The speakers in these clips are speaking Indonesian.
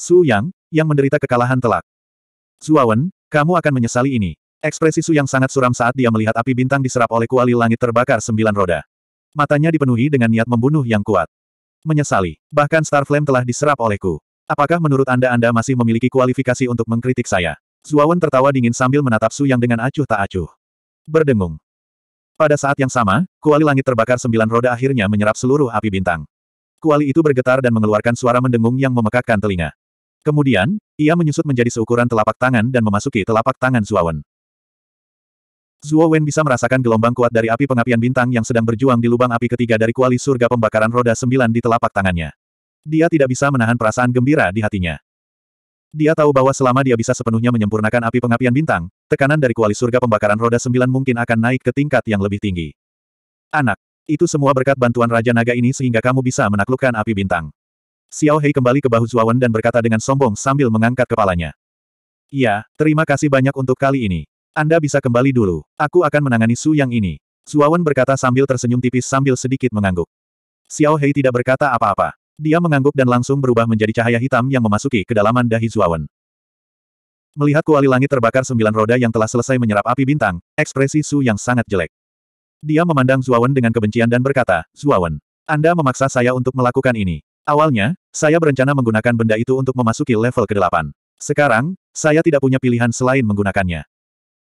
Su Yang, yang menderita kekalahan telak. Zuawan, kamu akan menyesali ini. Ekspresi Su Yang sangat suram saat dia melihat api bintang diserap oleh kuali langit terbakar sembilan roda. Matanya dipenuhi dengan niat membunuh yang kuat. Menyesali, bahkan Star Flame telah diserap olehku. Apakah menurut Anda Anda masih memiliki kualifikasi untuk mengkritik saya? Zuawan tertawa dingin sambil menatap Su Yang dengan acuh tak acuh. Berdengung. Pada saat yang sama, kuali langit terbakar sembilan roda akhirnya menyerap seluruh api bintang. Kuali itu bergetar dan mengeluarkan suara mendengung yang memekakkan telinga. Kemudian, ia menyusut menjadi seukuran telapak tangan dan memasuki telapak tangan Zuo Wen bisa merasakan gelombang kuat dari api pengapian bintang yang sedang berjuang di lubang api ketiga dari kuali surga pembakaran roda sembilan di telapak tangannya. Dia tidak bisa menahan perasaan gembira di hatinya. Dia tahu bahwa selama dia bisa sepenuhnya menyempurnakan api pengapian bintang, tekanan dari kuali surga pembakaran roda sembilan mungkin akan naik ke tingkat yang lebih tinggi. Anak, itu semua berkat bantuan Raja Naga ini sehingga kamu bisa menaklukkan api bintang. Xiao Hei kembali ke bahu Zuawan dan berkata dengan sombong sambil mengangkat kepalanya. Ya, terima kasih banyak untuk kali ini. Anda bisa kembali dulu. Aku akan menangani Su Yang ini. Zuawan berkata sambil tersenyum tipis sambil sedikit mengangguk. Xiao Hei tidak berkata apa-apa. Dia mengangguk dan langsung berubah menjadi cahaya hitam yang memasuki kedalaman dahi Zuawan. Melihat kuali langit terbakar sembilan roda yang telah selesai menyerap api bintang, ekspresi Su yang sangat jelek. Dia memandang Zuawan dengan kebencian dan berkata, Zuawan, Anda memaksa saya untuk melakukan ini. Awalnya, saya berencana menggunakan benda itu untuk memasuki level ke-8. Sekarang, saya tidak punya pilihan selain menggunakannya.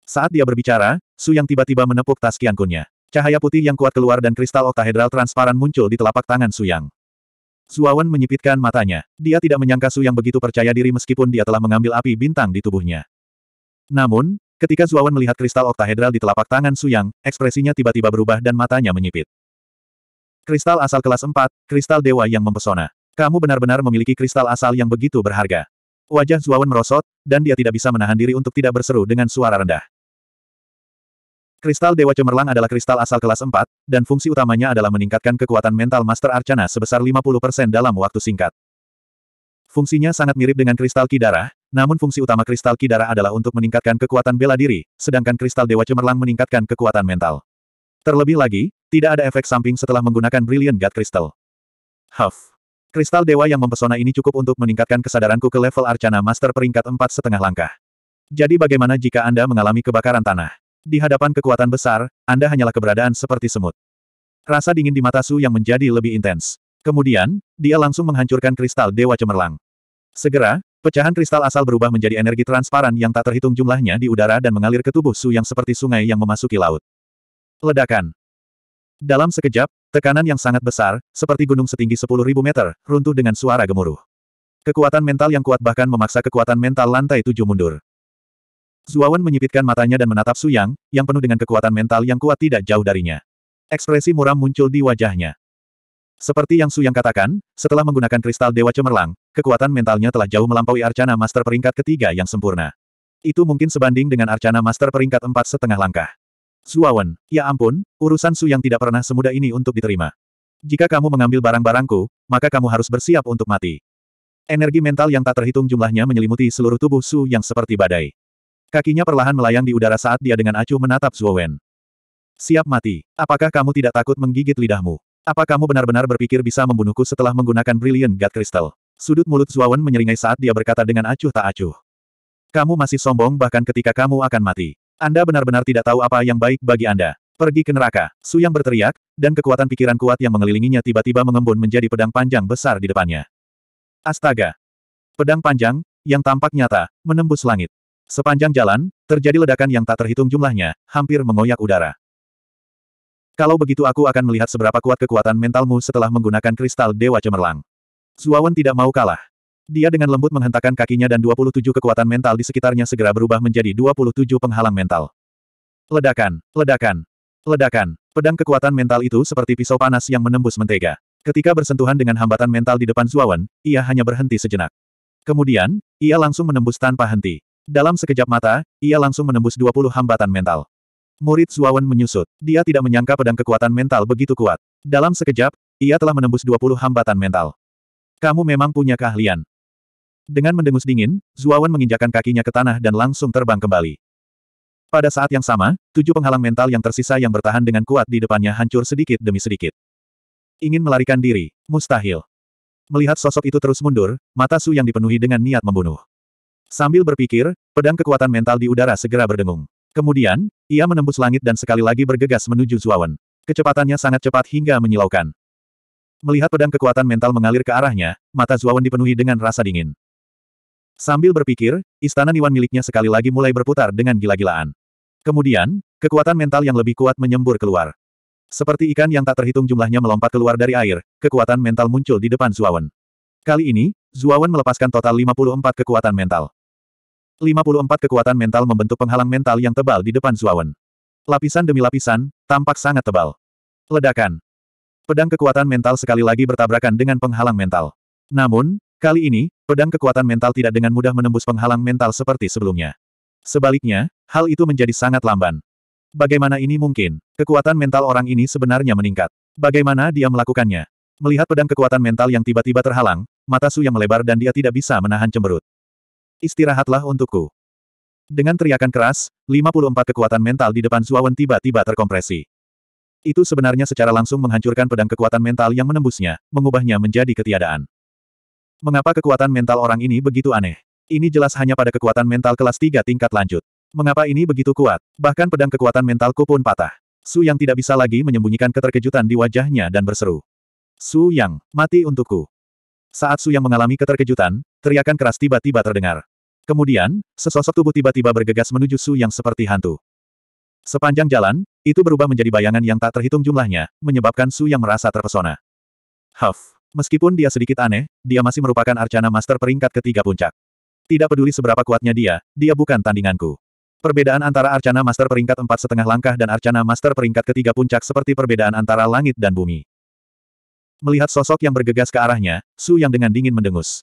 Saat dia berbicara, Su yang tiba-tiba menepuk tas Qiankunnya. Cahaya putih yang kuat keluar dan kristal oktahedral transparan muncul di telapak tangan Su yang. Suawan menyipitkan matanya. Dia tidak menyangka Su yang begitu percaya diri meskipun dia telah mengambil api bintang di tubuhnya. Namun, ketika Suawan melihat kristal oktahedral di telapak tangan Su yang, ekspresinya tiba-tiba berubah dan matanya menyipit. Kristal asal kelas 4, kristal dewa yang mempesona. Kamu benar-benar memiliki kristal asal yang begitu berharga. Wajah Zuawan merosot, dan dia tidak bisa menahan diri untuk tidak berseru dengan suara rendah. Kristal Dewa Cemerlang adalah kristal asal kelas 4, dan fungsi utamanya adalah meningkatkan kekuatan mental Master Arcana sebesar 50% dalam waktu singkat. Fungsinya sangat mirip dengan kristal Kidara, namun fungsi utama kristal Kidara adalah untuk meningkatkan kekuatan bela diri, sedangkan kristal Dewa Cemerlang meningkatkan kekuatan mental. Terlebih lagi, tidak ada efek samping setelah menggunakan Brilliant God Crystal. Huff. Kristal dewa yang mempesona ini cukup untuk meningkatkan kesadaranku ke level Arcana Master peringkat empat setengah langkah. Jadi bagaimana jika Anda mengalami kebakaran tanah? Di hadapan kekuatan besar, Anda hanyalah keberadaan seperti semut. Rasa dingin di mata Su yang menjadi lebih intens. Kemudian, dia langsung menghancurkan kristal dewa cemerlang. Segera, pecahan kristal asal berubah menjadi energi transparan yang tak terhitung jumlahnya di udara dan mengalir ke tubuh Su yang seperti sungai yang memasuki laut. Ledakan. Dalam sekejap, tekanan yang sangat besar, seperti gunung setinggi 10.000 meter, runtuh dengan suara gemuruh. Kekuatan mental yang kuat bahkan memaksa kekuatan mental lantai tujuh mundur. Zuawan menyipitkan matanya dan menatap Su yang yang penuh dengan kekuatan mental yang kuat tidak jauh darinya. Ekspresi muram muncul di wajahnya. Seperti yang Su Yang katakan, setelah menggunakan kristal Dewa Cemerlang, kekuatan mentalnya telah jauh melampaui Arcana Master peringkat ketiga yang sempurna. Itu mungkin sebanding dengan Arcana Master peringkat empat setengah langkah. Suawan, ya ampun, urusan Su yang tidak pernah semudah ini untuk diterima. Jika kamu mengambil barang-barangku, maka kamu harus bersiap untuk mati. Energi mental yang tak terhitung jumlahnya menyelimuti seluruh tubuh Su yang seperti badai. Kakinya perlahan melayang di udara saat dia dengan acuh menatap Zuowen. Siap mati. Apakah kamu tidak takut menggigit lidahmu? Apa kamu benar-benar berpikir bisa membunuhku setelah menggunakan Brilliant God Crystal? Sudut mulut Zuawan menyeringai saat dia berkata dengan acuh tak acuh. Kamu masih sombong bahkan ketika kamu akan mati. Anda benar-benar tidak tahu apa yang baik bagi Anda. Pergi ke neraka. Su yang berteriak, dan kekuatan pikiran kuat yang mengelilinginya tiba-tiba mengembun menjadi pedang panjang besar di depannya. Astaga! Pedang panjang, yang tampak nyata, menembus langit. Sepanjang jalan, terjadi ledakan yang tak terhitung jumlahnya, hampir mengoyak udara. Kalau begitu aku akan melihat seberapa kuat kekuatan mentalmu setelah menggunakan kristal Dewa Cemerlang. Zuawan tidak mau kalah. Dia dengan lembut menghentakkan kakinya dan 27 kekuatan mental di sekitarnya segera berubah menjadi 27 penghalang mental. Ledakan, ledakan, ledakan. Pedang kekuatan mental itu seperti pisau panas yang menembus mentega. Ketika bersentuhan dengan hambatan mental di depan Zuawan, ia hanya berhenti sejenak. Kemudian, ia langsung menembus tanpa henti. Dalam sekejap mata, ia langsung menembus 20 hambatan mental. Murid Zuawan menyusut. Dia tidak menyangka pedang kekuatan mental begitu kuat. Dalam sekejap, ia telah menembus 20 hambatan mental. Kamu memang punya keahlian. Dengan mendengus dingin, Zuawan menginjakan kakinya ke tanah dan langsung terbang kembali. Pada saat yang sama, tujuh penghalang mental yang tersisa yang bertahan dengan kuat di depannya hancur sedikit demi sedikit. Ingin melarikan diri, mustahil. Melihat sosok itu terus mundur, mata Su yang dipenuhi dengan niat membunuh. Sambil berpikir, pedang kekuatan mental di udara segera berdengung. Kemudian, ia menembus langit dan sekali lagi bergegas menuju Zuawan. Kecepatannya sangat cepat hingga menyilaukan. Melihat pedang kekuatan mental mengalir ke arahnya, mata Zuawan dipenuhi dengan rasa dingin. Sambil berpikir, istana Niwan miliknya sekali lagi mulai berputar dengan gila-gilaan. Kemudian, kekuatan mental yang lebih kuat menyembur keluar. Seperti ikan yang tak terhitung jumlahnya melompat keluar dari air, kekuatan mental muncul di depan Zuawan. Kali ini, Zuawan melepaskan total 54 kekuatan mental. 54 kekuatan mental membentuk penghalang mental yang tebal di depan Zuawan. Lapisan demi lapisan, tampak sangat tebal. Ledakan. Pedang kekuatan mental sekali lagi bertabrakan dengan penghalang mental. Namun, kali ini, Pedang kekuatan mental tidak dengan mudah menembus penghalang mental seperti sebelumnya. Sebaliknya, hal itu menjadi sangat lamban. Bagaimana ini mungkin? Kekuatan mental orang ini sebenarnya meningkat. Bagaimana dia melakukannya? Melihat pedang kekuatan mental yang tiba-tiba terhalang, mata Su yang melebar dan dia tidak bisa menahan cemberut. Istirahatlah untukku. Dengan teriakan keras, 54 kekuatan mental di depan Zuawan tiba-tiba terkompresi. Itu sebenarnya secara langsung menghancurkan pedang kekuatan mental yang menembusnya, mengubahnya menjadi ketiadaan. Mengapa kekuatan mental orang ini begitu aneh? Ini jelas hanya pada kekuatan mental kelas 3 tingkat lanjut. Mengapa ini begitu kuat? Bahkan pedang kekuatan mentalku pun patah. Su Yang tidak bisa lagi menyembunyikan keterkejutan di wajahnya dan berseru. Su Yang, mati untukku. Saat Su Yang mengalami keterkejutan, teriakan keras tiba-tiba terdengar. Kemudian, sesosok tubuh tiba-tiba bergegas menuju Su Yang seperti hantu. Sepanjang jalan, itu berubah menjadi bayangan yang tak terhitung jumlahnya, menyebabkan Su Yang merasa terpesona. Huff. Meskipun dia sedikit aneh, dia masih merupakan Arcana Master peringkat ketiga puncak. Tidak peduli seberapa kuatnya dia, dia bukan tandinganku. Perbedaan antara Arcana Master peringkat empat setengah langkah dan Arcana Master peringkat ketiga puncak seperti perbedaan antara langit dan bumi. Melihat sosok yang bergegas ke arahnya, Su Yang dengan dingin mendengus.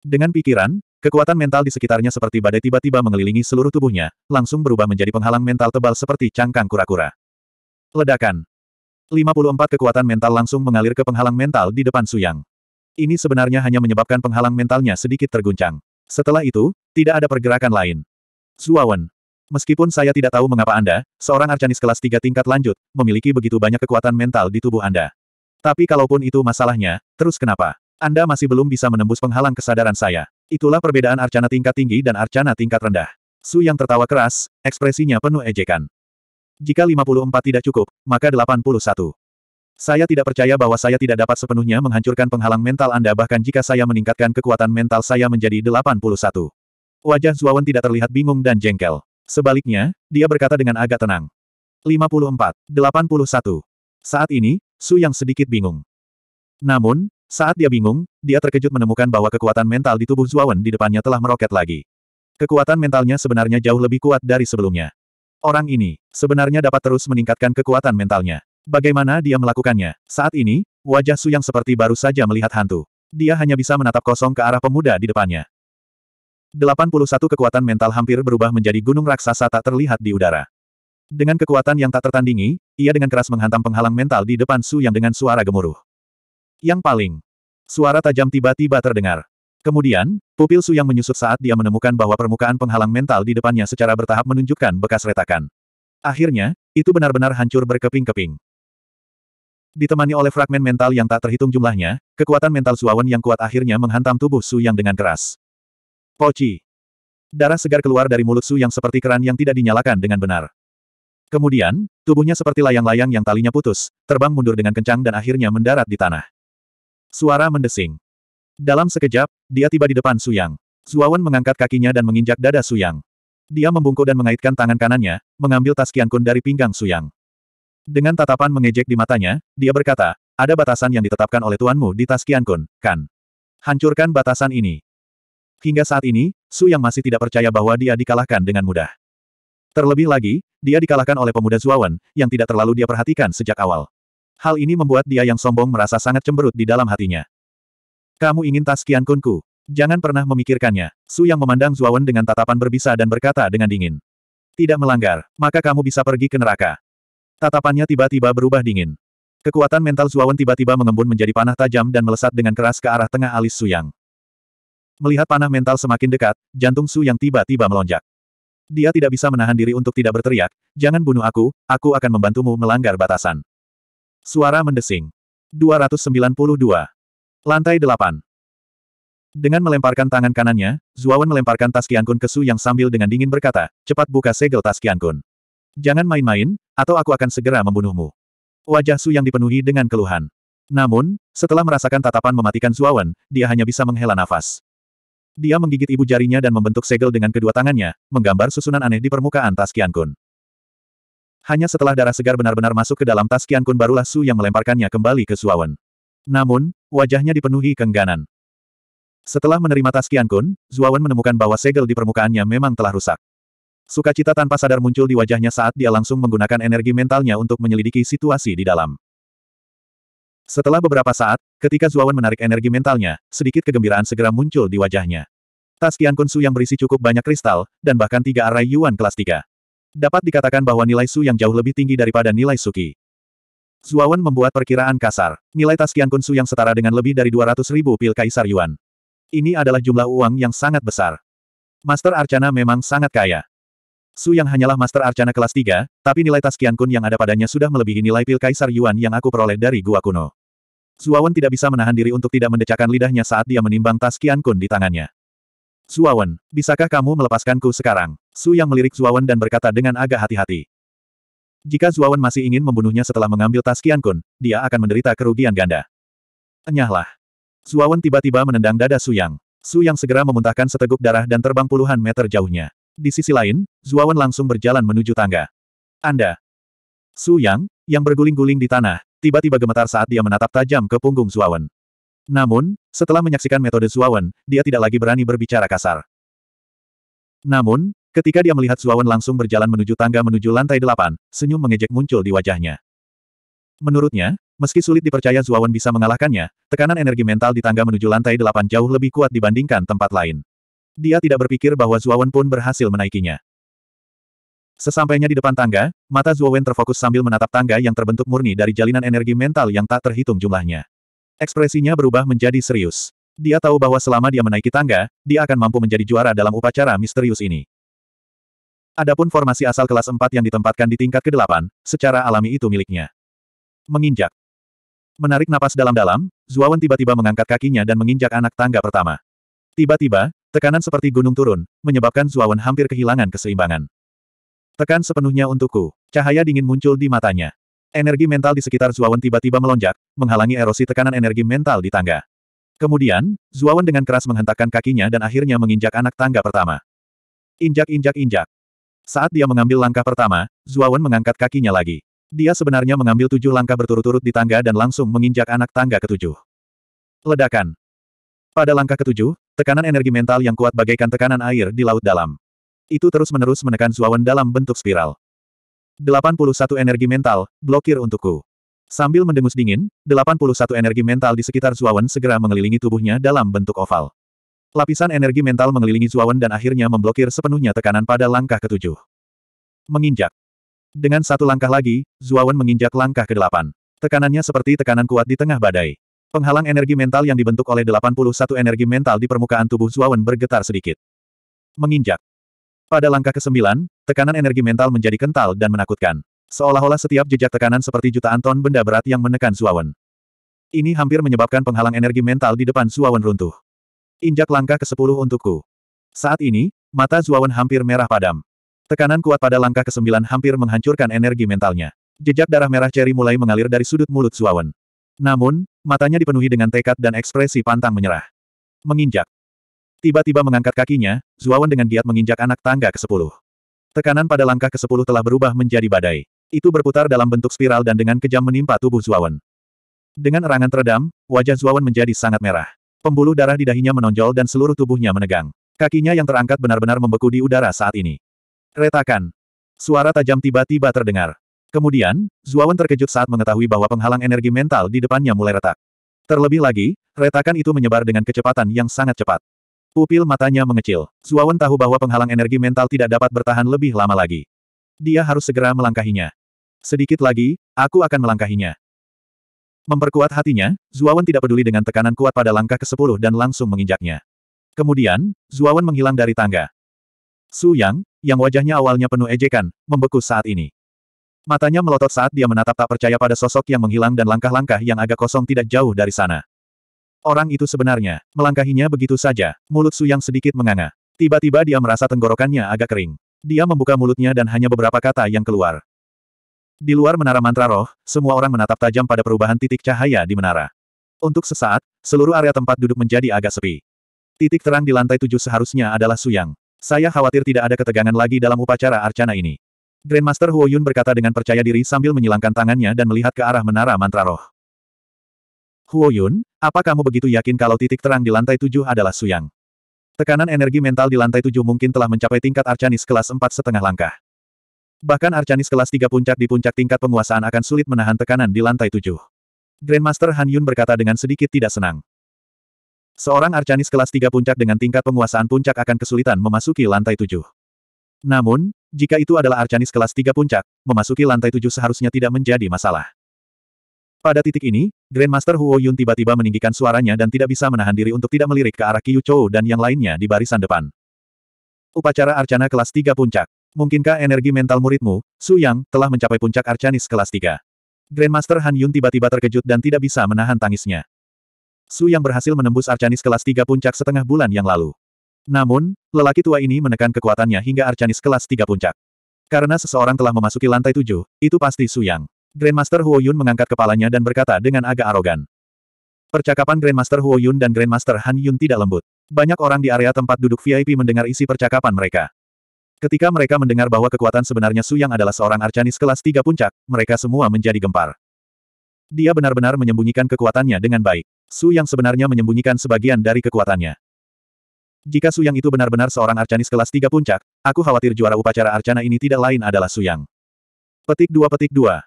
Dengan pikiran, kekuatan mental di sekitarnya seperti badai tiba-tiba mengelilingi seluruh tubuhnya, langsung berubah menjadi penghalang mental tebal seperti cangkang kura-kura. Ledakan. 54 kekuatan mental langsung mengalir ke penghalang mental di depan Suyang. Ini sebenarnya hanya menyebabkan penghalang mentalnya sedikit terguncang. Setelah itu, tidak ada pergerakan lain. Zuawan. Meskipun saya tidak tahu mengapa Anda, seorang arcanis kelas 3 tingkat lanjut, memiliki begitu banyak kekuatan mental di tubuh Anda. Tapi kalaupun itu masalahnya, terus kenapa? Anda masih belum bisa menembus penghalang kesadaran saya. Itulah perbedaan arcana tingkat tinggi dan arcana tingkat rendah. Su yang tertawa keras, ekspresinya penuh ejekan. Jika 54 tidak cukup, maka 81. Saya tidak percaya bahwa saya tidak dapat sepenuhnya menghancurkan penghalang mental Anda bahkan jika saya meningkatkan kekuatan mental saya menjadi 81. Wajah Zuawan tidak terlihat bingung dan jengkel. Sebaliknya, dia berkata dengan agak tenang. 54. 81. Saat ini, Su yang sedikit bingung. Namun, saat dia bingung, dia terkejut menemukan bahwa kekuatan mental di tubuh Zuawan di depannya telah meroket lagi. Kekuatan mentalnya sebenarnya jauh lebih kuat dari sebelumnya. Orang ini, sebenarnya dapat terus meningkatkan kekuatan mentalnya. Bagaimana dia melakukannya? Saat ini, wajah Su yang seperti baru saja melihat hantu. Dia hanya bisa menatap kosong ke arah pemuda di depannya. 81 kekuatan mental hampir berubah menjadi gunung raksasa tak terlihat di udara. Dengan kekuatan yang tak tertandingi, ia dengan keras menghantam penghalang mental di depan Su yang dengan suara gemuruh. Yang paling, suara tajam tiba-tiba terdengar. Kemudian, pupil Su yang menyusut saat dia menemukan bahwa permukaan penghalang mental di depannya secara bertahap menunjukkan bekas retakan. Akhirnya, itu benar-benar hancur berkeping-keping. Ditemani oleh fragmen mental yang tak terhitung jumlahnya, kekuatan mental Suawan yang kuat akhirnya menghantam tubuh Su yang dengan keras. Poci. Darah segar keluar dari mulut Su yang seperti keran yang tidak dinyalakan dengan benar. Kemudian, tubuhnya seperti layang-layang yang talinya putus, terbang mundur dengan kencang dan akhirnya mendarat di tanah. Suara mendesing. Dalam sekejap, dia tiba di depan Su Suyang. Zuawan mengangkat kakinya dan menginjak dada Su Yang. Dia membungkuk dan mengaitkan tangan kanannya, mengambil tas Kun dari pinggang Su Yang. Dengan tatapan mengejek di matanya, dia berkata, ada batasan yang ditetapkan oleh tuanmu di tas Kun, kan? Hancurkan batasan ini. Hingga saat ini, Su yang masih tidak percaya bahwa dia dikalahkan dengan mudah. Terlebih lagi, dia dikalahkan oleh pemuda Zuawan, yang tidak terlalu dia perhatikan sejak awal. Hal ini membuat dia yang sombong merasa sangat cemberut di dalam hatinya. Kamu ingin tas Kunku? Jangan pernah memikirkannya. Su yang memandang Zuawan dengan tatapan berbisa dan berkata dengan dingin. Tidak melanggar, maka kamu bisa pergi ke neraka. Tatapannya tiba-tiba berubah dingin. Kekuatan mental Zuawan tiba-tiba mengembun menjadi panah tajam dan melesat dengan keras ke arah tengah alis Su Yang. Melihat panah mental semakin dekat, jantung Su Yang tiba-tiba melonjak. Dia tidak bisa menahan diri untuk tidak berteriak, jangan bunuh aku, aku akan membantumu melanggar batasan. Suara mendesing. 292. Lantai 8. Dengan melemparkan tangan kanannya, Zuawan melemparkan tas kun ke Su yang sambil dengan dingin berkata, cepat buka segel tas kun. Jangan main-main, atau aku akan segera membunuhmu. Wajah Su yang dipenuhi dengan keluhan. Namun, setelah merasakan tatapan mematikan Zuawan, dia hanya bisa menghela nafas. Dia menggigit ibu jarinya dan membentuk segel dengan kedua tangannya, menggambar susunan aneh di permukaan tas kun. Hanya setelah darah segar benar-benar masuk ke dalam tas kun, barulah Su yang melemparkannya kembali ke Zuawan. Namun, wajahnya dipenuhi kengganan. Setelah menerima tas kian Kun, Zuawan menemukan bahwa segel di permukaannya memang telah rusak. Sukacita tanpa sadar muncul di wajahnya saat dia langsung menggunakan energi mentalnya untuk menyelidiki situasi di dalam. Setelah beberapa saat, ketika Zuawan menarik energi mentalnya, sedikit kegembiraan segera muncul di wajahnya. Tas kian Kun Su yang berisi cukup banyak kristal, dan bahkan tiga arai Yuan kelas tiga. Dapat dikatakan bahwa nilai Su yang jauh lebih tinggi daripada nilai Suki. Zuawan membuat perkiraan kasar. Nilai tas Qian Kunsu yang setara dengan lebih dari 200 ribu pil Kaisar Yuan. Ini adalah jumlah uang yang sangat besar. Master Arcana memang sangat kaya. Su yang hanyalah Master Arcana kelas 3, tapi nilai tas Qian Kun yang ada padanya sudah melebihi nilai pil Kaisar Yuan yang aku peroleh dari gua kuno. Zuawan tidak bisa menahan diri untuk tidak mendecakkan lidahnya saat dia menimbang tas Qian Kun di tangannya. Zuawan, bisakah kamu melepaskanku sekarang? Su yang melirik Zuawan dan berkata dengan agak hati-hati. Jika Zuawan masih ingin membunuhnya setelah mengambil tas Qian Kun, dia akan menderita kerugian ganda. Enyahlah. Zuawan tiba-tiba menendang dada Su Yang. Su Yang segera memuntahkan seteguk darah dan terbang puluhan meter jauhnya. Di sisi lain, Zuawan langsung berjalan menuju tangga. Anda. Su Yang, yang berguling-guling di tanah, tiba-tiba gemetar saat dia menatap tajam ke punggung Zuawan. Namun, setelah menyaksikan metode Zuawan, dia tidak lagi berani berbicara kasar. Namun, Ketika dia melihat Zuawan langsung berjalan menuju tangga menuju lantai delapan, senyum mengejek muncul di wajahnya. Menurutnya, meski sulit dipercaya Zuawan bisa mengalahkannya, tekanan energi mental di tangga menuju lantai delapan jauh lebih kuat dibandingkan tempat lain. Dia tidak berpikir bahwa Zuawan pun berhasil menaikinya. Sesampainya di depan tangga, mata Zuawan terfokus sambil menatap tangga yang terbentuk murni dari jalinan energi mental yang tak terhitung jumlahnya. Ekspresinya berubah menjadi serius. Dia tahu bahwa selama dia menaiki tangga, dia akan mampu menjadi juara dalam upacara misterius ini. Adapun formasi asal kelas 4 yang ditempatkan di tingkat ke-8, secara alami itu miliknya. Menginjak. Menarik napas dalam-dalam, Zuawan tiba-tiba mengangkat kakinya dan menginjak anak tangga pertama. Tiba-tiba, tekanan seperti gunung turun, menyebabkan Zuawan hampir kehilangan keseimbangan. Tekan sepenuhnya untukku. Cahaya dingin muncul di matanya. Energi mental di sekitar Zuawan tiba-tiba melonjak, menghalangi erosi tekanan energi mental di tangga. Kemudian, Zuawan dengan keras menghentakkan kakinya dan akhirnya menginjak anak tangga pertama. Injak injak injak. Saat dia mengambil langkah pertama, Zuawan mengangkat kakinya lagi. Dia sebenarnya mengambil tujuh langkah berturut-turut di tangga dan langsung menginjak anak tangga ketujuh. Ledakan. Pada langkah ketujuh, tekanan energi mental yang kuat bagaikan tekanan air di laut dalam. Itu terus-menerus menekan Zuawan dalam bentuk spiral. 81 energi mental, blokir untukku. Sambil mendengus dingin, 81 energi mental di sekitar Zuawan segera mengelilingi tubuhnya dalam bentuk oval. Lapisan energi mental mengelilingi Zuawan dan akhirnya memblokir sepenuhnya tekanan pada langkah ketujuh. Menginjak. Dengan satu langkah lagi, Zuawan menginjak langkah ke-8. Tekanannya seperti tekanan kuat di tengah badai. Penghalang energi mental yang dibentuk oleh 81 energi mental di permukaan tubuh Zuawan bergetar sedikit. Menginjak. Pada langkah ke-9, tekanan energi mental menjadi kental dan menakutkan. Seolah-olah setiap jejak tekanan seperti jutaan ton benda berat yang menekan Zuawan. Ini hampir menyebabkan penghalang energi mental di depan Zuawan runtuh. Injak langkah ke-10 untukku. Saat ini, mata Zuawan hampir merah padam. Tekanan kuat pada langkah ke-9 hampir menghancurkan energi mentalnya. Jejak darah merah ceri mulai mengalir dari sudut mulut Zuawan. Namun, matanya dipenuhi dengan tekad dan ekspresi pantang menyerah. Menginjak. Tiba-tiba mengangkat kakinya, Zuawan dengan giat menginjak anak tangga ke-10. Tekanan pada langkah ke-10 telah berubah menjadi badai. Itu berputar dalam bentuk spiral dan dengan kejam menimpa tubuh Zuawan. Dengan erangan teredam, wajah Zuawan menjadi sangat merah. Pembuluh darah di dahinya menonjol dan seluruh tubuhnya menegang. Kakinya yang terangkat benar-benar membeku di udara saat ini. Retakan. Suara tajam tiba-tiba terdengar. Kemudian, Zuawan terkejut saat mengetahui bahwa penghalang energi mental di depannya mulai retak. Terlebih lagi, retakan itu menyebar dengan kecepatan yang sangat cepat. Pupil matanya mengecil. Zuawan tahu bahwa penghalang energi mental tidak dapat bertahan lebih lama lagi. Dia harus segera melangkahinya. Sedikit lagi, aku akan melangkahinya. Memperkuat hatinya, Zuawan tidak peduli dengan tekanan kuat pada langkah ke-10 dan langsung menginjaknya. Kemudian, Zuawan menghilang dari tangga. Su Yang, yang wajahnya awalnya penuh ejekan, membeku saat ini. Matanya melotot saat dia menatap tak percaya pada sosok yang menghilang dan langkah-langkah yang agak kosong tidak jauh dari sana. Orang itu sebenarnya, melangkahinya begitu saja, mulut Su Yang sedikit menganga. Tiba-tiba dia merasa tenggorokannya agak kering. Dia membuka mulutnya dan hanya beberapa kata yang keluar. Di luar menara mantra roh, semua orang menatap tajam pada perubahan titik cahaya di menara. Untuk sesaat, seluruh area tempat duduk menjadi agak sepi. Titik terang di lantai tujuh seharusnya adalah Suyang. Saya khawatir tidak ada ketegangan lagi dalam upacara arcana ini. Grandmaster Huo Yun berkata dengan percaya diri sambil menyilangkan tangannya dan melihat ke arah menara mantra roh. Huo Yun, apa kamu begitu yakin kalau titik terang di lantai tujuh adalah Suyang? Tekanan energi mental di lantai tujuh mungkin telah mencapai tingkat arcanis kelas empat setengah langkah. Bahkan Arcanis kelas tiga puncak di puncak tingkat penguasaan akan sulit menahan tekanan di lantai tujuh. Grandmaster Han Yun berkata dengan sedikit tidak senang. Seorang Arcanis kelas tiga puncak dengan tingkat penguasaan puncak akan kesulitan memasuki lantai tujuh. Namun, jika itu adalah Arcanis kelas tiga puncak, memasuki lantai tujuh seharusnya tidak menjadi masalah. Pada titik ini, Grandmaster Huo Yun tiba-tiba meninggikan suaranya dan tidak bisa menahan diri untuk tidak melirik ke arah Qiu Chou dan yang lainnya di barisan depan. Upacara Arcana kelas tiga puncak. Mungkinkah energi mental muridmu, Su Yang, telah mencapai puncak Arcanis kelas 3? Grandmaster Han Yun tiba-tiba terkejut dan tidak bisa menahan tangisnya. Su Yang berhasil menembus Arcanis kelas 3 puncak setengah bulan yang lalu. Namun, lelaki tua ini menekan kekuatannya hingga Arcanis kelas 3 puncak. Karena seseorang telah memasuki lantai 7, itu pasti Su Yang. Grandmaster Huo Yun mengangkat kepalanya dan berkata dengan agak arogan. Percakapan Grandmaster Huo Yun dan Grandmaster Han Yun tidak lembut. Banyak orang di area tempat duduk VIP mendengar isi percakapan mereka. Ketika mereka mendengar bahwa kekuatan sebenarnya Su Yang adalah seorang Arcanis kelas tiga puncak, mereka semua menjadi gempar. Dia benar-benar menyembunyikan kekuatannya dengan baik. Su Yang sebenarnya menyembunyikan sebagian dari kekuatannya. Jika Su Yang itu benar-benar seorang Arcanis kelas tiga puncak, aku khawatir juara upacara Arcana ini tidak lain adalah Su Yang. Petik 2 Petik 2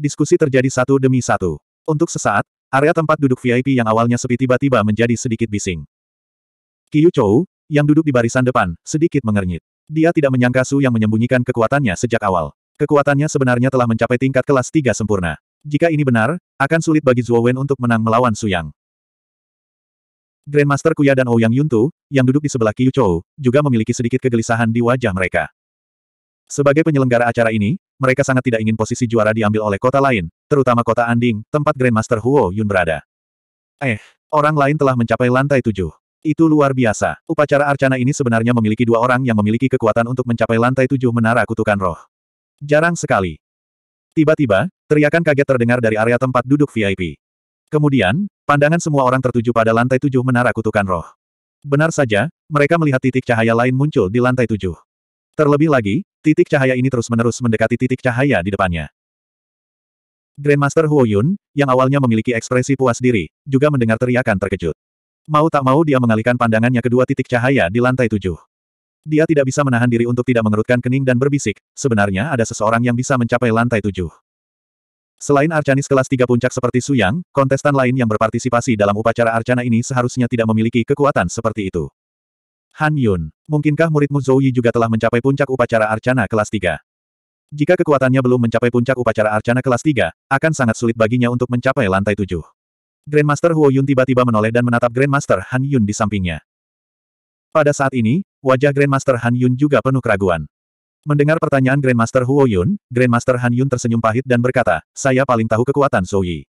Diskusi terjadi satu demi satu. Untuk sesaat, area tempat duduk VIP yang awalnya sepi tiba-tiba menjadi sedikit bising. Kiyu Chou, yang duduk di barisan depan, sedikit mengernyit. Dia tidak menyangka Su yang menyembunyikan kekuatannya sejak awal. Kekuatannya sebenarnya telah mencapai tingkat kelas 3 sempurna. Jika ini benar, akan sulit bagi Zhuo Wen untuk menang melawan Su Yang. Grandmaster Kuya dan Ouyang Yuntu, yang duduk di sebelah Qiu Chou, juga memiliki sedikit kegelisahan di wajah mereka. Sebagai penyelenggara acara ini, mereka sangat tidak ingin posisi juara diambil oleh kota lain, terutama kota Anding, tempat Grandmaster Huo Yun berada. Eh, orang lain telah mencapai lantai tujuh. Itu luar biasa. Upacara arcana ini sebenarnya memiliki dua orang yang memiliki kekuatan untuk mencapai lantai tujuh menara kutukan roh. Jarang sekali. Tiba-tiba, teriakan kaget terdengar dari area tempat duduk VIP. Kemudian, pandangan semua orang tertuju pada lantai tujuh menara kutukan roh. Benar saja, mereka melihat titik cahaya lain muncul di lantai tujuh. Terlebih lagi, titik cahaya ini terus-menerus mendekati titik cahaya di depannya. Grandmaster Huoyun, yang awalnya memiliki ekspresi puas diri, juga mendengar teriakan terkejut. Mau tak mau dia mengalihkan pandangannya kedua titik cahaya di lantai tujuh. Dia tidak bisa menahan diri untuk tidak mengerutkan kening dan berbisik, sebenarnya ada seseorang yang bisa mencapai lantai tujuh. Selain Arcanis kelas tiga puncak seperti Suyang, kontestan lain yang berpartisipasi dalam upacara Arcana ini seharusnya tidak memiliki kekuatan seperti itu. Han Yun, mungkinkah muridmu Zhou Yi juga telah mencapai puncak upacara Arcana kelas tiga? Jika kekuatannya belum mencapai puncak upacara Arcana kelas tiga, akan sangat sulit baginya untuk mencapai lantai tujuh. Grandmaster Huo Yun tiba-tiba menoleh dan menatap Grandmaster Han Yun di sampingnya. Pada saat ini, wajah Grandmaster Han Yun juga penuh keraguan. Mendengar pertanyaan Grandmaster Huo Yun, Grandmaster Han Yun tersenyum pahit dan berkata, saya paling tahu kekuatan Zhou Yi.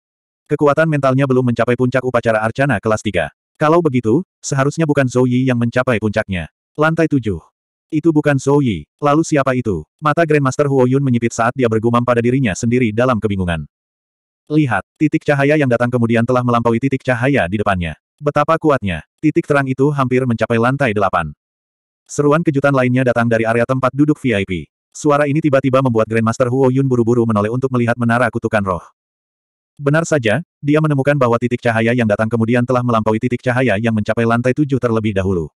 Kekuatan mentalnya belum mencapai puncak upacara Arcana kelas 3. Kalau begitu, seharusnya bukan Zhou Yi yang mencapai puncaknya. Lantai 7. Itu bukan Zhou Yi. Lalu siapa itu? Mata Grandmaster Huo Yun menyipit saat dia bergumam pada dirinya sendiri dalam kebingungan. Lihat, titik cahaya yang datang kemudian telah melampaui titik cahaya di depannya. Betapa kuatnya, titik terang itu hampir mencapai lantai delapan. Seruan kejutan lainnya datang dari area tempat duduk VIP. Suara ini tiba-tiba membuat Grandmaster Huo Yun buru-buru menoleh untuk melihat menara kutukan roh. Benar saja, dia menemukan bahwa titik cahaya yang datang kemudian telah melampaui titik cahaya yang mencapai lantai tujuh terlebih dahulu.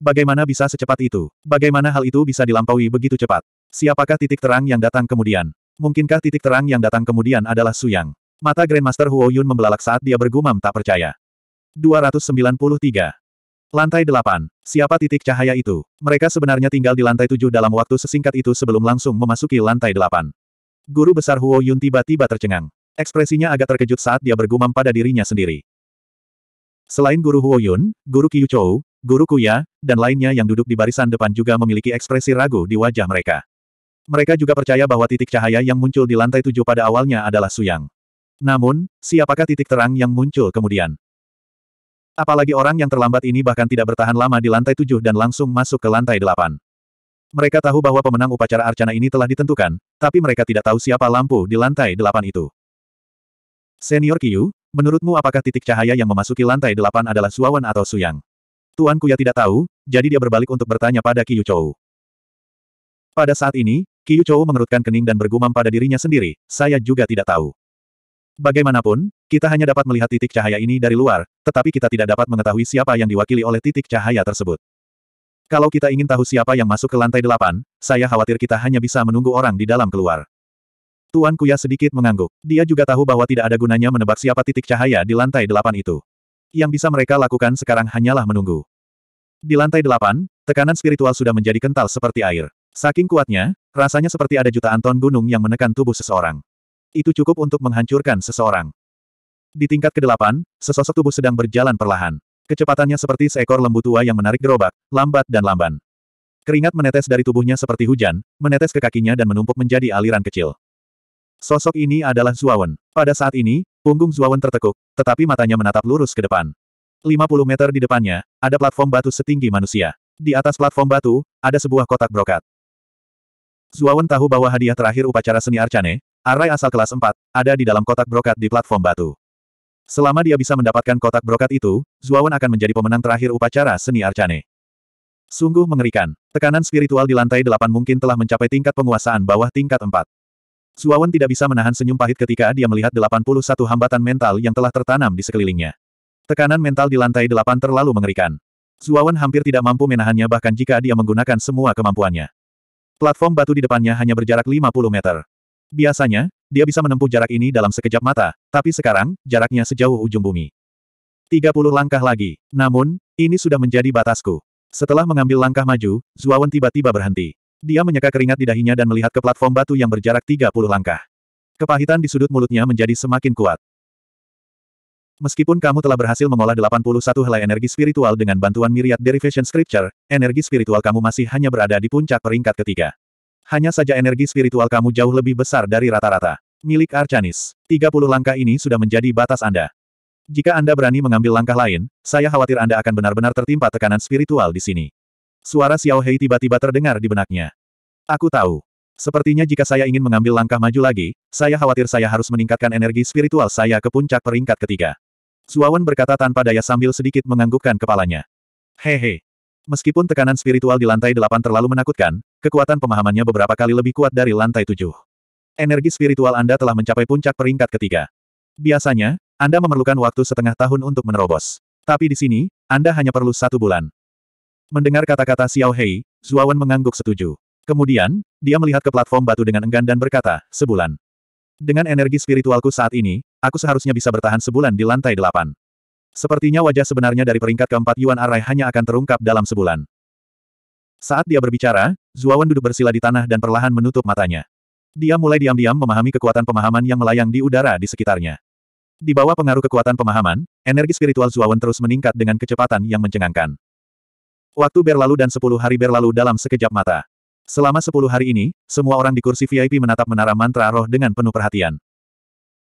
Bagaimana bisa secepat itu? Bagaimana hal itu bisa dilampaui begitu cepat? Siapakah titik terang yang datang kemudian? Mungkinkah titik terang yang datang kemudian adalah Suyang? Mata Grandmaster Huo Yun membelalak saat dia bergumam tak percaya. 293. Lantai 8. Siapa titik cahaya itu? Mereka sebenarnya tinggal di lantai 7 dalam waktu sesingkat itu sebelum langsung memasuki lantai 8. Guru besar Huo Yun tiba-tiba tercengang. Ekspresinya agak terkejut saat dia bergumam pada dirinya sendiri. Selain Guru Huo Yun, Guru Qiu Chou, Guru Kuya, dan lainnya yang duduk di barisan depan juga memiliki ekspresi ragu di wajah mereka. Mereka juga percaya bahwa titik cahaya yang muncul di lantai tujuh pada awalnya adalah Suyang. Namun, siapakah titik terang yang muncul kemudian? Apalagi orang yang terlambat ini bahkan tidak bertahan lama di lantai tujuh dan langsung masuk ke lantai delapan. Mereka tahu bahwa pemenang upacara arcana ini telah ditentukan, tapi mereka tidak tahu siapa lampu di lantai delapan itu. Senior Kiyu, menurutmu apakah titik cahaya yang memasuki lantai delapan adalah Suawan atau Suyang? Tuan Kuya tidak tahu, jadi dia berbalik untuk bertanya pada Kiyu Chou. Pada saat ini, Qiu Chou mengerutkan kening dan bergumam pada dirinya sendiri, saya juga tidak tahu. Bagaimanapun, kita hanya dapat melihat titik cahaya ini dari luar, tetapi kita tidak dapat mengetahui siapa yang diwakili oleh titik cahaya tersebut. Kalau kita ingin tahu siapa yang masuk ke lantai delapan, saya khawatir kita hanya bisa menunggu orang di dalam keluar. Tuan Kuya sedikit mengangguk. Dia juga tahu bahwa tidak ada gunanya menebak siapa titik cahaya di lantai delapan itu. Yang bisa mereka lakukan sekarang hanyalah menunggu. Di lantai delapan, tekanan spiritual sudah menjadi kental seperti air. Saking kuatnya, Rasanya seperti ada jutaan ton gunung yang menekan tubuh seseorang. Itu cukup untuk menghancurkan seseorang. Di tingkat kedelapan, sesosok tubuh sedang berjalan perlahan. Kecepatannya seperti seekor lembu tua yang menarik gerobak, lambat dan lamban. Keringat menetes dari tubuhnya seperti hujan, menetes ke kakinya dan menumpuk menjadi aliran kecil. Sosok ini adalah Zuawan. Pada saat ini, punggung Zuawan tertekuk, tetapi matanya menatap lurus ke depan. 50 meter di depannya, ada platform batu setinggi manusia. Di atas platform batu, ada sebuah kotak brokat. Zuawan tahu bahwa hadiah terakhir upacara seni Arcane, arai asal kelas 4, ada di dalam kotak brokat di platform batu. Selama dia bisa mendapatkan kotak brokat itu, Zuawan akan menjadi pemenang terakhir upacara seni Arcane. Sungguh mengerikan. Tekanan spiritual di lantai 8 mungkin telah mencapai tingkat penguasaan bawah tingkat 4. Zuawan tidak bisa menahan senyum pahit ketika dia melihat 81 hambatan mental yang telah tertanam di sekelilingnya. Tekanan mental di lantai 8 terlalu mengerikan. Zuawan hampir tidak mampu menahannya bahkan jika dia menggunakan semua kemampuannya. Platform batu di depannya hanya berjarak 50 meter. Biasanya, dia bisa menempuh jarak ini dalam sekejap mata, tapi sekarang, jaraknya sejauh ujung bumi. 30 langkah lagi. Namun, ini sudah menjadi batasku. Setelah mengambil langkah maju, Zuawan tiba-tiba berhenti. Dia menyeka keringat di dahinya dan melihat ke platform batu yang berjarak 30 langkah. Kepahitan di sudut mulutnya menjadi semakin kuat. Meskipun kamu telah berhasil mengolah 81 helai energi spiritual dengan bantuan myriad derivation scripture, energi spiritual kamu masih hanya berada di puncak peringkat ketiga. Hanya saja energi spiritual kamu jauh lebih besar dari rata-rata. Milik Arcanis. 30 langkah ini sudah menjadi batas Anda. Jika Anda berani mengambil langkah lain, saya khawatir Anda akan benar-benar tertimpa tekanan spiritual di sini. Suara Xiao Hei tiba-tiba terdengar di benaknya. Aku tahu. Sepertinya jika saya ingin mengambil langkah maju lagi, saya khawatir saya harus meningkatkan energi spiritual saya ke puncak peringkat ketiga. Suawan berkata tanpa daya sambil sedikit menganggukkan kepalanya. Hehe. Meskipun tekanan spiritual di lantai delapan terlalu menakutkan, kekuatan pemahamannya beberapa kali lebih kuat dari lantai tujuh. Energi spiritual Anda telah mencapai puncak peringkat ketiga. Biasanya, Anda memerlukan waktu setengah tahun untuk menerobos. Tapi di sini, Anda hanya perlu satu bulan. Mendengar kata-kata Xiao Hei, Zuawan mengangguk setuju. Kemudian, dia melihat ke platform batu dengan enggan dan berkata, sebulan. Dengan energi spiritualku saat ini, Aku seharusnya bisa bertahan sebulan di lantai delapan. Sepertinya wajah sebenarnya dari peringkat keempat Yuan Arai hanya akan terungkap dalam sebulan. Saat dia berbicara, Zuawan duduk bersila di tanah dan perlahan menutup matanya. Dia mulai diam-diam memahami kekuatan pemahaman yang melayang di udara di sekitarnya. Di bawah pengaruh kekuatan pemahaman, energi spiritual Zuawan terus meningkat dengan kecepatan yang mencengangkan. Waktu berlalu dan sepuluh hari berlalu dalam sekejap mata. Selama sepuluh hari ini, semua orang di kursi VIP menatap menara mantra roh dengan penuh perhatian.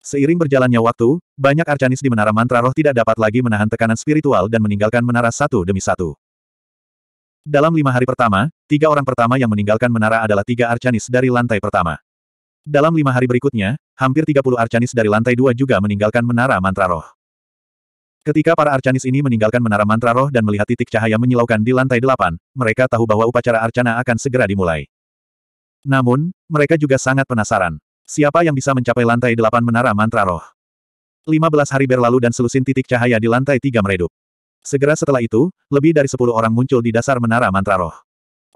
Seiring berjalannya waktu, banyak arcanis di Menara Mantra Roh tidak dapat lagi menahan tekanan spiritual dan meninggalkan menara satu demi satu. Dalam lima hari pertama, tiga orang pertama yang meninggalkan menara adalah tiga arcanis dari lantai pertama. Dalam lima hari berikutnya, hampir 30 arcanis dari lantai dua juga meninggalkan menara mantra roh. Ketika para arcanis ini meninggalkan menara mantra roh dan melihat titik cahaya menyilaukan di lantai delapan, mereka tahu bahwa upacara arcana akan segera dimulai. Namun, mereka juga sangat penasaran. Siapa yang bisa mencapai lantai delapan menara mantra roh? 15 hari berlalu dan selusin titik cahaya di lantai tiga meredup. Segera setelah itu, lebih dari sepuluh orang muncul di dasar menara mantra roh.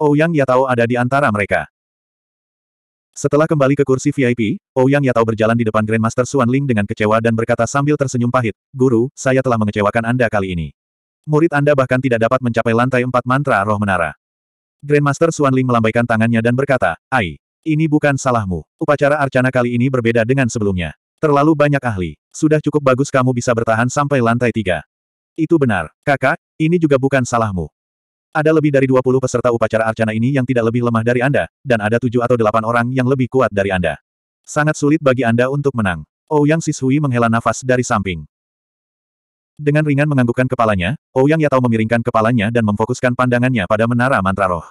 Ouyang oh Yatao ada di antara mereka. Setelah kembali ke kursi VIP, Ouyang oh Yatao berjalan di depan Grandmaster Xuan Ling dengan kecewa dan berkata sambil tersenyum pahit, Guru, saya telah mengecewakan Anda kali ini. Murid Anda bahkan tidak dapat mencapai lantai empat mantra roh menara. Grandmaster Xuan Ling melambaikan tangannya dan berkata, Ai, ini bukan salahmu. Upacara arcana kali ini berbeda dengan sebelumnya. Terlalu banyak ahli. Sudah cukup bagus kamu bisa bertahan sampai lantai tiga. Itu benar. Kakak, ini juga bukan salahmu. Ada lebih dari 20 peserta upacara arcana ini yang tidak lebih lemah dari Anda, dan ada tujuh atau delapan orang yang lebih kuat dari Anda. Sangat sulit bagi Anda untuk menang. Ouyang oh Sishui menghela nafas dari samping. Dengan ringan menganggukkan kepalanya, Ouyang oh Yatao memiringkan kepalanya dan memfokuskan pandangannya pada menara mantra roh.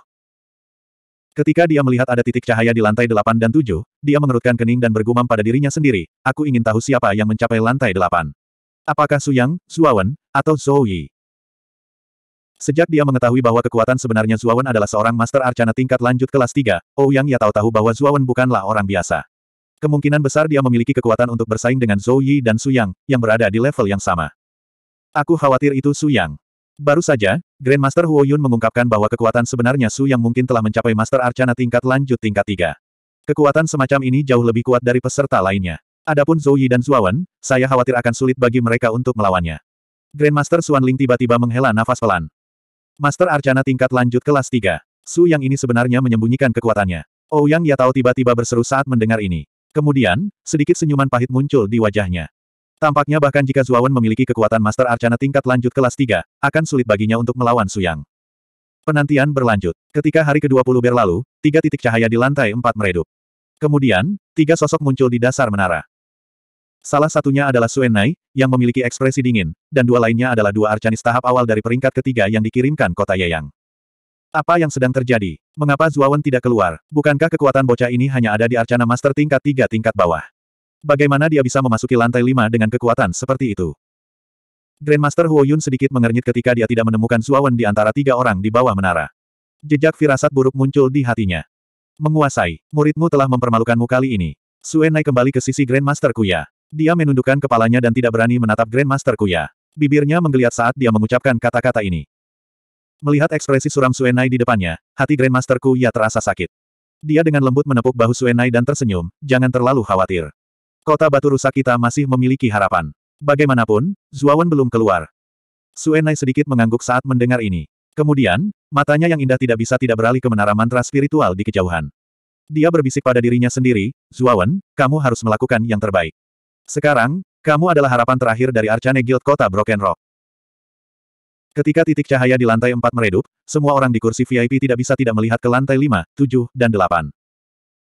Ketika dia melihat ada titik cahaya di lantai delapan dan tujuh, dia mengerutkan kening dan bergumam pada dirinya sendiri, aku ingin tahu siapa yang mencapai lantai delapan. Apakah Suyang, Suawen, atau Zhou Yi? Sejak dia mengetahui bahwa kekuatan sebenarnya Zuawan adalah seorang master arcana tingkat lanjut kelas 3, Ouyang ya tahu-tahu bahwa Zuawan bukanlah orang biasa. Kemungkinan besar dia memiliki kekuatan untuk bersaing dengan Zhou Yi dan Su Yang, yang berada di level yang sama. Aku khawatir itu Su Yang. Baru saja, Grandmaster Huo Yun mengungkapkan bahwa kekuatan sebenarnya Su yang mungkin telah mencapai Master Arcana tingkat lanjut tingkat 3. Kekuatan semacam ini jauh lebih kuat dari peserta lainnya. Adapun Zhou Yi dan Zuawan, saya khawatir akan sulit bagi mereka untuk melawannya. Grandmaster Xuan Ling tiba-tiba menghela nafas pelan. Master Arcana tingkat lanjut kelas 3. Su yang ini sebenarnya menyembunyikan kekuatannya. Ouyang oh Yatao tiba-tiba berseru saat mendengar ini. Kemudian, sedikit senyuman pahit muncul di wajahnya. Tampaknya bahkan jika Zuawan memiliki kekuatan Master Arcana tingkat lanjut kelas 3, akan sulit baginya untuk melawan Suyang. Penantian berlanjut. Ketika hari ke-20 berlalu, tiga titik cahaya di lantai empat meredup. Kemudian, tiga sosok muncul di dasar menara. Salah satunya adalah Suenai, yang memiliki ekspresi dingin, dan dua lainnya adalah dua arcanis tahap awal dari peringkat ketiga yang dikirimkan kota Yayang. Apa yang sedang terjadi? Mengapa Zuawan tidak keluar? Bukankah kekuatan bocah ini hanya ada di arcana master tingkat tiga tingkat bawah? Bagaimana dia bisa memasuki lantai lima dengan kekuatan seperti itu? Grandmaster Huo Yun sedikit mengernyit ketika dia tidak menemukan Zuawan di antara tiga orang di bawah menara. Jejak firasat buruk muncul di hatinya. Menguasai, muridmu telah mempermalukanmu kali ini. Suen naik kembali ke sisi Grandmaster Kuya. Dia menundukkan kepalanya dan tidak berani menatap Grandmaster Kuya. Bibirnya menggeliat saat dia mengucapkan kata-kata ini. Melihat ekspresi suram Suenai di depannya, hati Grandmaster Kuya terasa sakit. Dia dengan lembut menepuk bahu Suenai dan tersenyum, jangan terlalu khawatir. Kota batu rusak kita masih memiliki harapan. Bagaimanapun, Zuawan belum keluar. Suenai sedikit mengangguk saat mendengar ini. Kemudian, matanya yang indah tidak bisa tidak beralih ke menara mantra spiritual di kejauhan. Dia berbisik pada dirinya sendiri, Zuawan, kamu harus melakukan yang terbaik. Sekarang, kamu adalah harapan terakhir dari Arcane Guild Kota Broken Rock. Ketika titik cahaya di lantai 4 meredup, semua orang di kursi VIP tidak bisa tidak melihat ke lantai 5, 7, dan 8.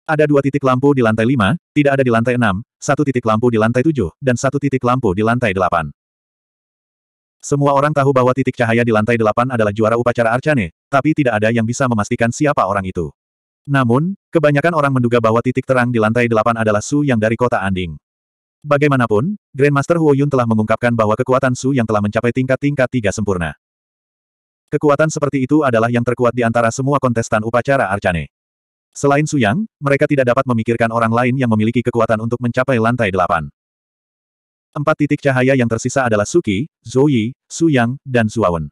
Ada dua titik lampu di lantai lima, tidak ada di lantai enam, satu titik lampu di lantai tujuh, dan satu titik lampu di lantai delapan. Semua orang tahu bahwa titik cahaya di lantai delapan adalah juara upacara Arcane, tapi tidak ada yang bisa memastikan siapa orang itu. Namun, kebanyakan orang menduga bahwa titik terang di lantai delapan adalah Su yang dari kota Anding. Bagaimanapun, Grandmaster Huo Yun telah mengungkapkan bahwa kekuatan Su yang telah mencapai tingkat-tingkat tiga sempurna. Kekuatan seperti itu adalah yang terkuat di antara semua kontestan upacara Arcane. Selain Suyang, mereka tidak dapat memikirkan orang lain yang memiliki kekuatan untuk mencapai lantai delapan. Empat titik cahaya yang tersisa adalah Suki, Zouyi, Suyang, dan Zuawan.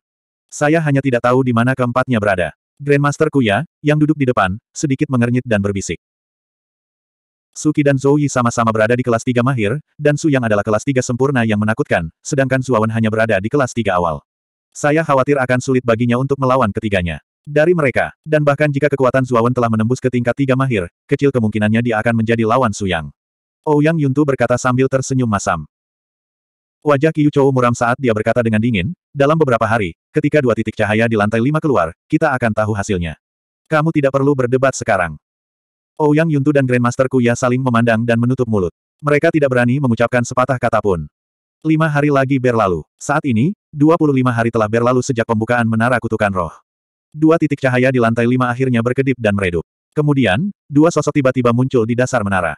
Saya hanya tidak tahu di mana keempatnya berada. Grandmaster Kuya, yang duduk di depan, sedikit mengernyit dan berbisik. Suki dan Zouyi sama-sama berada di kelas tiga mahir, dan Suyang adalah kelas tiga sempurna yang menakutkan, sedangkan Zuawan hanya berada di kelas tiga awal. Saya khawatir akan sulit baginya untuk melawan ketiganya dari mereka, dan bahkan jika kekuatan Zuawan telah menembus ke tingkat tiga mahir, kecil kemungkinannya dia akan menjadi lawan Suyang. Ouyang oh, Yuntu berkata sambil tersenyum masam. Wajah Qiyu Chou muram saat dia berkata dengan dingin, dalam beberapa hari, ketika dua titik cahaya di lantai lima keluar, kita akan tahu hasilnya. Kamu tidak perlu berdebat sekarang. Ouyang oh, Yuntu dan Grandmaster Kuya saling memandang dan menutup mulut. Mereka tidak berani mengucapkan sepatah kata pun. Lima hari lagi berlalu. Saat ini, 25 hari telah berlalu sejak pembukaan Menara Kutukan Roh. Dua titik cahaya di lantai lima akhirnya berkedip dan meredup. Kemudian, dua sosok tiba-tiba muncul di dasar menara.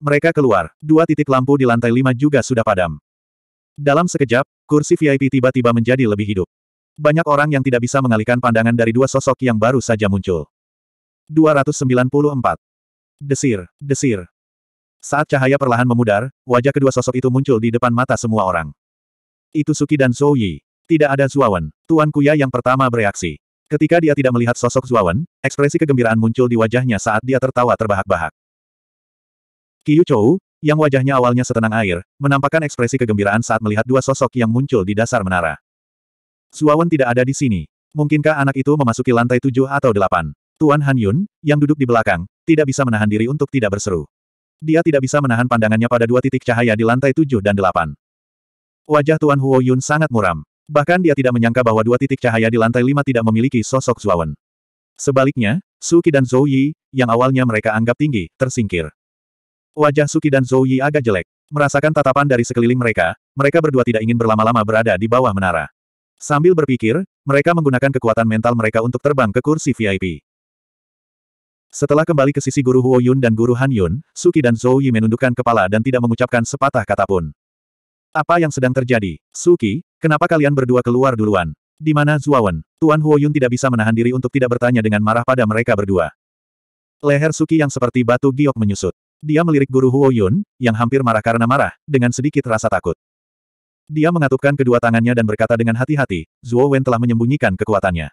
Mereka keluar, dua titik lampu di lantai lima juga sudah padam. Dalam sekejap, kursi VIP tiba-tiba menjadi lebih hidup. Banyak orang yang tidak bisa mengalihkan pandangan dari dua sosok yang baru saja muncul. 294. Desir, desir. Saat cahaya perlahan memudar, wajah kedua sosok itu muncul di depan mata semua orang. Itu Suki dan Zhou Yi. Tidak ada Zuawan. Tuan Kuya yang pertama bereaksi. Ketika dia tidak melihat sosok Zuawan, ekspresi kegembiraan muncul di wajahnya saat dia tertawa terbahak-bahak. Qiu Chou, yang wajahnya awalnya setenang air, menampakkan ekspresi kegembiraan saat melihat dua sosok yang muncul di dasar menara. Zuawan tidak ada di sini. Mungkinkah anak itu memasuki lantai tujuh atau delapan? Tuan Han Yun, yang duduk di belakang, tidak bisa menahan diri untuk tidak berseru. Dia tidak bisa menahan pandangannya pada dua titik cahaya di lantai tujuh dan delapan. Wajah Tuan Huo Yun sangat muram. Bahkan dia tidak menyangka bahwa dua titik cahaya di lantai lima tidak memiliki sosok Zuawan. Sebaliknya, Suki dan Zhou Yi, yang awalnya mereka anggap tinggi, tersingkir. Wajah Suki dan Zhou Yi agak jelek. Merasakan tatapan dari sekeliling mereka, mereka berdua tidak ingin berlama-lama berada di bawah menara. Sambil berpikir, mereka menggunakan kekuatan mental mereka untuk terbang ke kursi VIP. Setelah kembali ke sisi Guru Huo Yun dan Guru Han Yun, Suki dan Zhou Yi menundukkan kepala dan tidak mengucapkan sepatah kata pun. Apa yang sedang terjadi? Suki, kenapa kalian berdua keluar duluan? Di mana Zuawan? Tuan Huoyun tidak bisa menahan diri untuk tidak bertanya dengan marah pada mereka berdua. Leher Suki yang seperti batu giok menyusut. Dia melirik guru Huoyun, yang hampir marah karena marah, dengan sedikit rasa takut. Dia mengatupkan kedua tangannya dan berkata dengan hati-hati, Zuo Wen telah menyembunyikan kekuatannya.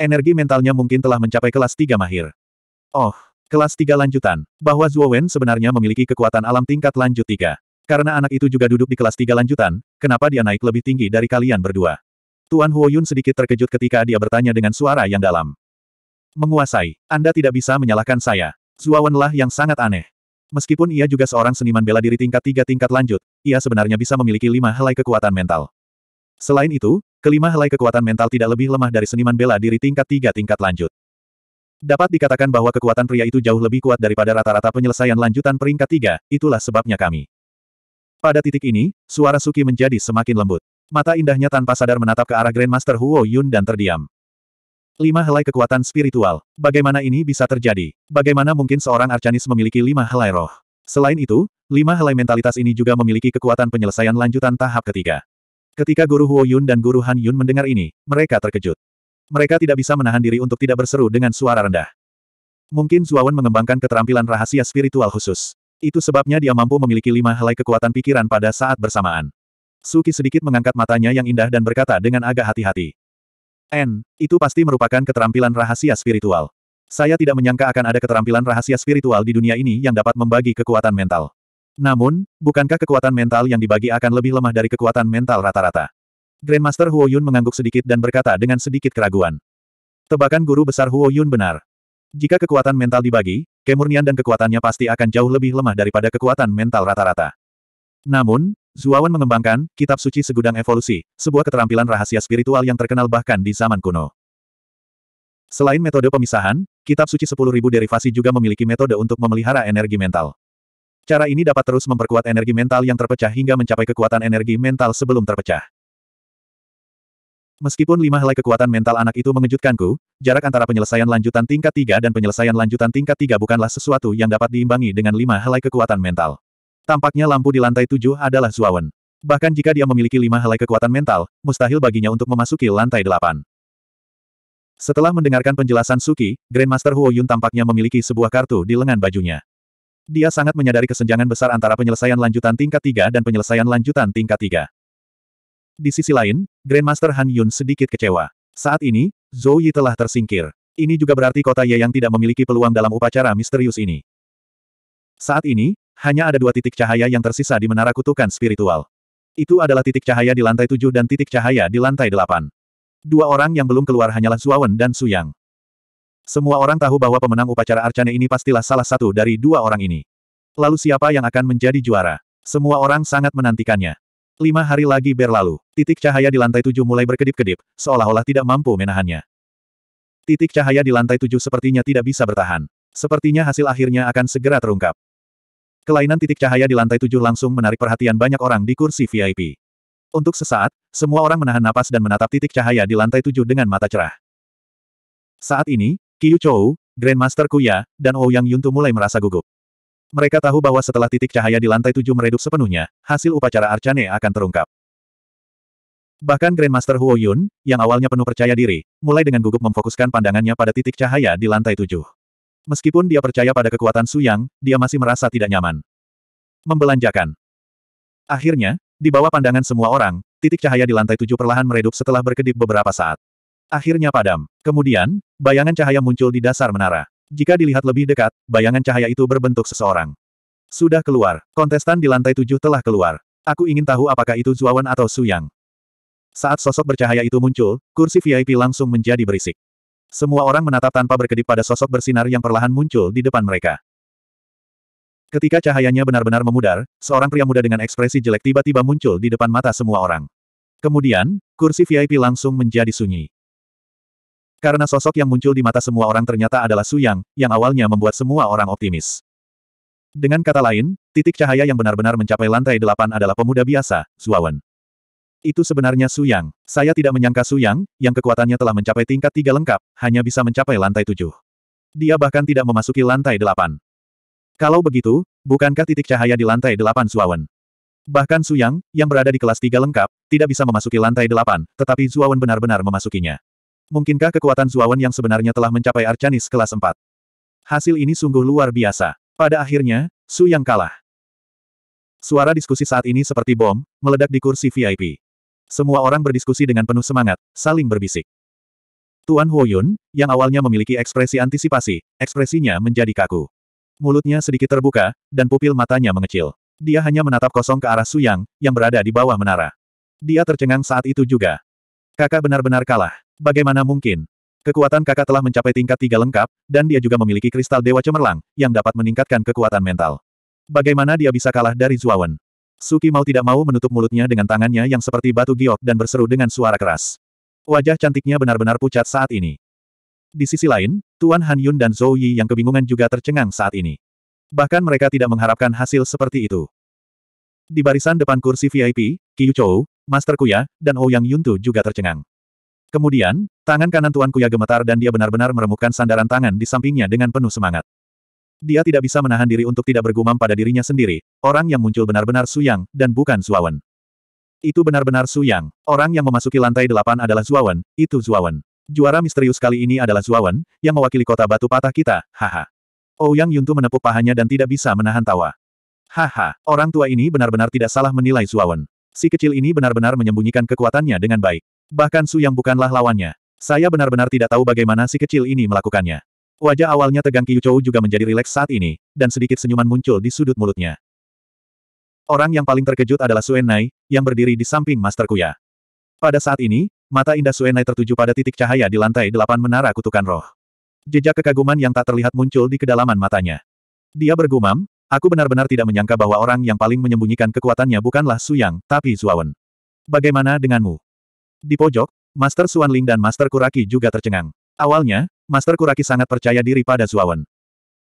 Energi mentalnya mungkin telah mencapai kelas tiga mahir. Oh, kelas tiga lanjutan, bahwa Zuo Wen sebenarnya memiliki kekuatan alam tingkat lanjut 3. Karena anak itu juga duduk di kelas tiga lanjutan, kenapa dia naik lebih tinggi dari kalian berdua? Tuan Huoyun sedikit terkejut ketika dia bertanya dengan suara yang dalam. Menguasai, Anda tidak bisa menyalahkan saya. Zuawanlah yang sangat aneh. Meskipun ia juga seorang seniman bela diri tingkat tiga tingkat lanjut, ia sebenarnya bisa memiliki lima helai kekuatan mental. Selain itu, kelima helai kekuatan mental tidak lebih lemah dari seniman bela diri tingkat tiga tingkat lanjut. Dapat dikatakan bahwa kekuatan pria itu jauh lebih kuat daripada rata-rata penyelesaian lanjutan peringkat tiga, itulah sebabnya kami pada titik ini, suara Suki menjadi semakin lembut. Mata indahnya tanpa sadar menatap ke arah Grandmaster Huo Yun dan terdiam. Lima helai kekuatan spiritual. Bagaimana ini bisa terjadi? Bagaimana mungkin seorang Arcanis memiliki lima helai roh? Selain itu, lima helai mentalitas ini juga memiliki kekuatan penyelesaian lanjutan tahap ketiga. Ketika Guru Huo Yun dan Guru Han Yun mendengar ini, mereka terkejut. Mereka tidak bisa menahan diri untuk tidak berseru dengan suara rendah. Mungkin Zuawan mengembangkan keterampilan rahasia spiritual khusus. Itu sebabnya dia mampu memiliki lima helai kekuatan pikiran pada saat bersamaan. Suki sedikit mengangkat matanya yang indah dan berkata dengan agak hati-hati. N, itu pasti merupakan keterampilan rahasia spiritual. Saya tidak menyangka akan ada keterampilan rahasia spiritual di dunia ini yang dapat membagi kekuatan mental. Namun, bukankah kekuatan mental yang dibagi akan lebih lemah dari kekuatan mental rata-rata? Grandmaster Huo Yun mengangguk sedikit dan berkata dengan sedikit keraguan. Tebakan guru besar Huo Yun benar. Jika kekuatan mental dibagi, kemurnian dan kekuatannya pasti akan jauh lebih lemah daripada kekuatan mental rata-rata. Namun, Zuawan mengembangkan kitab suci segudang evolusi, sebuah keterampilan rahasia spiritual yang terkenal bahkan di zaman kuno. Selain metode pemisahan, kitab suci 10.000 derivasi juga memiliki metode untuk memelihara energi mental. Cara ini dapat terus memperkuat energi mental yang terpecah hingga mencapai kekuatan energi mental sebelum terpecah. Meskipun lima helai kekuatan mental anak itu mengejutkanku, jarak antara penyelesaian lanjutan tingkat tiga dan penyelesaian lanjutan tingkat tiga bukanlah sesuatu yang dapat diimbangi dengan lima helai kekuatan mental. Tampaknya lampu di lantai tujuh adalah Zuawan. Bahkan jika dia memiliki lima helai kekuatan mental, mustahil baginya untuk memasuki lantai delapan. Setelah mendengarkan penjelasan Suki, Grandmaster Huo Yun tampaknya memiliki sebuah kartu di lengan bajunya. Dia sangat menyadari kesenjangan besar antara penyelesaian lanjutan tingkat tiga dan penyelesaian lanjutan tingkat tiga. Di sisi lain, Grandmaster Han Yun sedikit kecewa. Saat ini, Zhou Yi telah tersingkir. Ini juga berarti kota Ye yang tidak memiliki peluang dalam upacara misterius ini. Saat ini, hanya ada dua titik cahaya yang tersisa di menara kutukan spiritual. Itu adalah titik cahaya di lantai tujuh dan titik cahaya di lantai delapan. Dua orang yang belum keluar hanyalah Zuawan dan Suyang. Semua orang tahu bahwa pemenang upacara Arcane ini pastilah salah satu dari dua orang ini. Lalu siapa yang akan menjadi juara? Semua orang sangat menantikannya. Lima hari lagi berlalu, titik cahaya di lantai tujuh mulai berkedip-kedip, seolah-olah tidak mampu menahannya. Titik cahaya di lantai tujuh sepertinya tidak bisa bertahan. Sepertinya hasil akhirnya akan segera terungkap. Kelainan titik cahaya di lantai tujuh langsung menarik perhatian banyak orang di kursi VIP. Untuk sesaat, semua orang menahan napas dan menatap titik cahaya di lantai tujuh dengan mata cerah. Saat ini, Qiu Chou, Grandmaster Kuya, dan Ouyang oh Yuntu mulai merasa gugup. Mereka tahu bahwa setelah titik cahaya di lantai tujuh meredup sepenuhnya, hasil upacara Arcane akan terungkap. Bahkan Grandmaster Huo Yun, yang awalnya penuh percaya diri, mulai dengan gugup memfokuskan pandangannya pada titik cahaya di lantai tujuh. Meskipun dia percaya pada kekuatan Su Yang, dia masih merasa tidak nyaman. Membelanjakan. Akhirnya, di bawah pandangan semua orang, titik cahaya di lantai tujuh perlahan meredup setelah berkedip beberapa saat. Akhirnya padam. Kemudian, bayangan cahaya muncul di dasar menara. Jika dilihat lebih dekat, bayangan cahaya itu berbentuk seseorang. Sudah keluar, kontestan di lantai tujuh telah keluar. Aku ingin tahu apakah itu Zuawan atau Suyang. Saat sosok bercahaya itu muncul, kursi VIP langsung menjadi berisik. Semua orang menatap tanpa berkedip pada sosok bersinar yang perlahan muncul di depan mereka. Ketika cahayanya benar-benar memudar, seorang pria muda dengan ekspresi jelek tiba-tiba muncul di depan mata semua orang. Kemudian, kursi VIP langsung menjadi sunyi. Karena sosok yang muncul di mata semua orang ternyata adalah Su Yang, yang awalnya membuat semua orang optimis. Dengan kata lain, titik cahaya yang benar-benar mencapai lantai delapan adalah pemuda biasa, Zuawan. Itu sebenarnya Su Yang. Saya tidak menyangka Su Yang, yang kekuatannya telah mencapai tingkat tiga lengkap, hanya bisa mencapai lantai tujuh. Dia bahkan tidak memasuki lantai delapan. Kalau begitu, bukankah titik cahaya di lantai delapan Zuawan? Bahkan Su Yang, yang berada di kelas tiga lengkap, tidak bisa memasuki lantai delapan, tetapi Zuawan benar-benar memasukinya. Mungkinkah kekuatan Zuawan yang sebenarnya telah mencapai Arcanis kelas 4? Hasil ini sungguh luar biasa. Pada akhirnya, Su yang kalah. Suara diskusi saat ini seperti bom, meledak di kursi VIP. Semua orang berdiskusi dengan penuh semangat, saling berbisik. Tuan Huoyun, yang awalnya memiliki ekspresi antisipasi, ekspresinya menjadi kaku. Mulutnya sedikit terbuka, dan pupil matanya mengecil. Dia hanya menatap kosong ke arah Su Yang yang berada di bawah menara. Dia tercengang saat itu juga. Kakak benar-benar kalah. Bagaimana mungkin? Kekuatan kakak telah mencapai tingkat tiga lengkap, dan dia juga memiliki kristal dewa cemerlang, yang dapat meningkatkan kekuatan mental. Bagaimana dia bisa kalah dari Zuawan? Suki mau tidak mau menutup mulutnya dengan tangannya yang seperti batu giok dan berseru dengan suara keras. Wajah cantiknya benar-benar pucat saat ini. Di sisi lain, Tuan Han Yun dan Zhou Yi yang kebingungan juga tercengang saat ini. Bahkan mereka tidak mengharapkan hasil seperti itu. Di barisan depan kursi VIP, Qiu Chou, Master Kuya, dan Ouyang oh Yuntu juga tercengang. Kemudian, tangan kanan Tuan Kuya gemetar dan dia benar-benar meremukkan sandaran tangan di sampingnya dengan penuh semangat. Dia tidak bisa menahan diri untuk tidak bergumam pada dirinya sendiri, orang yang muncul benar-benar Suyang, dan bukan Zuawan. Itu benar-benar Suyang. Orang yang memasuki lantai delapan adalah Zuawan, itu Zuawan. Juara misterius kali ini adalah Zuawan, yang mewakili kota batu patah kita, haha. Ouyang oh, Yuntu menepuk pahanya dan tidak bisa menahan tawa. Haha, orang tua ini benar-benar tidak salah menilai Zuawan. Si kecil ini benar-benar menyembunyikan kekuatannya dengan baik. Bahkan Su yang bukanlah lawannya. Saya benar-benar tidak tahu bagaimana si kecil ini melakukannya. Wajah awalnya tegang Qiu Chou juga menjadi rileks saat ini, dan sedikit senyuman muncul di sudut mulutnya. Orang yang paling terkejut adalah Suenai, yang berdiri di samping Master Kuya. Pada saat ini, mata indah Suenai tertuju pada titik cahaya di lantai delapan menara kutukan roh. Jejak kekaguman yang tak terlihat muncul di kedalaman matanya. Dia bergumam, aku benar-benar tidak menyangka bahwa orang yang paling menyembunyikan kekuatannya bukanlah Su Yang, tapi Zuawan. Bagaimana denganmu? Di pojok, Master Ling dan Master Kuraki juga tercengang. Awalnya, Master Kuraki sangat percaya diri pada Zuawan.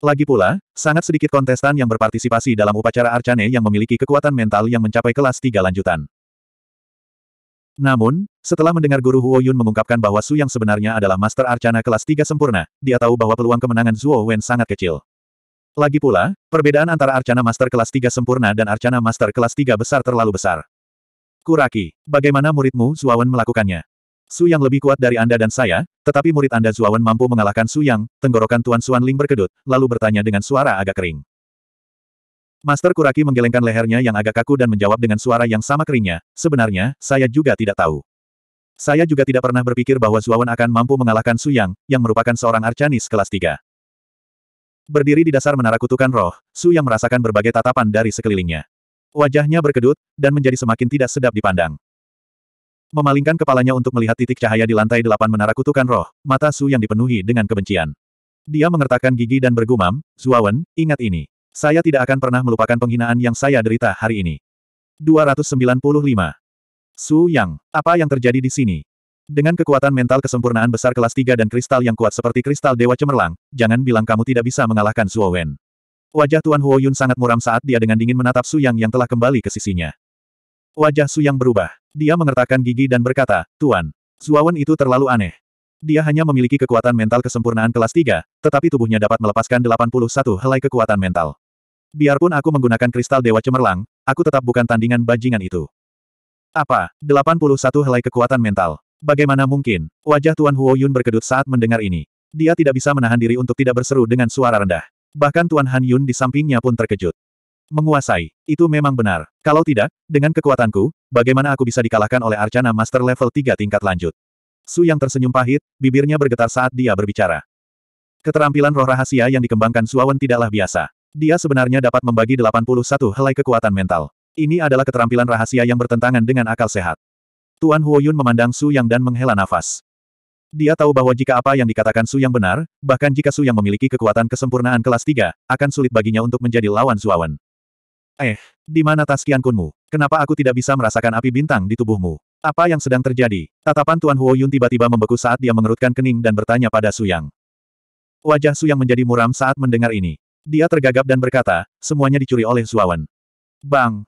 Lagi pula, sangat sedikit kontestan yang berpartisipasi dalam upacara Arcane yang memiliki kekuatan mental yang mencapai kelas tiga lanjutan. Namun, setelah mendengar Guru Huo Yun mengungkapkan bahwa Su yang sebenarnya adalah Master Arcana kelas tiga sempurna, dia tahu bahwa peluang kemenangan Zuo Wen sangat kecil. Lagi pula, perbedaan antara Arcana Master kelas tiga sempurna dan Arcana Master kelas tiga besar terlalu besar. Kuraki, bagaimana muridmu Zuawan melakukannya? Su yang lebih kuat dari Anda dan saya, tetapi murid Anda Zuawan mampu mengalahkan Su yang, tenggorokan Tuan Suan Ling berkedut, lalu bertanya dengan suara agak kering. Master Kuraki menggelengkan lehernya yang agak kaku dan menjawab dengan suara yang sama keringnya, sebenarnya, saya juga tidak tahu. Saya juga tidak pernah berpikir bahwa Zuawan akan mampu mengalahkan Su Yang, yang merupakan seorang Arcanis kelas 3. Berdiri di dasar menara kutukan roh, Su Yang merasakan berbagai tatapan dari sekelilingnya. Wajahnya berkedut, dan menjadi semakin tidak sedap dipandang. Memalingkan kepalanya untuk melihat titik cahaya di lantai delapan menara kutukan roh, mata Su yang dipenuhi dengan kebencian. Dia mengertakkan gigi dan bergumam, Zuawan, ingat ini. Saya tidak akan pernah melupakan penghinaan yang saya derita hari ini. 295. Su Yang, apa yang terjadi di sini? Dengan kekuatan mental kesempurnaan besar kelas 3 dan kristal yang kuat seperti kristal Dewa Cemerlang, jangan bilang kamu tidak bisa mengalahkan Zuo Wajah Tuan Huo Yun sangat muram saat dia dengan dingin menatap Su Yang yang telah kembali ke sisinya. Wajah Su Yang berubah. Dia mengertakkan gigi dan berkata, Tuan, Zuawan itu terlalu aneh. Dia hanya memiliki kekuatan mental kesempurnaan kelas 3, tetapi tubuhnya dapat melepaskan 81 helai kekuatan mental. Biarpun aku menggunakan kristal Dewa Cemerlang, aku tetap bukan tandingan bajingan itu. Apa? 81 helai kekuatan mental. Bagaimana mungkin? Wajah Tuan Huo Yun berkedut saat mendengar ini. Dia tidak bisa menahan diri untuk tidak berseru dengan suara rendah. Bahkan Tuan Han Yun di sampingnya pun terkejut. Menguasai, itu memang benar. Kalau tidak, dengan kekuatanku, bagaimana aku bisa dikalahkan oleh Arcana Master level 3 tingkat lanjut? Su yang tersenyum pahit, bibirnya bergetar saat dia berbicara. Keterampilan roh rahasia yang dikembangkan Suawan tidaklah biasa. Dia sebenarnya dapat membagi 81 helai kekuatan mental. Ini adalah keterampilan rahasia yang bertentangan dengan akal sehat. Tuan Huoyun memandang Su Yang dan menghela nafas. Dia tahu bahwa jika apa yang dikatakan Su yang benar, bahkan jika Su yang memiliki kekuatan kesempurnaan kelas 3, akan sulit baginya untuk menjadi lawan Zuawan. Eh, di mana tas Kian Kunmu? Kenapa aku tidak bisa merasakan api bintang di tubuhmu? Apa yang sedang terjadi? Tatapan Tuan Huo Yun tiba-tiba membeku saat dia mengerutkan kening dan bertanya pada Su Yang. Wajah Su Yang menjadi muram saat mendengar ini. Dia tergagap dan berkata, semuanya dicuri oleh Zuawan. Bang!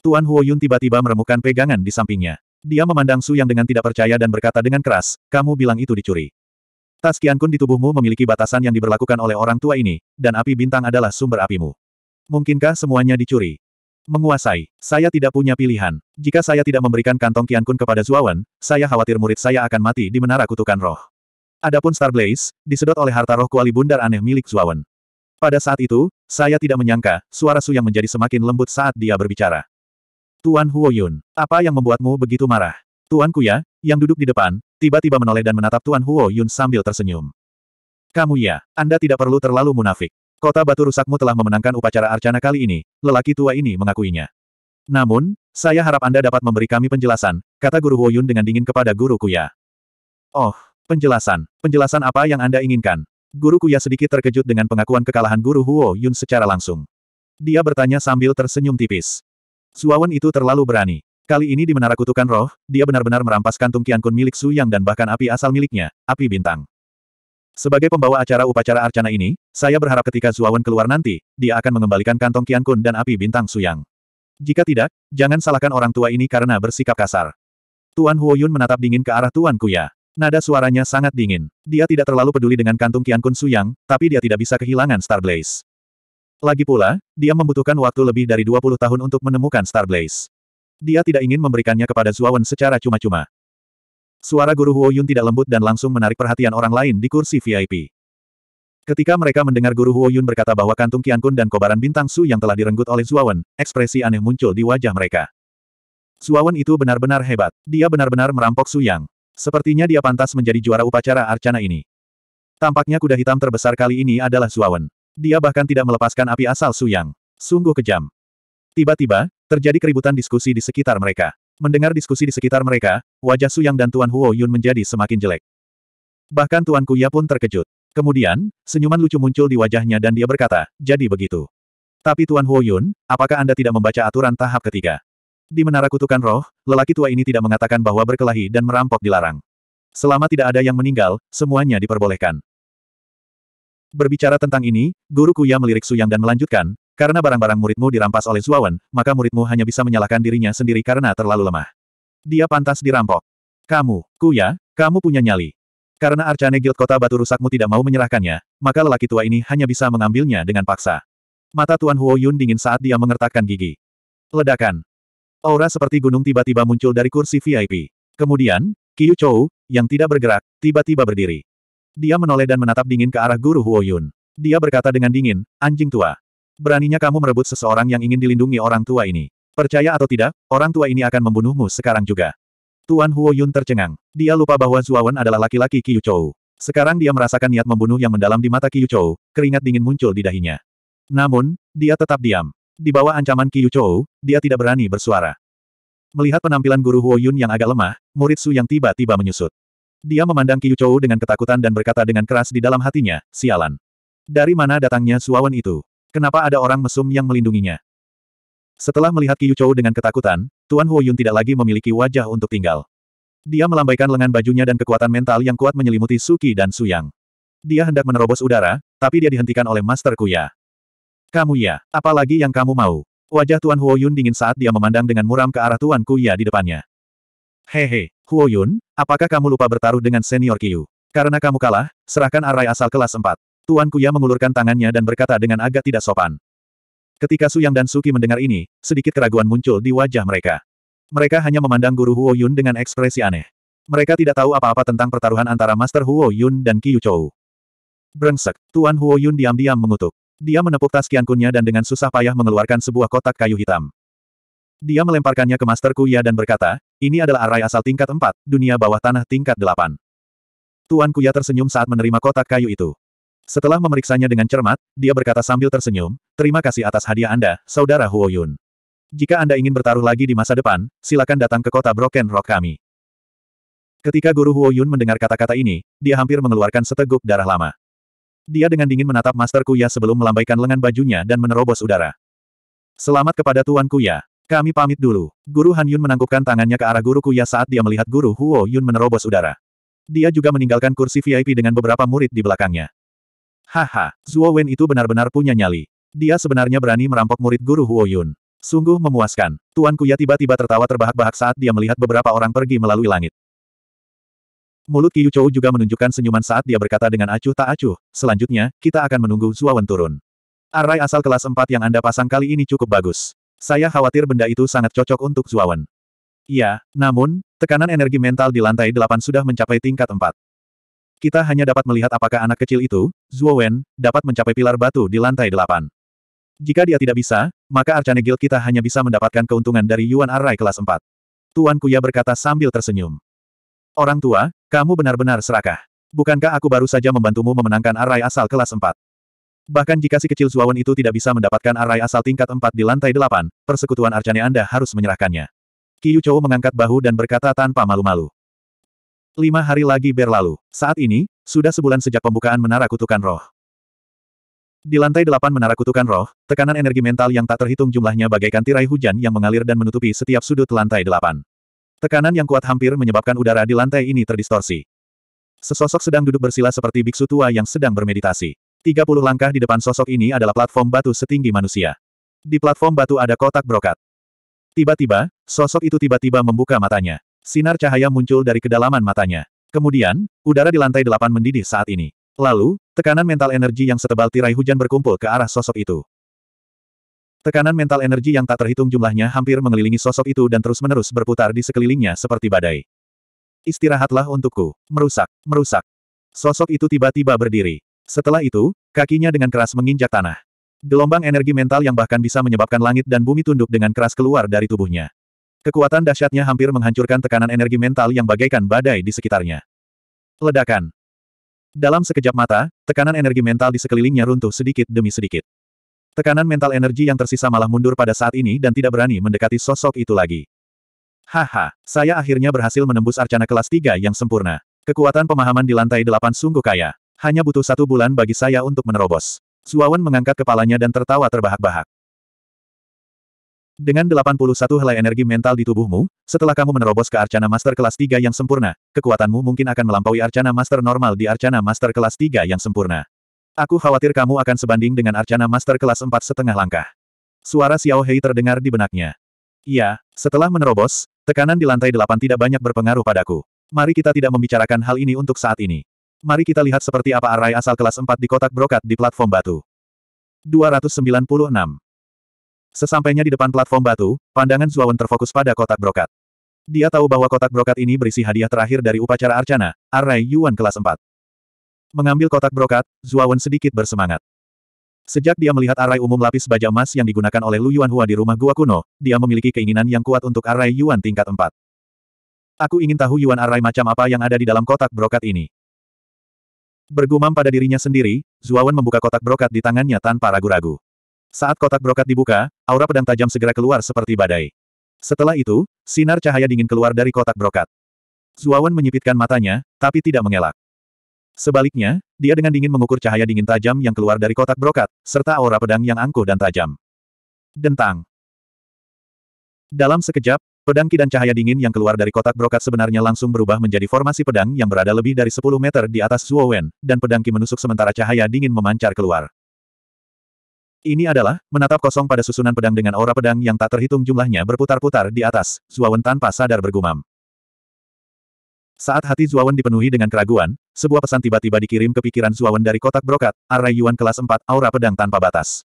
Tuan Huo Yun tiba-tiba meremukkan pegangan di sampingnya. Dia memandang Su Yang dengan tidak percaya dan berkata dengan keras, kamu bilang itu dicuri. Tas Kun di tubuhmu memiliki batasan yang diberlakukan oleh orang tua ini, dan api bintang adalah sumber apimu. Mungkinkah semuanya dicuri? Menguasai, saya tidak punya pilihan. Jika saya tidak memberikan kantong Kian Kun kepada Zuawan, saya khawatir murid saya akan mati di menara kutukan roh. Adapun Star Blaze, disedot oleh harta roh kuali bundar aneh milik Zuawan. Pada saat itu, saya tidak menyangka, suara Su yang menjadi semakin lembut saat dia berbicara. Tuan Huoyun, apa yang membuatmu begitu marah? Tuan Kuya, yang duduk di depan, tiba-tiba menoleh dan menatap Tuan Huoyun sambil tersenyum. Kamu ya, Anda tidak perlu terlalu munafik. Kota batu rusakmu telah memenangkan upacara arcana kali ini, lelaki tua ini mengakuinya. Namun, saya harap Anda dapat memberi kami penjelasan, kata Guru Huoyun dengan dingin kepada Guru Kuya. Oh, penjelasan, penjelasan apa yang Anda inginkan? Guru Kuya sedikit terkejut dengan pengakuan kekalahan Guru Huoyun secara langsung. Dia bertanya sambil tersenyum tipis. Suawan itu terlalu berani. Kali ini di Menara Kutukan Roh, dia benar-benar merampas kantung kian kun milik Su Yang dan bahkan api asal miliknya, api bintang. Sebagai pembawa acara upacara arcana ini, saya berharap ketika Zuawan keluar nanti, dia akan mengembalikan kantong kun dan api bintang Su Yang. Jika tidak, jangan salahkan orang tua ini karena bersikap kasar. Tuan Huoyun menatap dingin ke arah Tuan Kuya. Nada suaranya sangat dingin. Dia tidak terlalu peduli dengan kantung kian kun Su Yang, tapi dia tidak bisa kehilangan Starblaze. Lagi pula, dia membutuhkan waktu lebih dari 20 tahun untuk menemukan Star Blaze. Dia tidak ingin memberikannya kepada Zuawan secara cuma-cuma. Suara Guru Huo Yun tidak lembut dan langsung menarik perhatian orang lain di kursi VIP. Ketika mereka mendengar Guru Huo Yun berkata bahwa kantung Kun dan kobaran bintang Su yang telah direnggut oleh Zuawan, ekspresi aneh muncul di wajah mereka. Zuawan itu benar-benar hebat. Dia benar-benar merampok Su Yang. Sepertinya dia pantas menjadi juara upacara arcana ini. Tampaknya kuda hitam terbesar kali ini adalah Zuawan. Dia bahkan tidak melepaskan api asal Suyang. Sungguh kejam. Tiba-tiba, terjadi keributan diskusi di sekitar mereka. Mendengar diskusi di sekitar mereka, wajah Suyang dan Tuan Huo Yun menjadi semakin jelek. Bahkan Tuan Kuya pun terkejut. Kemudian, senyuman lucu muncul di wajahnya dan dia berkata, jadi begitu. Tapi Tuan Huo Yun, apakah Anda tidak membaca aturan tahap ketiga? Di Menara Kutukan Roh, lelaki tua ini tidak mengatakan bahwa berkelahi dan merampok dilarang. Selama tidak ada yang meninggal, semuanya diperbolehkan. Berbicara tentang ini, Guru Kuya melirik Suyang dan melanjutkan, karena barang-barang muridmu dirampas oleh Zuawan, maka muridmu hanya bisa menyalahkan dirinya sendiri karena terlalu lemah. Dia pantas dirampok. Kamu, Kuya, kamu punya nyali. Karena Arcane Guild Kota Batu Rusakmu tidak mau menyerahkannya, maka lelaki tua ini hanya bisa mengambilnya dengan paksa. Mata Tuan Huo Yun dingin saat dia mengertakkan gigi. Ledakan. Aura seperti gunung tiba-tiba muncul dari kursi VIP. Kemudian, Qiu Chou, yang tidak bergerak, tiba-tiba berdiri. Dia menoleh dan menatap dingin ke arah guru Huoyun. Dia berkata dengan dingin, anjing tua. Beraninya kamu merebut seseorang yang ingin dilindungi orang tua ini. Percaya atau tidak, orang tua ini akan membunuhmu sekarang juga. Tuan Huoyun tercengang. Dia lupa bahwa Zuawan adalah laki-laki Qiu Chou. Sekarang dia merasakan niat membunuh yang mendalam di mata Qiu Chou, keringat dingin muncul di dahinya. Namun, dia tetap diam. Di bawah ancaman Qiu Chou, dia tidak berani bersuara. Melihat penampilan guru Huoyun yang agak lemah, murid Su yang tiba-tiba menyusut. Dia memandang Qiu Chou dengan ketakutan dan berkata dengan keras di dalam hatinya, sialan. Dari mana datangnya suawan itu? Kenapa ada orang mesum yang melindunginya? Setelah melihat Qiu Chou dengan ketakutan, Tuan Huo tidak lagi memiliki wajah untuk tinggal. Dia melambaikan lengan bajunya dan kekuatan mental yang kuat menyelimuti Suki dan Suyang. Dia hendak menerobos udara, tapi dia dihentikan oleh Master Kuya. Kamu ya, apalagi yang kamu mau? Wajah Tuan Huo dingin saat dia memandang dengan muram ke arah Tuan Kuya di depannya. Hehe, Huo Yun, apakah kamu lupa bertaruh dengan senior Qiu? Karena kamu kalah, serahkan arai asal kelas 4. Tuan Kuya mengulurkan tangannya dan berkata dengan agak tidak sopan. Ketika Su Yang dan Suki mendengar ini, sedikit keraguan muncul di wajah mereka. Mereka hanya memandang guru Huo Yun dengan ekspresi aneh. Mereka tidak tahu apa-apa tentang pertaruhan antara Master Huo Yun dan Qiu Chou. Brengsek, Tuan Huo Yun diam-diam mengutuk. Dia menepuk tas kiankunnya dan dengan susah payah mengeluarkan sebuah kotak kayu hitam. Dia melemparkannya ke Master Kuya dan berkata, ini adalah array asal tingkat 4, dunia bawah tanah tingkat 8. Tuan Kuya tersenyum saat menerima kotak kayu itu. Setelah memeriksanya dengan cermat, dia berkata sambil tersenyum, terima kasih atas hadiah Anda, Saudara Huo Yun. Jika Anda ingin bertaruh lagi di masa depan, silakan datang ke kota Broken Rock kami. Ketika Guru Huo Yun mendengar kata-kata ini, dia hampir mengeluarkan seteguk darah lama. Dia dengan dingin menatap Master Kuya sebelum melambaikan lengan bajunya dan menerobos udara. Selamat kepada Tuan Kuya. Kami pamit dulu. Guru Han Yun menangkupkan tangannya ke arah guru Kuya saat dia melihat guru Huo Yun menerobos udara. Dia juga meninggalkan kursi VIP dengan beberapa murid di belakangnya. Haha, Zuo Wen itu benar-benar punya nyali. Dia sebenarnya berani merampok murid guru Huo Yun. Sungguh memuaskan. Tuan Kuya tiba-tiba tertawa terbahak-bahak saat dia melihat beberapa orang pergi melalui langit. Mulut Qiu Chou juga menunjukkan senyuman saat dia berkata dengan acuh tak acuh, selanjutnya, kita akan menunggu Wen turun. Arai asal kelas 4 yang Anda pasang kali ini cukup bagus. Saya khawatir benda itu sangat cocok untuk Zuawan. Iya, namun, tekanan energi mental di lantai delapan sudah mencapai tingkat empat. Kita hanya dapat melihat apakah anak kecil itu, Zuowen, dapat mencapai pilar batu di lantai delapan. Jika dia tidak bisa, maka Arcane Guild kita hanya bisa mendapatkan keuntungan dari Yuan Arai kelas empat. Tuan Kuya berkata sambil tersenyum. Orang tua, kamu benar-benar serakah. Bukankah aku baru saja membantumu memenangkan Arai asal kelas empat? Bahkan jika si kecil Zuawan itu tidak bisa mendapatkan arai asal tingkat 4 di lantai 8, persekutuan arcane Anda harus menyerahkannya. Qiyu Chou mengangkat bahu dan berkata tanpa malu-malu. Lima hari lagi berlalu. Saat ini, sudah sebulan sejak pembukaan Menara Kutukan Roh. Di lantai delapan Menara Kutukan Roh, tekanan energi mental yang tak terhitung jumlahnya bagaikan tirai hujan yang mengalir dan menutupi setiap sudut lantai delapan. Tekanan yang kuat hampir menyebabkan udara di lantai ini terdistorsi. Sesosok sedang duduk bersila seperti biksu tua yang sedang bermeditasi. 30 langkah di depan sosok ini adalah platform batu setinggi manusia. Di platform batu ada kotak brokat. Tiba-tiba, sosok itu tiba-tiba membuka matanya. Sinar cahaya muncul dari kedalaman matanya. Kemudian, udara di lantai delapan mendidih saat ini. Lalu, tekanan mental energi yang setebal tirai hujan berkumpul ke arah sosok itu. Tekanan mental energi yang tak terhitung jumlahnya hampir mengelilingi sosok itu dan terus-menerus berputar di sekelilingnya seperti badai. Istirahatlah untukku. Merusak, merusak. Sosok itu tiba-tiba berdiri. Setelah itu, kakinya dengan keras menginjak tanah. Gelombang energi mental yang bahkan bisa menyebabkan langit dan bumi tunduk dengan keras keluar dari tubuhnya. Kekuatan dahsyatnya hampir menghancurkan tekanan energi mental yang bagaikan badai di sekitarnya. Ledakan. Dalam sekejap mata, tekanan energi mental di sekelilingnya runtuh sedikit demi sedikit. Tekanan mental energi yang tersisa malah mundur pada saat ini dan tidak berani mendekati sosok itu lagi. Haha, saya akhirnya berhasil menembus arcana kelas 3 yang sempurna. Kekuatan pemahaman di lantai 8 sungguh kaya. Hanya butuh satu bulan bagi saya untuk menerobos. Suawan mengangkat kepalanya dan tertawa terbahak-bahak. Dengan 81 helai energi mental di tubuhmu, setelah kamu menerobos ke Arcana Master kelas 3 yang sempurna, kekuatanmu mungkin akan melampaui Arcana Master normal di Arcana Master kelas 3 yang sempurna. Aku khawatir kamu akan sebanding dengan Arcana Master kelas 4 setengah langkah. Suara Xiao Hei terdengar di benaknya. Iya, setelah menerobos, tekanan di lantai 8 tidak banyak berpengaruh padaku. Mari kita tidak membicarakan hal ini untuk saat ini. Mari kita lihat seperti apa arai asal kelas 4 di kotak brokat di platform batu. 296. Sesampainya di depan platform batu, pandangan Zuawan terfokus pada kotak brokat. Dia tahu bahwa kotak brokat ini berisi hadiah terakhir dari upacara arcana, arai Yuan kelas 4. Mengambil kotak brokat, Zuawan sedikit bersemangat. Sejak dia melihat arai umum lapis baja emas yang digunakan oleh Lu Yuanhua di rumah gua kuno, dia memiliki keinginan yang kuat untuk arai Yuan tingkat 4. Aku ingin tahu Yuan arai macam apa yang ada di dalam kotak brokat ini. Bergumam pada dirinya sendiri, Zuawan membuka kotak brokat di tangannya tanpa ragu-ragu. Saat kotak brokat dibuka, aura pedang tajam segera keluar seperti badai. Setelah itu, sinar cahaya dingin keluar dari kotak brokat. Zuawan menyipitkan matanya, tapi tidak mengelak. Sebaliknya, dia dengan dingin mengukur cahaya dingin tajam yang keluar dari kotak brokat, serta aura pedang yang angkuh dan tajam. Dentang. Dalam sekejap, Pedang dan cahaya dingin yang keluar dari kotak brokat sebenarnya langsung berubah menjadi formasi pedang yang berada lebih dari 10 meter di atas Zuo Wen, dan pedang ki menusuk sementara cahaya dingin memancar keluar. Ini adalah, menatap kosong pada susunan pedang dengan aura pedang yang tak terhitung jumlahnya berputar-putar di atas, Zuo Wen tanpa sadar bergumam. Saat hati Zuawan dipenuhi dengan keraguan, sebuah pesan tiba-tiba dikirim ke pikiran Zuawan dari kotak brokat, Arai Yuan kelas 4, aura pedang tanpa batas.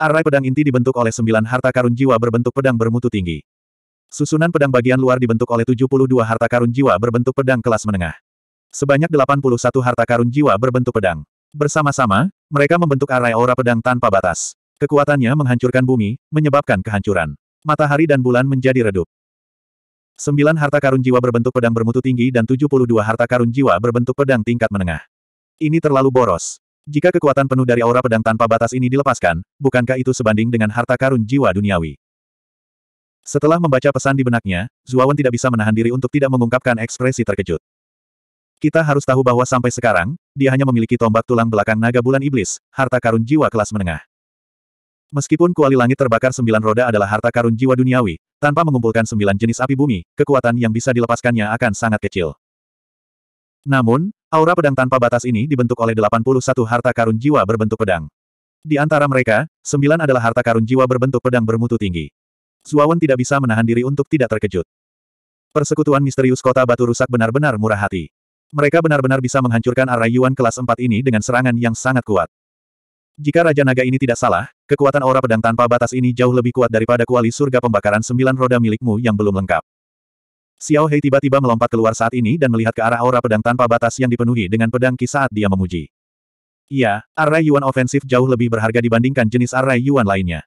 Arai pedang inti dibentuk oleh sembilan harta karun jiwa berbentuk pedang bermutu tinggi. Susunan pedang bagian luar dibentuk oleh 72 harta karun jiwa berbentuk pedang kelas menengah. Sebanyak 81 harta karun jiwa berbentuk pedang. Bersama-sama, mereka membentuk array aura pedang tanpa batas. Kekuatannya menghancurkan bumi, menyebabkan kehancuran. Matahari dan bulan menjadi redup. Sembilan harta karun jiwa berbentuk pedang bermutu tinggi dan 72 harta karun jiwa berbentuk pedang tingkat menengah. Ini terlalu boros. Jika kekuatan penuh dari aura pedang tanpa batas ini dilepaskan, bukankah itu sebanding dengan harta karun jiwa duniawi? Setelah membaca pesan di benaknya, Zuawan tidak bisa menahan diri untuk tidak mengungkapkan ekspresi terkejut. Kita harus tahu bahwa sampai sekarang, dia hanya memiliki tombak tulang belakang naga bulan iblis, harta karun jiwa kelas menengah. Meskipun kuali langit terbakar sembilan roda adalah harta karun jiwa duniawi, tanpa mengumpulkan sembilan jenis api bumi, kekuatan yang bisa dilepaskannya akan sangat kecil. Namun, aura pedang tanpa batas ini dibentuk oleh 81 harta karun jiwa berbentuk pedang. Di antara mereka, sembilan adalah harta karun jiwa berbentuk pedang bermutu tinggi. Suawan tidak bisa menahan diri untuk tidak terkejut. Persekutuan misterius kota batu rusak benar-benar murah hati. Mereka benar-benar bisa menghancurkan arah Yuan kelas 4 ini dengan serangan yang sangat kuat. Jika Raja Naga ini tidak salah, kekuatan aura pedang tanpa batas ini jauh lebih kuat daripada kuali surga pembakaran sembilan roda milikmu yang belum lengkap. Xiao Hei tiba-tiba melompat keluar saat ini dan melihat ke arah aura pedang tanpa batas yang dipenuhi dengan pedang ki saat dia memuji. Iya, array Yuan ofensif jauh lebih berharga dibandingkan jenis array Yuan lainnya.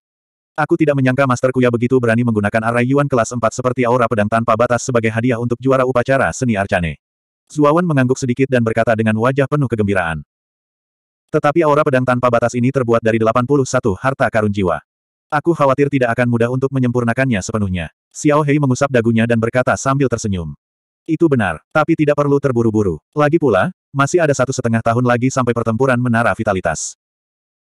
Aku tidak menyangka Master Kuya begitu berani menggunakan arai Yuan kelas 4 seperti aura pedang tanpa batas sebagai hadiah untuk juara upacara seni Arcane. Zuawan mengangguk sedikit dan berkata dengan wajah penuh kegembiraan. Tetapi aura pedang tanpa batas ini terbuat dari 81 harta karun jiwa. Aku khawatir tidak akan mudah untuk menyempurnakannya sepenuhnya. Xiao Hei mengusap dagunya dan berkata sambil tersenyum. Itu benar, tapi tidak perlu terburu-buru. Lagi pula, masih ada satu setengah tahun lagi sampai pertempuran menara vitalitas.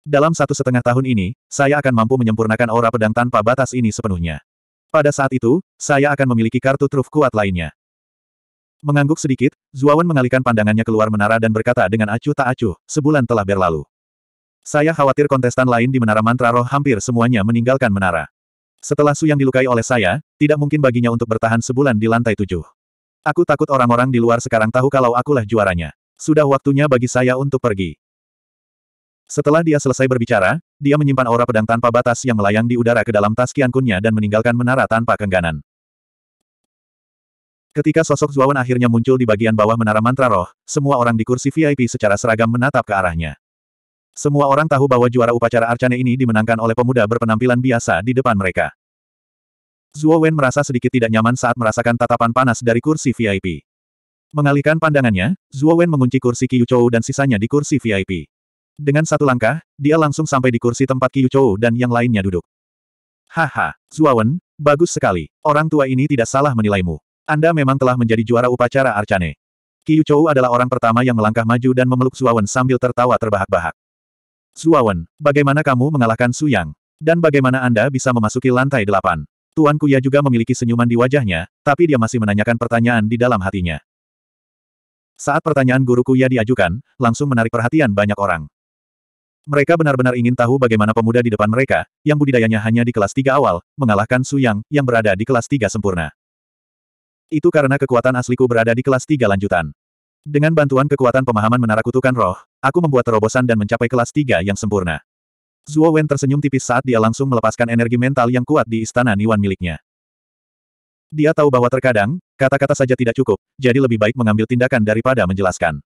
Dalam satu setengah tahun ini, saya akan mampu menyempurnakan aura pedang tanpa batas ini sepenuhnya. Pada saat itu, saya akan memiliki kartu truf kuat lainnya. Mengangguk sedikit, Zuawan mengalihkan pandangannya keluar menara dan berkata dengan acuh tak acuh, sebulan telah berlalu. Saya khawatir kontestan lain di menara mantra roh hampir semuanya meninggalkan menara. Setelah Su yang dilukai oleh saya, tidak mungkin baginya untuk bertahan sebulan di lantai tujuh. Aku takut orang-orang di luar sekarang tahu kalau akulah juaranya. Sudah waktunya bagi saya untuk pergi. Setelah dia selesai berbicara, dia menyimpan aura pedang tanpa batas yang melayang di udara ke dalam tas kiankunnya dan meninggalkan menara tanpa kengganan. Ketika sosok Zuawan akhirnya muncul di bagian bawah menara mantra roh, semua orang di kursi VIP secara seragam menatap ke arahnya. Semua orang tahu bahwa juara upacara Arcane ini dimenangkan oleh pemuda berpenampilan biasa di depan mereka. Zuo merasa sedikit tidak nyaman saat merasakan tatapan panas dari kursi VIP. Mengalihkan pandangannya, Zuo mengunci kursi Kiyuchou dan sisanya di kursi VIP. Dengan satu langkah, dia langsung sampai di kursi tempat Qiu Chou dan yang lainnya duduk. Haha, Zuawan, bagus sekali. Orang tua ini tidak salah menilaimu. Anda memang telah menjadi juara upacara Arcane. Qiu Chou adalah orang pertama yang melangkah maju dan memeluk Zuawan sambil tertawa terbahak-bahak. Zuawan, bagaimana kamu mengalahkan Su Yang? Dan bagaimana Anda bisa memasuki lantai delapan? Tuan Kuya juga memiliki senyuman di wajahnya, tapi dia masih menanyakan pertanyaan di dalam hatinya. Saat pertanyaan guru Kuya diajukan, langsung menarik perhatian banyak orang. Mereka benar-benar ingin tahu bagaimana pemuda di depan mereka, yang budidayanya hanya di kelas tiga awal, mengalahkan Su Yang, yang berada di kelas tiga sempurna. Itu karena kekuatan asliku berada di kelas tiga lanjutan. Dengan bantuan kekuatan pemahaman menara kutukan roh, aku membuat terobosan dan mencapai kelas tiga yang sempurna. Zuo Wen tersenyum tipis saat dia langsung melepaskan energi mental yang kuat di istana Niwan miliknya. Dia tahu bahwa terkadang, kata-kata saja tidak cukup, jadi lebih baik mengambil tindakan daripada menjelaskan.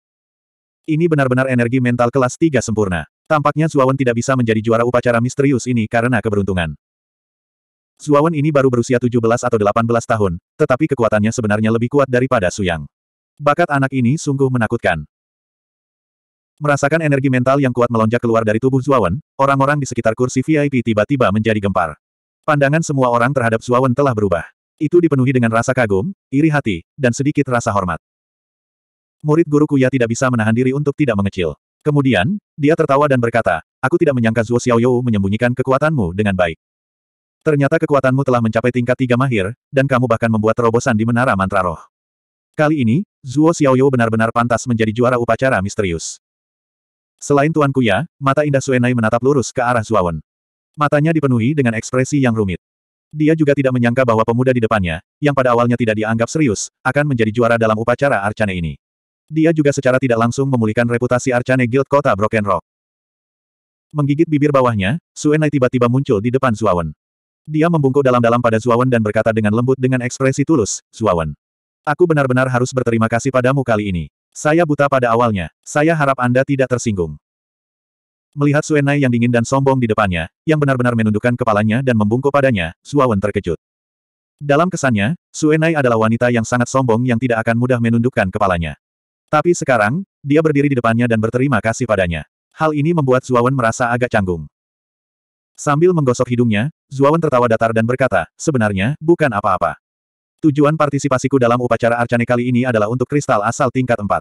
Ini benar-benar energi mental kelas tiga sempurna. Tampaknya Zuawan tidak bisa menjadi juara upacara misterius ini karena keberuntungan. Zuawan ini baru berusia 17 atau 18 tahun, tetapi kekuatannya sebenarnya lebih kuat daripada Suyang. Bakat anak ini sungguh menakutkan. Merasakan energi mental yang kuat melonjak keluar dari tubuh Zuawan, orang-orang di sekitar kursi VIP tiba-tiba menjadi gempar. Pandangan semua orang terhadap Zuawan telah berubah. Itu dipenuhi dengan rasa kagum, iri hati, dan sedikit rasa hormat. Murid guru Kuya tidak bisa menahan diri untuk tidak mengecil. Kemudian, dia tertawa dan berkata, aku tidak menyangka Zuo Xiaoyou menyembunyikan kekuatanmu dengan baik. Ternyata kekuatanmu telah mencapai tingkat tiga mahir, dan kamu bahkan membuat terobosan di menara mantra roh. Kali ini, Zuo Xiaoyou benar-benar pantas menjadi juara upacara misterius. Selain Tuan Kuya, mata indah Suenai menatap lurus ke arah Zuawan. Matanya dipenuhi dengan ekspresi yang rumit. Dia juga tidak menyangka bahwa pemuda di depannya, yang pada awalnya tidak dianggap serius, akan menjadi juara dalam upacara arcane ini. Dia juga secara tidak langsung memulihkan reputasi Arcane Guild kota Broken Rock. Menggigit bibir bawahnya, Suenai tiba-tiba muncul di depan Zuawan. Dia membungkuk dalam-dalam pada Zuawan dan berkata dengan lembut dengan ekspresi tulus, Zuawan. Aku benar-benar harus berterima kasih padamu kali ini. Saya buta pada awalnya. Saya harap Anda tidak tersinggung. Melihat Suenai yang dingin dan sombong di depannya, yang benar-benar menundukkan kepalanya dan membungkuk padanya, Zuawan terkejut. Dalam kesannya, Suenai adalah wanita yang sangat sombong yang tidak akan mudah menundukkan kepalanya. Tapi sekarang, dia berdiri di depannya dan berterima kasih padanya. Hal ini membuat Zuawan merasa agak canggung. Sambil menggosok hidungnya, Zuawan tertawa datar dan berkata, sebenarnya, bukan apa-apa. Tujuan partisipasiku dalam upacara Arcane kali ini adalah untuk kristal asal tingkat 4.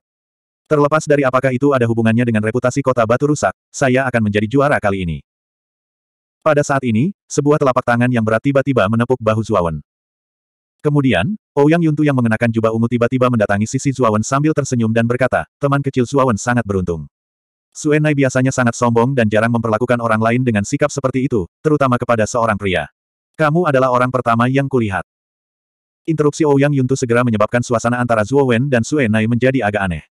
Terlepas dari apakah itu ada hubungannya dengan reputasi kota batu rusak, saya akan menjadi juara kali ini. Pada saat ini, sebuah telapak tangan yang berat tiba-tiba menepuk bahu Zuawan. Kemudian, Ouyang oh Yuntu yang mengenakan jubah ungu tiba-tiba mendatangi sisi Zuawan sambil tersenyum dan berkata, teman kecil Zuawan sangat beruntung. Suenai biasanya sangat sombong dan jarang memperlakukan orang lain dengan sikap seperti itu, terutama kepada seorang pria. Kamu adalah orang pertama yang kulihat. Interupsi Ouyang oh Yuntu segera menyebabkan suasana antara Zuo Wen dan Suenai menjadi agak aneh.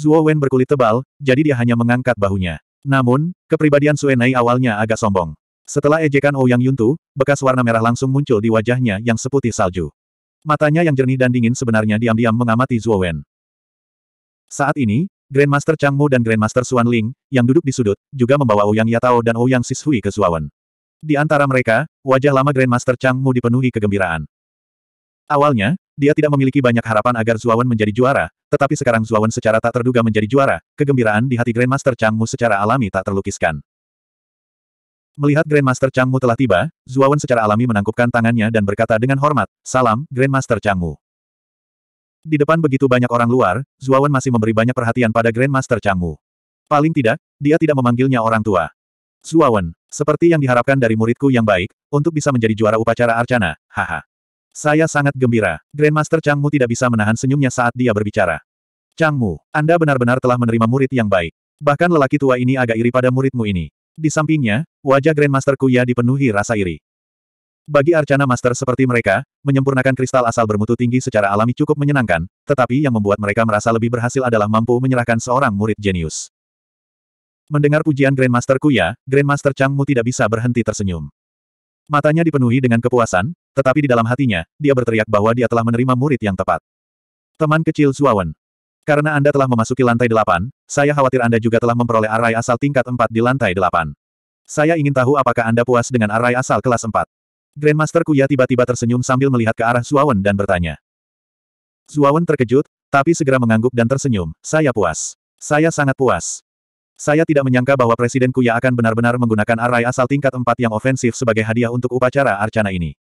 Zuo berkulit tebal, jadi dia hanya mengangkat bahunya. Namun, kepribadian Suenai awalnya agak sombong. Setelah ejekan Ouyang oh Yuntu, bekas warna merah langsung muncul di wajahnya yang seputih salju. Matanya yang jernih dan dingin sebenarnya diam-diam mengamati Zuo Wen. Saat ini, Grandmaster Changmu dan Grandmaster Xuan Ling, yang duduk di sudut, juga membawa Ouyang Yatao dan Ouyang Sishui ke Wen. Di antara mereka, wajah lama Grandmaster Changmu dipenuhi kegembiraan. Awalnya, dia tidak memiliki banyak harapan agar Wen menjadi juara, tetapi sekarang Wen secara tak terduga menjadi juara, kegembiraan di hati Grandmaster Changmu secara alami tak terlukiskan. Melihat Grandmaster Changmu telah tiba, Zuawan secara alami menangkupkan tangannya dan berkata dengan hormat, Salam, Grandmaster Changmu. Di depan begitu banyak orang luar, Zuawan masih memberi banyak perhatian pada Grandmaster Changmu. Paling tidak, dia tidak memanggilnya orang tua. Zuawan, seperti yang diharapkan dari muridku yang baik, untuk bisa menjadi juara upacara Arcana, haha. Saya sangat gembira, Grandmaster Changmu tidak bisa menahan senyumnya saat dia berbicara. Changmu, Anda benar-benar telah menerima murid yang baik. Bahkan lelaki tua ini agak iri pada muridmu ini. Di sampingnya, wajah Grandmaster Kuya dipenuhi rasa iri. Bagi Arcana Master seperti mereka, menyempurnakan kristal asal bermutu tinggi secara alami cukup menyenangkan, tetapi yang membuat mereka merasa lebih berhasil adalah mampu menyerahkan seorang murid jenius. Mendengar pujian Grandmaster Kuya, Grandmaster Changmu tidak bisa berhenti tersenyum. Matanya dipenuhi dengan kepuasan, tetapi di dalam hatinya, dia berteriak bahwa dia telah menerima murid yang tepat. Teman kecil Zuawan, karena Anda telah memasuki lantai delapan, saya khawatir Anda juga telah memperoleh arai asal tingkat empat di lantai delapan. Saya ingin tahu apakah Anda puas dengan arai asal kelas empat. Grandmaster Kuya tiba-tiba tersenyum sambil melihat ke arah Zuawan dan bertanya. Zuawan terkejut, tapi segera mengangguk dan tersenyum, saya puas. Saya sangat puas. Saya tidak menyangka bahwa Presiden Kuya akan benar-benar menggunakan arai asal tingkat empat yang ofensif sebagai hadiah untuk upacara arcana ini.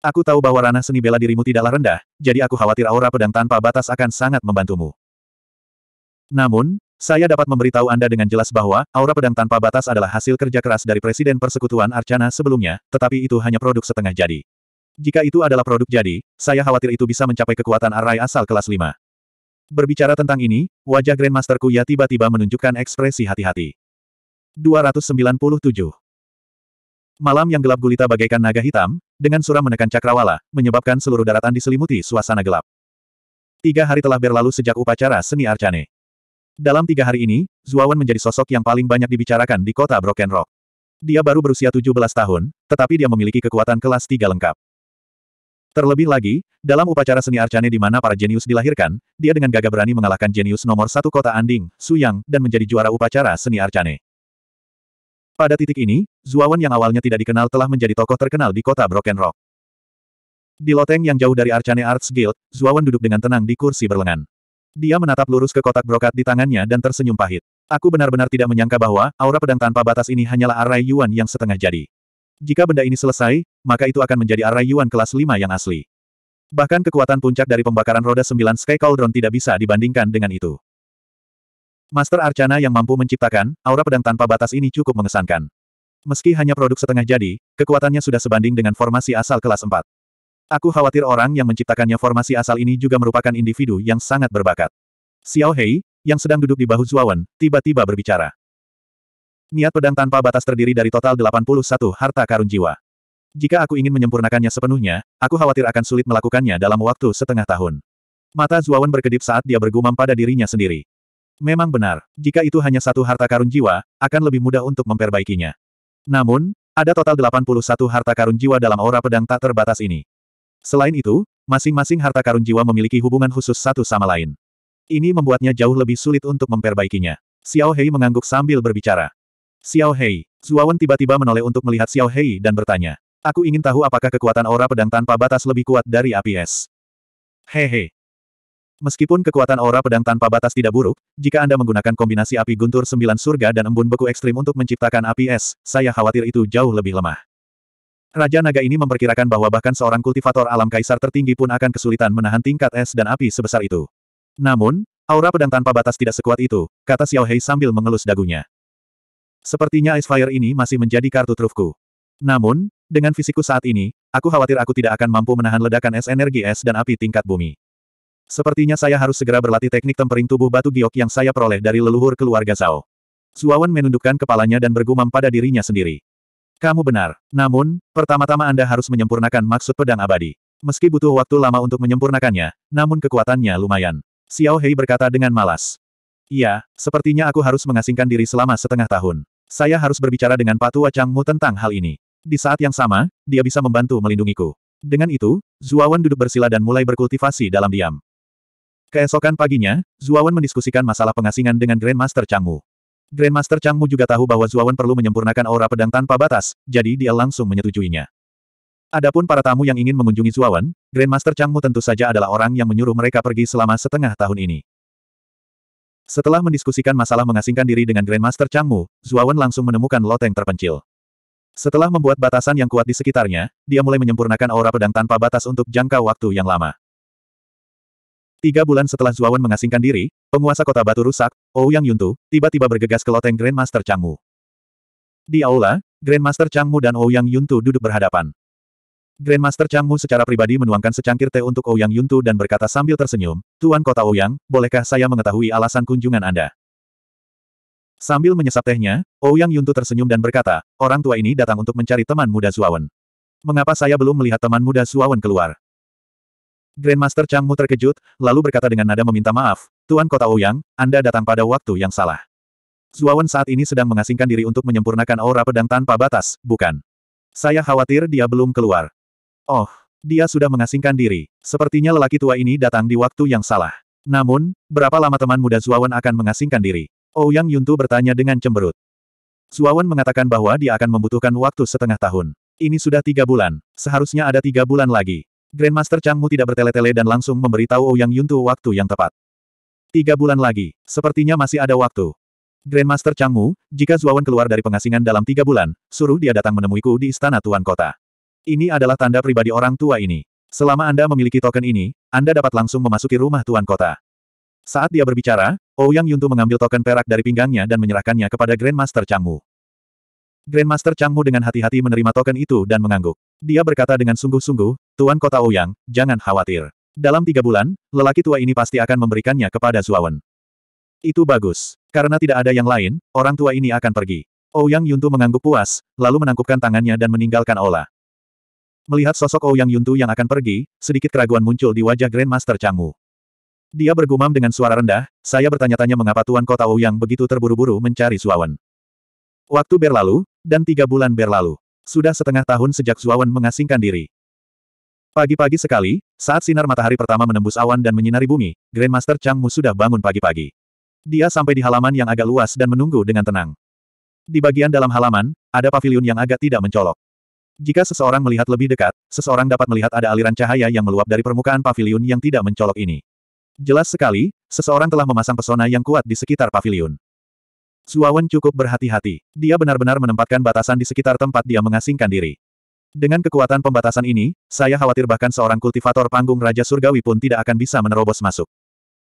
Aku tahu bahwa ranah seni bela dirimu tidaklah rendah, jadi aku khawatir aura pedang tanpa batas akan sangat membantumu. Namun, saya dapat memberitahu Anda dengan jelas bahwa aura pedang tanpa batas adalah hasil kerja keras dari Presiden Persekutuan Arcana sebelumnya, tetapi itu hanya produk setengah jadi. Jika itu adalah produk jadi, saya khawatir itu bisa mencapai kekuatan arai asal kelas 5. Berbicara tentang ini, wajah Grandmaster Kuya tiba-tiba menunjukkan ekspresi hati-hati. 297 Malam yang gelap gulita bagaikan naga hitam, dengan suram menekan cakrawala, menyebabkan seluruh daratan diselimuti suasana gelap. Tiga hari telah berlalu sejak upacara seni Arcane. Dalam tiga hari ini, Zuawan menjadi sosok yang paling banyak dibicarakan di kota Broken Rock. Dia baru berusia 17 tahun, tetapi dia memiliki kekuatan kelas tiga lengkap. Terlebih lagi, dalam upacara seni Arcane di mana para jenius dilahirkan, dia dengan gagah berani mengalahkan jenius nomor satu kota Anding, Suyang, dan menjadi juara upacara seni Arcane. Pada titik ini, Zuawan yang awalnya tidak dikenal telah menjadi tokoh terkenal di kota Broken Rock. Di loteng yang jauh dari Arcane Arts Guild, Zuawan duduk dengan tenang di kursi berlengan. Dia menatap lurus ke kotak brokat di tangannya dan tersenyum pahit. Aku benar-benar tidak menyangka bahwa aura pedang tanpa batas ini hanyalah arai Yuan yang setengah jadi. Jika benda ini selesai, maka itu akan menjadi arai Yuan kelas 5 yang asli. Bahkan kekuatan puncak dari pembakaran roda 9 Sky Cauldron tidak bisa dibandingkan dengan itu. Master Arcana yang mampu menciptakan, aura pedang tanpa batas ini cukup mengesankan. Meski hanya produk setengah jadi, kekuatannya sudah sebanding dengan formasi asal kelas 4. Aku khawatir orang yang menciptakannya formasi asal ini juga merupakan individu yang sangat berbakat. Xiao Hei, yang sedang duduk di bahu Zuawan, tiba-tiba berbicara. Niat pedang tanpa batas terdiri dari total 81 harta karun jiwa. Jika aku ingin menyempurnakannya sepenuhnya, aku khawatir akan sulit melakukannya dalam waktu setengah tahun. Mata Zuawan berkedip saat dia bergumam pada dirinya sendiri. Memang benar, jika itu hanya satu harta karun jiwa, akan lebih mudah untuk memperbaikinya. Namun, ada total 81 harta karun jiwa dalam aura pedang tak terbatas ini. Selain itu, masing-masing harta karun jiwa memiliki hubungan khusus satu sama lain. Ini membuatnya jauh lebih sulit untuk memperbaikinya. Xiao Hei mengangguk sambil berbicara. Xiao Hei, Zuawan tiba-tiba menoleh untuk melihat Xiao Hei dan bertanya. Aku ingin tahu apakah kekuatan aura pedang tanpa batas lebih kuat dari api es. Hehe, Meskipun kekuatan aura pedang tanpa batas tidak buruk, jika Anda menggunakan kombinasi api guntur sembilan surga dan embun beku ekstrim untuk menciptakan api es, saya khawatir itu jauh lebih lemah. Raja Naga ini memperkirakan bahwa bahkan seorang kultivator alam kaisar tertinggi pun akan kesulitan menahan tingkat es dan api sebesar itu. Namun, aura pedang tanpa batas tidak sekuat itu, kata Xiao Hei sambil mengelus dagunya. Sepertinya Ice Fire ini masih menjadi kartu trufku. Namun, dengan fisikku saat ini, aku khawatir aku tidak akan mampu menahan ledakan es energi es dan api tingkat bumi. Sepertinya saya harus segera berlatih teknik tempering tubuh batu giok yang saya peroleh dari leluhur keluarga Zhao. Zuawan menundukkan kepalanya dan bergumam pada dirinya sendiri. Kamu benar. Namun, pertama-tama Anda harus menyempurnakan maksud pedang abadi. Meski butuh waktu lama untuk menyempurnakannya, namun kekuatannya lumayan. Xiao Hei berkata dengan malas. Iya, sepertinya aku harus mengasingkan diri selama setengah tahun. Saya harus berbicara dengan Patua Changmu tentang hal ini. Di saat yang sama, dia bisa membantu melindungiku. Dengan itu, Zuawan duduk bersila dan mulai berkultivasi dalam diam. Keesokan paginya, Zuawan mendiskusikan masalah pengasingan dengan Grandmaster Changmu. Grandmaster Changmu juga tahu bahwa Zuawan perlu menyempurnakan aura pedang tanpa batas, jadi dia langsung menyetujuinya. Adapun para tamu yang ingin mengunjungi Zuawan, Grandmaster Changmu tentu saja adalah orang yang menyuruh mereka pergi selama setengah tahun ini. Setelah mendiskusikan masalah mengasingkan diri dengan Grandmaster Changmu, Zuawan langsung menemukan loteng terpencil. Setelah membuat batasan yang kuat di sekitarnya, dia mulai menyempurnakan aura pedang tanpa batas untuk jangka waktu yang lama. Tiga bulan setelah Zuawan mengasingkan diri, penguasa kota batu rusak, Ouyang Yuntu, tiba-tiba bergegas ke loteng Grandmaster Changmu. Di aula, Grandmaster Changmu dan Ouyang Yuntu duduk berhadapan. Grandmaster Changmu secara pribadi menuangkan secangkir teh untuk Ouyang Yuntu dan berkata sambil tersenyum, Tuan Kota Ouyang, bolehkah saya mengetahui alasan kunjungan Anda? Sambil menyesap tehnya, Ouyang Yuntu tersenyum dan berkata, orang tua ini datang untuk mencari teman muda Zuawan. Mengapa saya belum melihat teman muda Zuawan keluar? Grandmaster Changmu terkejut, lalu berkata dengan nada meminta maaf, Tuan Kota Ouyang, Anda datang pada waktu yang salah. Zuawan saat ini sedang mengasingkan diri untuk menyempurnakan aura pedang tanpa batas, bukan? Saya khawatir dia belum keluar. Oh, dia sudah mengasingkan diri. Sepertinya lelaki tua ini datang di waktu yang salah. Namun, berapa lama teman muda Zuawan akan mengasingkan diri? Ouyang Yuntu bertanya dengan cemberut. Zuawan mengatakan bahwa dia akan membutuhkan waktu setengah tahun. Ini sudah tiga bulan, seharusnya ada tiga bulan lagi. Grandmaster Changmu tidak bertele-tele dan langsung memberitahu Ouyang oh Yuntu waktu yang tepat. Tiga bulan lagi, sepertinya masih ada waktu. Grandmaster Changmu, jika Zuawan keluar dari pengasingan dalam tiga bulan, suruh dia datang menemuiku di istana Tuan Kota. Ini adalah tanda pribadi orang tua ini. Selama Anda memiliki token ini, Anda dapat langsung memasuki rumah Tuan Kota. Saat dia berbicara, Ouyang oh Yuntu mengambil token perak dari pinggangnya dan menyerahkannya kepada Grandmaster Changmu. Grandmaster Changmu dengan hati-hati menerima token itu dan mengangguk. Dia berkata dengan sungguh-sungguh, Tuan Kota Ouyang, jangan khawatir. Dalam tiga bulan, lelaki tua ini pasti akan memberikannya kepada Zuawan. Itu bagus. Karena tidak ada yang lain, orang tua ini akan pergi. Ouyang Yuntu mengangguk puas, lalu menangkupkan tangannya dan meninggalkan Ola. Melihat sosok Ouyang Yuntu yang akan pergi, sedikit keraguan muncul di wajah Grandmaster Changmu. Dia bergumam dengan suara rendah, saya bertanya-tanya mengapa Tuan Kota Ouyang begitu terburu-buru mencari Suawan. Waktu berlalu, dan tiga bulan berlalu. Sudah setengah tahun sejak Zuawan mengasingkan diri. Pagi-pagi sekali, saat sinar matahari pertama menembus awan dan menyinari bumi, Grandmaster Changmu sudah bangun pagi-pagi. Dia sampai di halaman yang agak luas dan menunggu dengan tenang. Di bagian dalam halaman, ada pavilion yang agak tidak mencolok. Jika seseorang melihat lebih dekat, seseorang dapat melihat ada aliran cahaya yang meluap dari permukaan pavilion yang tidak mencolok ini. Jelas sekali, seseorang telah memasang pesona yang kuat di sekitar pavilion. Zuawan cukup berhati-hati. Dia benar-benar menempatkan batasan di sekitar tempat dia mengasingkan diri. Dengan kekuatan pembatasan ini, saya khawatir bahkan seorang kultivator panggung Raja Surgawi pun tidak akan bisa menerobos masuk.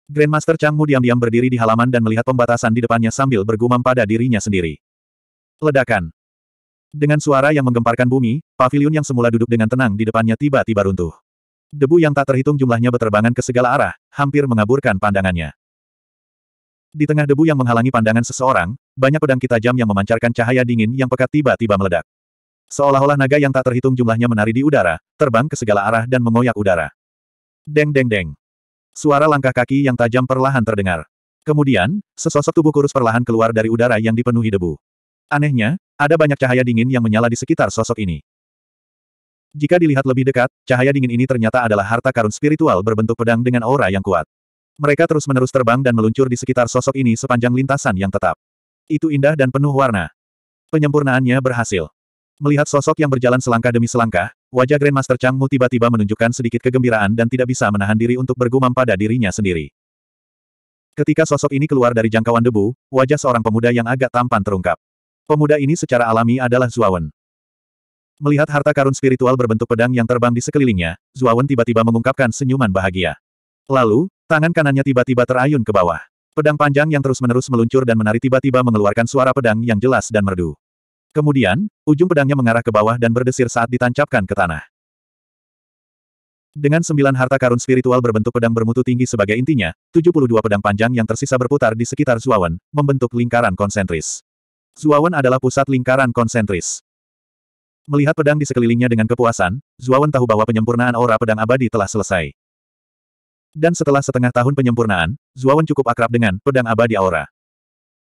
Grandmaster Changmu diam-diam berdiri di halaman dan melihat pembatasan di depannya sambil bergumam pada dirinya sendiri. Ledakan. Dengan suara yang menggemparkan bumi, pavilion yang semula duduk dengan tenang di depannya tiba-tiba runtuh. Debu yang tak terhitung jumlahnya berterbangan ke segala arah, hampir mengaburkan pandangannya. Di tengah debu yang menghalangi pandangan seseorang, banyak pedang kita jam yang memancarkan cahaya dingin yang pekat tiba-tiba meledak. Seolah-olah naga yang tak terhitung jumlahnya menari di udara, terbang ke segala arah dan mengoyak udara. Deng deng deng. Suara langkah kaki yang tajam perlahan terdengar. Kemudian, sesosok tubuh kurus perlahan keluar dari udara yang dipenuhi debu. Anehnya, ada banyak cahaya dingin yang menyala di sekitar sosok ini. Jika dilihat lebih dekat, cahaya dingin ini ternyata adalah harta karun spiritual berbentuk pedang dengan aura yang kuat. Mereka terus-menerus terbang dan meluncur di sekitar sosok ini sepanjang lintasan yang tetap. Itu indah dan penuh warna. Penyempurnaannya berhasil. Melihat sosok yang berjalan selangkah demi selangkah, wajah Grandmaster Chang tiba-tiba menunjukkan sedikit kegembiraan dan tidak bisa menahan diri untuk bergumam pada dirinya sendiri. Ketika sosok ini keluar dari jangkauan debu, wajah seorang pemuda yang agak tampan terungkap. Pemuda ini secara alami adalah Zuawan. Melihat harta karun spiritual berbentuk pedang yang terbang di sekelilingnya, Zuawan tiba-tiba mengungkapkan senyuman bahagia. Lalu, Tangan kanannya tiba-tiba terayun ke bawah. Pedang panjang yang terus-menerus meluncur dan menari tiba-tiba mengeluarkan suara pedang yang jelas dan merdu. Kemudian, ujung pedangnya mengarah ke bawah dan berdesir saat ditancapkan ke tanah. Dengan sembilan harta karun spiritual berbentuk pedang bermutu tinggi sebagai intinya, 72 pedang panjang yang tersisa berputar di sekitar Zuawan, membentuk lingkaran konsentris. Zuawan adalah pusat lingkaran konsentris. Melihat pedang di sekelilingnya dengan kepuasan, Zuawan tahu bahwa penyempurnaan aura pedang abadi telah selesai. Dan setelah setengah tahun penyempurnaan, Zuawan cukup akrab dengan pedang abadi aura.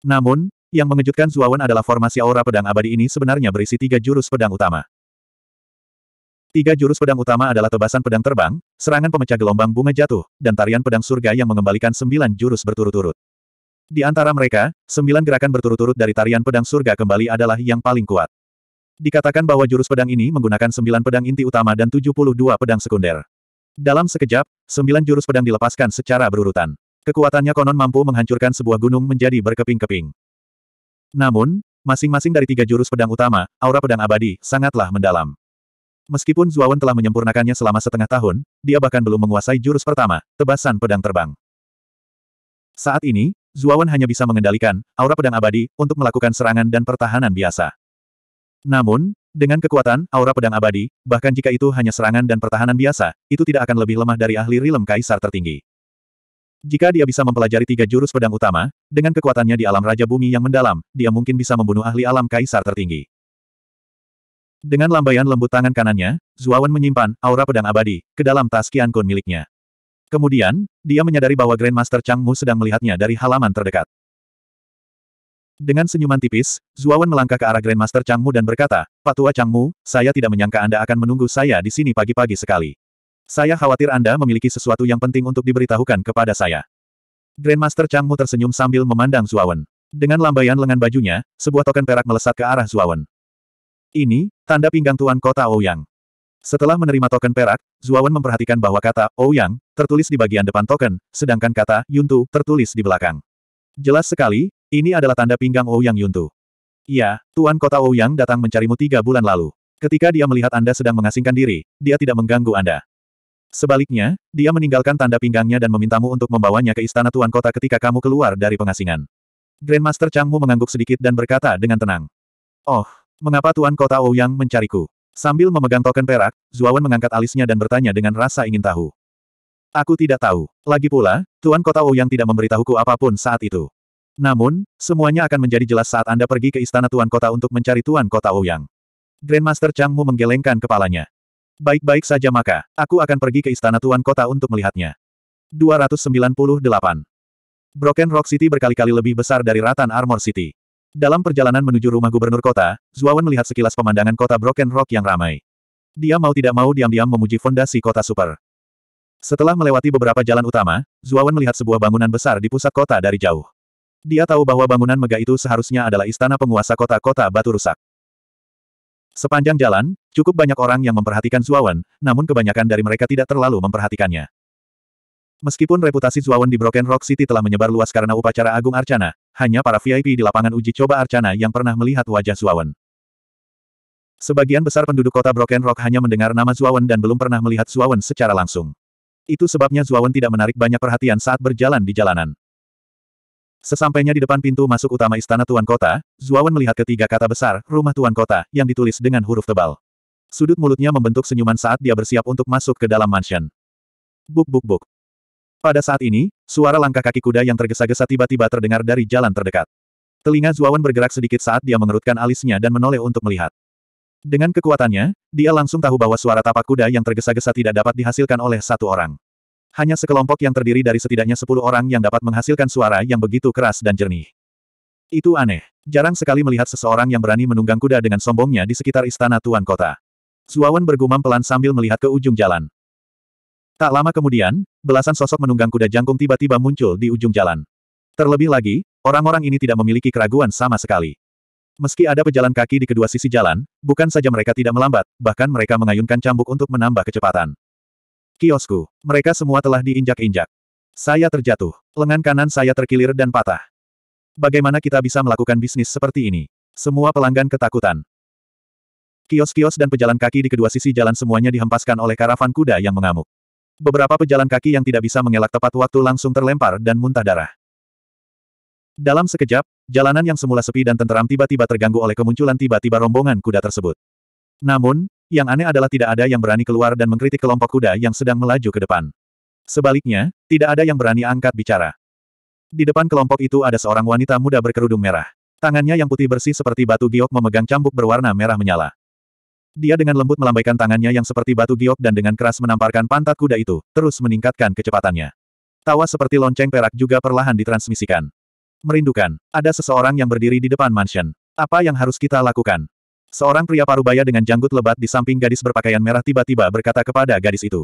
Namun, yang mengejutkan Zuawan adalah formasi aura pedang abadi ini sebenarnya berisi tiga jurus pedang utama. Tiga jurus pedang utama adalah tebasan pedang terbang, serangan pemecah gelombang bunga jatuh, dan tarian pedang surga yang mengembalikan sembilan jurus berturut-turut. Di antara mereka, sembilan gerakan berturut-turut dari tarian pedang surga kembali adalah yang paling kuat. Dikatakan bahwa jurus pedang ini menggunakan sembilan pedang inti utama dan 72 pedang sekunder. Dalam sekejap, Sembilan jurus pedang dilepaskan secara berurutan. Kekuatannya konon mampu menghancurkan sebuah gunung menjadi berkeping-keping. Namun, masing-masing dari tiga jurus pedang utama, aura pedang abadi, sangatlah mendalam. Meskipun Zuawan telah menyempurnakannya selama setengah tahun, dia bahkan belum menguasai jurus pertama, tebasan pedang terbang. Saat ini, Zuawan hanya bisa mengendalikan aura pedang abadi untuk melakukan serangan dan pertahanan biasa. Namun, dengan kekuatan, aura pedang abadi, bahkan jika itu hanya serangan dan pertahanan biasa, itu tidak akan lebih lemah dari ahli rilem kaisar tertinggi. Jika dia bisa mempelajari tiga jurus pedang utama, dengan kekuatannya di alam Raja Bumi yang mendalam, dia mungkin bisa membunuh ahli alam kaisar tertinggi. Dengan lambaian lembut tangan kanannya, Zuawan menyimpan aura pedang abadi ke dalam tas Qian Kun miliknya. Kemudian, dia menyadari bahwa Grandmaster Chang Mu sedang melihatnya dari halaman terdekat. Dengan senyuman tipis, Zuawan melangkah ke arah Grandmaster Changmu dan berkata, Pak Tua Changmu, saya tidak menyangka Anda akan menunggu saya di sini pagi-pagi sekali. Saya khawatir Anda memiliki sesuatu yang penting untuk diberitahukan kepada saya. Grandmaster Changmu tersenyum sambil memandang Zuawan. Dengan lambaian lengan bajunya, sebuah token perak melesat ke arah Zuawan. Ini, tanda pinggang Tuan Kota Ouyang. Setelah menerima token perak, Zuawan memperhatikan bahwa kata Ouyang tertulis di bagian depan token, sedangkan kata Yuntu tertulis di belakang. Jelas sekali, ini adalah tanda pinggang Ouyang Yuntu. Iya, Tuan Kota Ouyang datang mencarimu tiga bulan lalu. Ketika dia melihat Anda sedang mengasingkan diri, dia tidak mengganggu Anda. Sebaliknya, dia meninggalkan tanda pinggangnya dan memintamu untuk membawanya ke istana Tuan Kota ketika kamu keluar dari pengasingan. Grandmaster Changmu mengangguk sedikit dan berkata dengan tenang. Oh, mengapa Tuan Kota Ouyang mencariku? Sambil memegang token perak, Zuawan mengangkat alisnya dan bertanya dengan rasa ingin tahu. Aku tidak tahu. Lagi pula, Tuan Kota Ouyang tidak memberitahuku apapun saat itu. Namun, semuanya akan menjadi jelas saat Anda pergi ke istana Tuan Kota untuk mencari Tuan Kota Ouyang. Grandmaster Chang Mu menggelengkan kepalanya. Baik-baik saja maka, aku akan pergi ke istana Tuan Kota untuk melihatnya. 298. Broken Rock City berkali-kali lebih besar dari Ratan Armor City. Dalam perjalanan menuju rumah gubernur kota, Zuawan melihat sekilas pemandangan kota Broken Rock yang ramai. Dia mau tidak mau diam-diam memuji fondasi kota super. Setelah melewati beberapa jalan utama, Zuawan melihat sebuah bangunan besar di pusat kota dari jauh. Dia tahu bahwa bangunan megah itu seharusnya adalah istana penguasa kota-kota batu rusak. Sepanjang jalan, cukup banyak orang yang memperhatikan Zuawan, namun kebanyakan dari mereka tidak terlalu memperhatikannya. Meskipun reputasi Zuawan di Broken Rock City telah menyebar luas karena upacara Agung Arcana, hanya para VIP di lapangan uji coba Arcana yang pernah melihat wajah Zuawan. Sebagian besar penduduk kota Broken Rock hanya mendengar nama Zuawan dan belum pernah melihat Zuawan secara langsung. Itu sebabnya Zuawan tidak menarik banyak perhatian saat berjalan di jalanan. Sesampainya di depan pintu masuk utama istana Tuan Kota, Zuawan melihat ketiga kata besar, rumah Tuan Kota, yang ditulis dengan huruf tebal. Sudut mulutnya membentuk senyuman saat dia bersiap untuk masuk ke dalam mansion. Buk buk buk. Pada saat ini, suara langkah kaki kuda yang tergesa-gesa tiba-tiba terdengar dari jalan terdekat. Telinga Zuawan bergerak sedikit saat dia mengerutkan alisnya dan menoleh untuk melihat. Dengan kekuatannya, dia langsung tahu bahwa suara tapak kuda yang tergesa-gesa tidak dapat dihasilkan oleh satu orang. Hanya sekelompok yang terdiri dari setidaknya sepuluh orang yang dapat menghasilkan suara yang begitu keras dan jernih. Itu aneh. Jarang sekali melihat seseorang yang berani menunggang kuda dengan sombongnya di sekitar istana tuan kota. Suawan bergumam pelan sambil melihat ke ujung jalan. Tak lama kemudian, belasan sosok menunggang kuda jangkung tiba-tiba muncul di ujung jalan. Terlebih lagi, orang-orang ini tidak memiliki keraguan sama sekali. Meski ada pejalan kaki di kedua sisi jalan, bukan saja mereka tidak melambat, bahkan mereka mengayunkan cambuk untuk menambah kecepatan. Kiosku. Mereka semua telah diinjak-injak. Saya terjatuh. Lengan kanan saya terkilir dan patah. Bagaimana kita bisa melakukan bisnis seperti ini? Semua pelanggan ketakutan. Kios-kios dan pejalan kaki di kedua sisi jalan semuanya dihempaskan oleh karavan kuda yang mengamuk. Beberapa pejalan kaki yang tidak bisa mengelak tepat waktu langsung terlempar dan muntah darah. Dalam sekejap, jalanan yang semula sepi dan tenteram tiba-tiba terganggu oleh kemunculan tiba-tiba rombongan kuda tersebut. Namun, yang aneh adalah tidak ada yang berani keluar dan mengkritik kelompok kuda yang sedang melaju ke depan. Sebaliknya, tidak ada yang berani angkat bicara. Di depan kelompok itu ada seorang wanita muda berkerudung merah. Tangannya yang putih bersih seperti batu giok memegang cambuk berwarna merah menyala. Dia dengan lembut melambaikan tangannya yang seperti batu giok dan dengan keras menamparkan pantat kuda itu, terus meningkatkan kecepatannya. Tawa seperti lonceng perak juga perlahan ditransmisikan. Merindukan, ada seseorang yang berdiri di depan mansion. Apa yang harus kita lakukan? Seorang pria parubaya dengan janggut lebat di samping gadis berpakaian merah tiba-tiba berkata kepada gadis itu.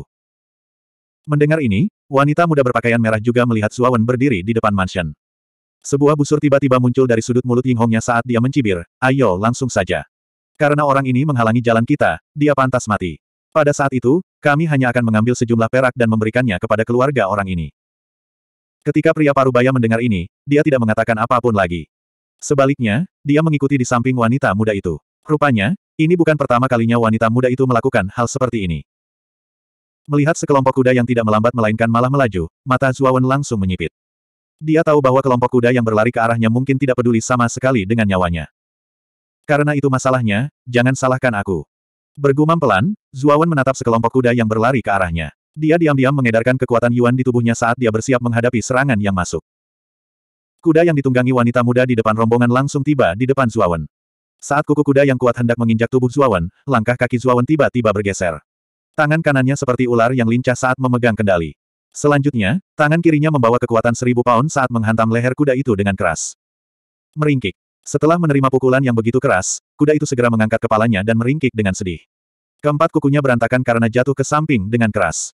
Mendengar ini, wanita muda berpakaian merah juga melihat Suawen berdiri di depan mansion. Sebuah busur tiba-tiba muncul dari sudut mulut Ying Hongnya saat dia mencibir, ayo langsung saja. Karena orang ini menghalangi jalan kita, dia pantas mati. Pada saat itu, kami hanya akan mengambil sejumlah perak dan memberikannya kepada keluarga orang ini. Ketika pria parubaya mendengar ini, dia tidak mengatakan apapun lagi. Sebaliknya, dia mengikuti di samping wanita muda itu. Rupanya, ini bukan pertama kalinya wanita muda itu melakukan hal seperti ini. Melihat sekelompok kuda yang tidak melambat melainkan malah melaju, mata Zuawan langsung menyipit. Dia tahu bahwa kelompok kuda yang berlari ke arahnya mungkin tidak peduli sama sekali dengan nyawanya. Karena itu masalahnya, jangan salahkan aku. Bergumam pelan, Zuawan menatap sekelompok kuda yang berlari ke arahnya. Dia diam-diam mengedarkan kekuatan Yuan di tubuhnya saat dia bersiap menghadapi serangan yang masuk. Kuda yang ditunggangi wanita muda di depan rombongan langsung tiba di depan Zuawan. Saat kuku kuda yang kuat hendak menginjak tubuh Zuawan, langkah kaki Zuawan tiba-tiba bergeser. Tangan kanannya seperti ular yang lincah saat memegang kendali. Selanjutnya, tangan kirinya membawa kekuatan seribu pound saat menghantam leher kuda itu dengan keras. Meringkik. Setelah menerima pukulan yang begitu keras, kuda itu segera mengangkat kepalanya dan meringkik dengan sedih. Keempat kukunya berantakan karena jatuh ke samping dengan keras.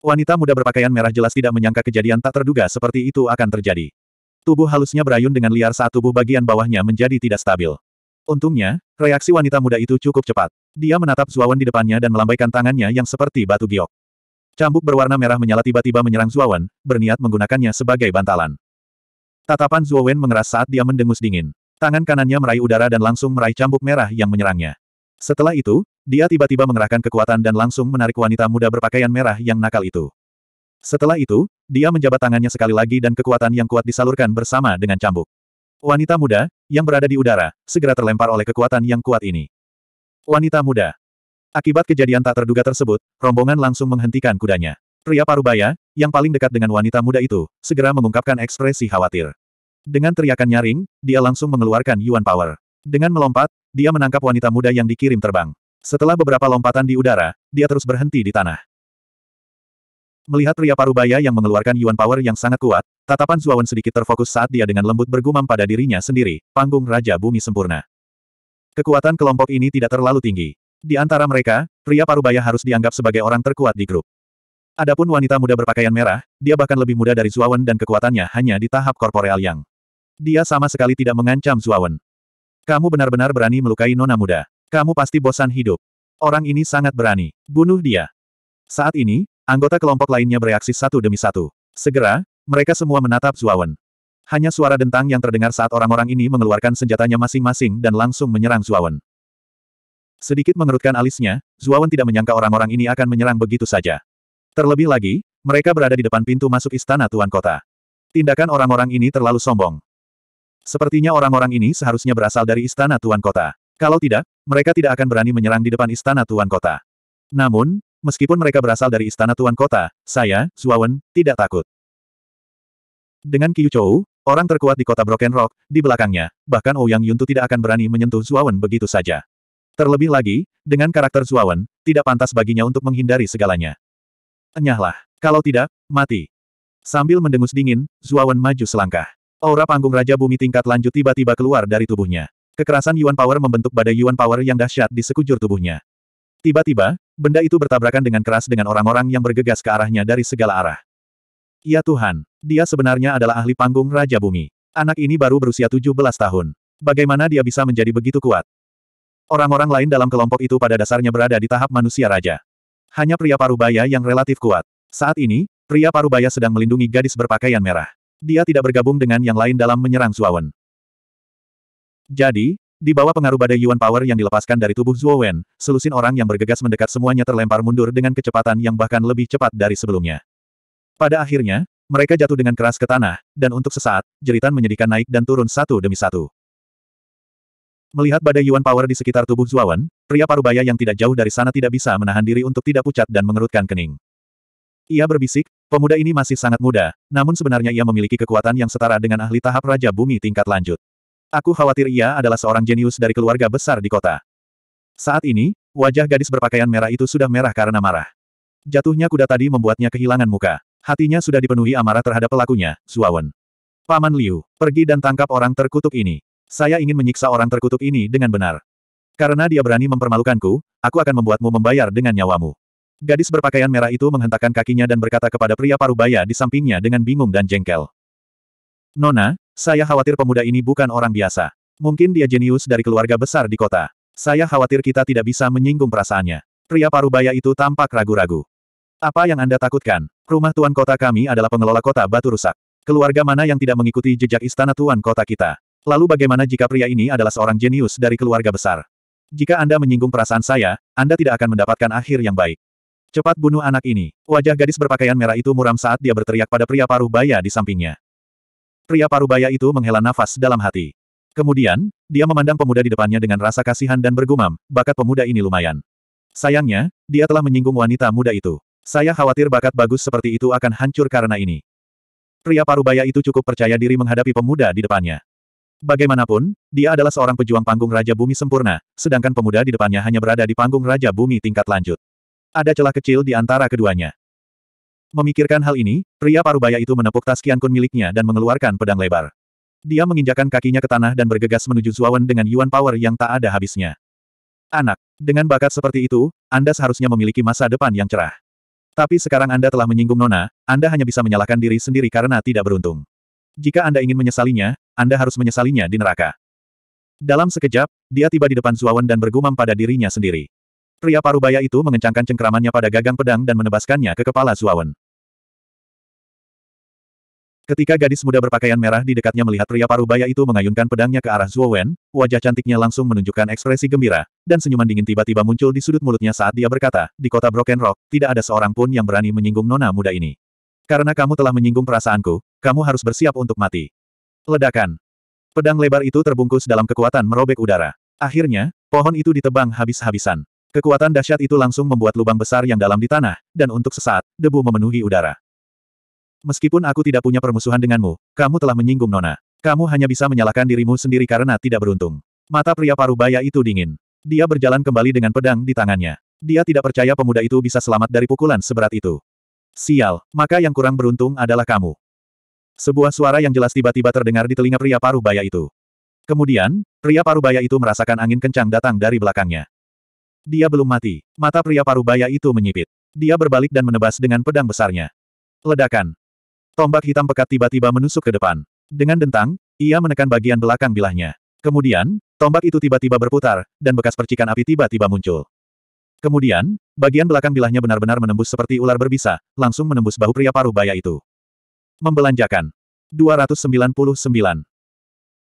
Wanita muda berpakaian merah jelas tidak menyangka kejadian tak terduga seperti itu akan terjadi. Tubuh halusnya berayun dengan liar saat tubuh bagian bawahnya menjadi tidak stabil. Untungnya, reaksi wanita muda itu cukup cepat. Dia menatap Zuawan di depannya dan melambaikan tangannya yang seperti batu giok. Cambuk berwarna merah menyala tiba-tiba menyerang Zuawan, berniat menggunakannya sebagai bantalan. Tatapan Zuawan mengeras saat dia mendengus dingin. Tangan kanannya meraih udara dan langsung meraih cambuk merah yang menyerangnya. Setelah itu, dia tiba-tiba mengerahkan kekuatan dan langsung menarik wanita muda berpakaian merah yang nakal itu. Setelah itu, dia menjabat tangannya sekali lagi dan kekuatan yang kuat disalurkan bersama dengan cambuk. Wanita muda, yang berada di udara, segera terlempar oleh kekuatan yang kuat ini. Wanita muda. Akibat kejadian tak terduga tersebut, rombongan langsung menghentikan kudanya. Pria parubaya, yang paling dekat dengan wanita muda itu, segera mengungkapkan ekspresi khawatir. Dengan teriakan nyaring, dia langsung mengeluarkan Yuan Power. Dengan melompat, dia menangkap wanita muda yang dikirim terbang. Setelah beberapa lompatan di udara, dia terus berhenti di tanah. Melihat pria parubaya yang mengeluarkan Yuan Power yang sangat kuat, Tatapan Zuawan sedikit terfokus saat dia dengan lembut bergumam pada dirinya sendiri, panggung Raja Bumi Sempurna. Kekuatan kelompok ini tidak terlalu tinggi. Di antara mereka, pria parubaya harus dianggap sebagai orang terkuat di grup. Adapun wanita muda berpakaian merah, dia bahkan lebih muda dari Zuawan dan kekuatannya hanya di tahap korporeal yang. Dia sama sekali tidak mengancam Zuawan. Kamu benar-benar berani melukai nona muda. Kamu pasti bosan hidup. Orang ini sangat berani. Bunuh dia. Saat ini, anggota kelompok lainnya bereaksi satu demi satu. Segera, mereka semua menatap Zuawan. Hanya suara dentang yang terdengar saat orang-orang ini mengeluarkan senjatanya masing-masing dan langsung menyerang Zuawan. Sedikit mengerutkan alisnya, Zuawan tidak menyangka orang-orang ini akan menyerang begitu saja. Terlebih lagi, mereka berada di depan pintu masuk istana Tuan Kota. Tindakan orang-orang ini terlalu sombong. Sepertinya orang-orang ini seharusnya berasal dari istana Tuan Kota. Kalau tidak, mereka tidak akan berani menyerang di depan istana Tuan Kota. Namun, meskipun mereka berasal dari istana Tuan Kota, saya, Zuawan, tidak takut. Dengan Qiu Chou, orang terkuat di kota Broken Rock, di belakangnya, bahkan Ouyang oh Yuntu tidak akan berani menyentuh Zuawan begitu saja. Terlebih lagi, dengan karakter Zuawan, tidak pantas baginya untuk menghindari segalanya. Enyahlah, kalau tidak, mati. Sambil mendengus dingin, Zuawan maju selangkah. Aura panggung Raja Bumi tingkat lanjut tiba-tiba keluar dari tubuhnya. Kekerasan Yuan Power membentuk badai Yuan Power yang dahsyat di sekujur tubuhnya. Tiba-tiba, benda itu bertabrakan dengan keras dengan orang-orang yang bergegas ke arahnya dari segala arah. Ya Tuhan, dia sebenarnya adalah ahli panggung Raja Bumi. Anak ini baru berusia 17 tahun. Bagaimana dia bisa menjadi begitu kuat? Orang-orang lain dalam kelompok itu pada dasarnya berada di tahap manusia raja. Hanya pria parubaya yang relatif kuat. Saat ini, pria parubaya sedang melindungi gadis berpakaian merah. Dia tidak bergabung dengan yang lain dalam menyerang Zuowen. Jadi, di bawah pengaruh badai Yuan Power yang dilepaskan dari tubuh Zuowen, selusin orang yang bergegas mendekat semuanya terlempar mundur dengan kecepatan yang bahkan lebih cepat dari sebelumnya. Pada akhirnya, mereka jatuh dengan keras ke tanah, dan untuk sesaat, jeritan menyedihkan naik dan turun satu demi satu. Melihat badai Yuan Power di sekitar tubuh Zuawan, pria parubaya yang tidak jauh dari sana tidak bisa menahan diri untuk tidak pucat dan mengerutkan kening. Ia berbisik, pemuda ini masih sangat muda, namun sebenarnya ia memiliki kekuatan yang setara dengan ahli tahap Raja Bumi tingkat lanjut. Aku khawatir ia adalah seorang jenius dari keluarga besar di kota. Saat ini, wajah gadis berpakaian merah itu sudah merah karena marah. Jatuhnya kuda tadi membuatnya kehilangan muka. Hatinya sudah dipenuhi amarah terhadap pelakunya, Suawen. Paman Liu, pergi dan tangkap orang terkutuk ini. Saya ingin menyiksa orang terkutuk ini dengan benar. Karena dia berani mempermalukanku, aku akan membuatmu membayar dengan nyawamu. Gadis berpakaian merah itu menghentakkan kakinya dan berkata kepada pria parubaya di sampingnya dengan bingung dan jengkel. Nona, saya khawatir pemuda ini bukan orang biasa. Mungkin dia jenius dari keluarga besar di kota. Saya khawatir kita tidak bisa menyinggung perasaannya. Pria parubaya itu tampak ragu-ragu. Apa yang Anda takutkan? Rumah tuan kota kami adalah pengelola kota batu rusak. Keluarga mana yang tidak mengikuti jejak istana tuan kota kita? Lalu bagaimana jika pria ini adalah seorang jenius dari keluarga besar? Jika Anda menyinggung perasaan saya, Anda tidak akan mendapatkan akhir yang baik. Cepat bunuh anak ini. Wajah gadis berpakaian merah itu muram saat dia berteriak pada pria paruh baya di sampingnya. Pria paruh baya itu menghela nafas dalam hati. Kemudian, dia memandang pemuda di depannya dengan rasa kasihan dan bergumam, bakat pemuda ini lumayan. Sayangnya, dia telah menyinggung wanita muda itu. Saya khawatir bakat bagus seperti itu akan hancur karena ini. Pria parubaya itu cukup percaya diri menghadapi pemuda di depannya. Bagaimanapun, dia adalah seorang pejuang panggung Raja Bumi sempurna, sedangkan pemuda di depannya hanya berada di panggung Raja Bumi tingkat lanjut. Ada celah kecil di antara keduanya. Memikirkan hal ini, pria parubaya itu menepuk tas kiankun miliknya dan mengeluarkan pedang lebar. Dia menginjakan kakinya ke tanah dan bergegas menuju Zuawan dengan Yuan Power yang tak ada habisnya. Anak, dengan bakat seperti itu, Anda seharusnya memiliki masa depan yang cerah. Tapi sekarang Anda telah menyinggung Nona, Anda hanya bisa menyalahkan diri sendiri karena tidak beruntung. Jika Anda ingin menyesalinya, Anda harus menyesalinya di neraka. Dalam sekejap, dia tiba di depan Zuawan dan bergumam pada dirinya sendiri. Pria parubaya itu mengencangkan cengkeramannya pada gagang pedang dan menebaskannya ke kepala Zuawan. Ketika gadis muda berpakaian merah di dekatnya melihat pria baya itu mengayunkan pedangnya ke arah Zhuo Wen, wajah cantiknya langsung menunjukkan ekspresi gembira, dan senyuman dingin tiba-tiba muncul di sudut mulutnya saat dia berkata, di kota Broken Rock, tidak ada seorang pun yang berani menyinggung nona muda ini. Karena kamu telah menyinggung perasaanku, kamu harus bersiap untuk mati. Ledakan. Pedang lebar itu terbungkus dalam kekuatan merobek udara. Akhirnya, pohon itu ditebang habis-habisan. Kekuatan dahsyat itu langsung membuat lubang besar yang dalam di tanah, dan untuk sesaat, debu memenuhi udara. Meskipun aku tidak punya permusuhan denganmu, kamu telah menyinggung Nona. Kamu hanya bisa menyalahkan dirimu sendiri karena tidak beruntung. Mata pria parubaya itu dingin. Dia berjalan kembali dengan pedang di tangannya. Dia tidak percaya pemuda itu bisa selamat dari pukulan seberat itu. Sial, maka yang kurang beruntung adalah kamu. Sebuah suara yang jelas tiba-tiba terdengar di telinga pria parubaya itu. Kemudian, pria parubaya itu merasakan angin kencang datang dari belakangnya. Dia belum mati. Mata pria parubaya itu menyipit. Dia berbalik dan menebas dengan pedang besarnya. Ledakan. Tombak hitam pekat tiba-tiba menusuk ke depan. Dengan dentang, ia menekan bagian belakang bilahnya. Kemudian, tombak itu tiba-tiba berputar, dan bekas percikan api tiba-tiba muncul. Kemudian, bagian belakang bilahnya benar-benar menembus seperti ular berbisa, langsung menembus bahu pria paruh baya itu. Membelanjakan. 299.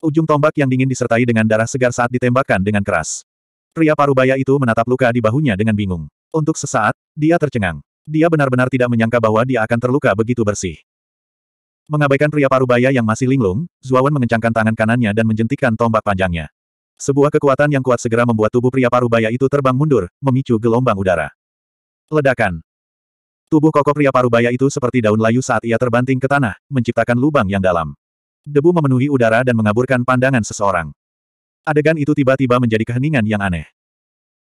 Ujung tombak yang dingin disertai dengan darah segar saat ditembakkan dengan keras. Pria parubaya itu menatap luka di bahunya dengan bingung. Untuk sesaat, dia tercengang. Dia benar-benar tidak menyangka bahwa dia akan terluka begitu bersih. Mengabaikan pria parubaya yang masih linglung, Zuawan mengencangkan tangan kanannya dan menjentikkan tombak panjangnya. Sebuah kekuatan yang kuat segera membuat tubuh pria parubaya itu terbang mundur, memicu gelombang udara. Ledakan. Tubuh kokoh pria parubaya itu seperti daun layu saat ia terbanting ke tanah, menciptakan lubang yang dalam. Debu memenuhi udara dan mengaburkan pandangan seseorang. Adegan itu tiba-tiba menjadi keheningan yang aneh.